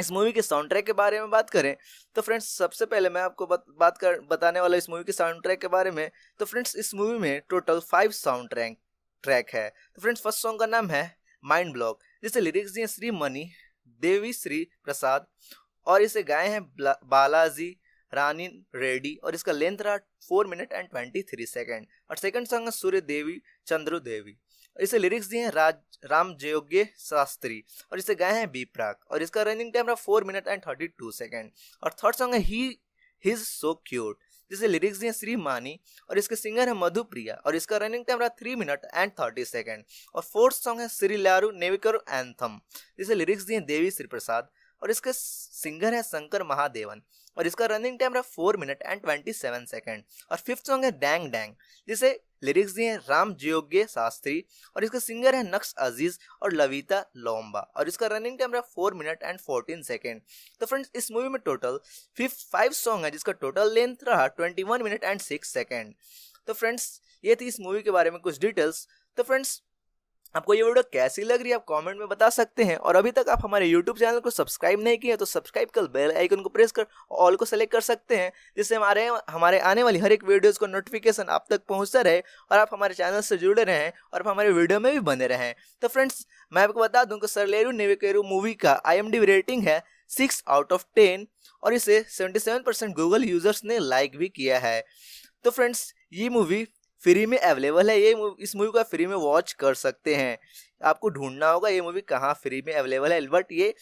इस मूवी के साउंड ट्रैक के बारे में बात करें तो फ्रेंड्स सबसे पहले मैं आपको बत, बात कर बताने वाला इस मूवी के साउंड ट्रैक के बारे में तो फ्रेंड्स इस मूवी में total five sound track track है तो फ्रेंड्स फर्स्ट सॉन्ग का नाम है माइंड ब्लॉक जिससे लिरिक्स दिए श्री मनी देवी श्री प्रसाद और इसे गाए हैं बालाजी रानी रेड्डी और इसका लेंथ रहा four minute and twenty three second और सेकेंड सॉन्ग है सूर्य देवी चंद्रु देवी इसे लिरिक्स दिए हैं राज राम जयोग्य शास्त्री और इसे गाए हैं बी प्राक और इसका रनिंग टाइम रहा four minute and thirty two second और थर्ड सॉन्ग है ही हिज सो क्यूट जिसे लिरिक्स दिए श्री मानी और इसके सिंगर है मधुप्रिया और इसका रनिंग टाइम रहा three minute and thirty second और फोर्थ सॉन्ग है श्री लारू नेविकर एंथम जिसे लिरिक्स दिए देवी श्री प्रसाद और इसके सिंगर है शंकर महादेवन और इसका रनिंग टाइम रहा four minute and twenty seven second और फिफ्थ सॉन्ग है डैंग डैंग जिसे लिरिक्स दिए हैं राम जयोग्य शास्त्री और इसके सिंगर है नक्श अजीज और लविता लोम्बा और इसका रनिंग टाइम रहा four minute and fourteen second तो फ्रेंड्स इस मूवी में टोटल फिफ्थ फाइव सॉन्ग है जिसका टोटल लेंथ रहा twenty one minute and six second तो फ्रेंड्स ये थी इस मूवी के बारे में कुछ डिटेल्स तो फ्रेंड्स आपको ये वीडियो कैसी लग रही है आप कमेंट में बता सकते हैं और अभी तक आप हमारे यूट्यूब चैनल को सब्सक्राइब नहीं किए तो सब्सक्राइब कर बेल आइकन को प्रेस कर ऑल को सेलेक्ट कर सकते हैं जिससे हमारे हमारे आने वाली हर एक वीडियोस को नोटिफिकेशन आप तक पहुंचता रहे और आप हमारे चैनल से जुड़े रहें और आप हमारे वीडियो में भी बने रहें तो फ्रेंड्स मैं आपको बता दूँ कि सरलेरू नेवेकेरू मूवी का आई रेटिंग है सिक्स आउट ऑफ टेन और इसे सेवेंटी गूगल यूजर्स ने लाइक भी किया है तो फ्रेंड्स ये मूवी फ्री में अवेलेबल है ये इस मूवी को आप फ्री में वॉच कर सकते हैं आपको ढूंढना होगा ये मूवी कहाँ फ्री में अवेलेबल है बट ये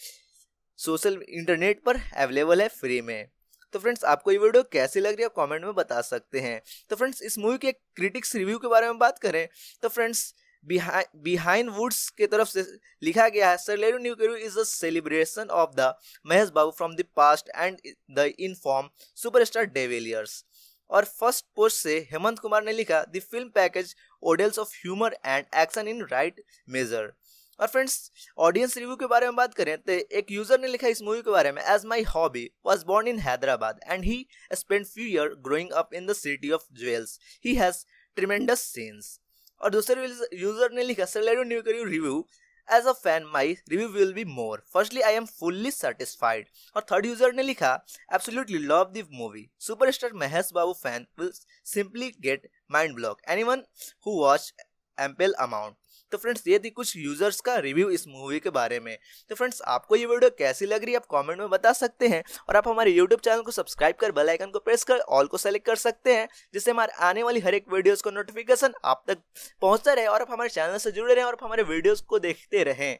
सोशल इंटरनेट पर अवेलेबल है फ्री में तो फ्रेंड्स आपको ये वीडियो कैसी लग रही है कमेंट में बता सकते हैं तो फ्रेंड्स इस मूवी के क्रिटिक्स रिव्यू के बारे में बात करें तो फ्रेंड्स बिहाइंड वुड्स के तरफ से लिखा गया है लेरू न्यू केरू is a celebration of the Mahesh Babu from the past and the in form superstar de Villiers और फर्स्ट पोस्ट से हेमंत कुमार ने लिखा the film package oodles of humour and action in right major और फ्रेंड्स ऑडियंस रिव्यू के बारे में बात करें तो एक यूजर ने लिखा इस मूवी के बारे में as my hobby was born in Hyderabad and he spend few year growing up in the city of jewels he has tremendous scenes और दूसरे यूजर ने लिखा सेलेरो न्यू करी review as a fan my review will be more firstly I am fully satisfied और third user ने लिखा absolutely love the movie super star Mahesh Babu fan will simply get mind block any one who watch ample amount तो friends ये थी कुछ users का review इस movie के बारे में तो फ्रेंड्स आपको ये वीडियो कैसी लग रही है आप कॉमेंट में बता सकते हैं और आप हमारे यूट्यूब चैनल को सब्सक्राइब कर बेलाइकन को प्रेस कर ऑल को सेलेक्ट कर सकते हैं जिससे हमारे आने वाली हर एक वीडियोज़ का नोटिफिकेशन आप तक पहुँचता रहे और आप हमारे चैनल से जुड़े रहें और आप हमारे वीडियोज़ को देखते रहें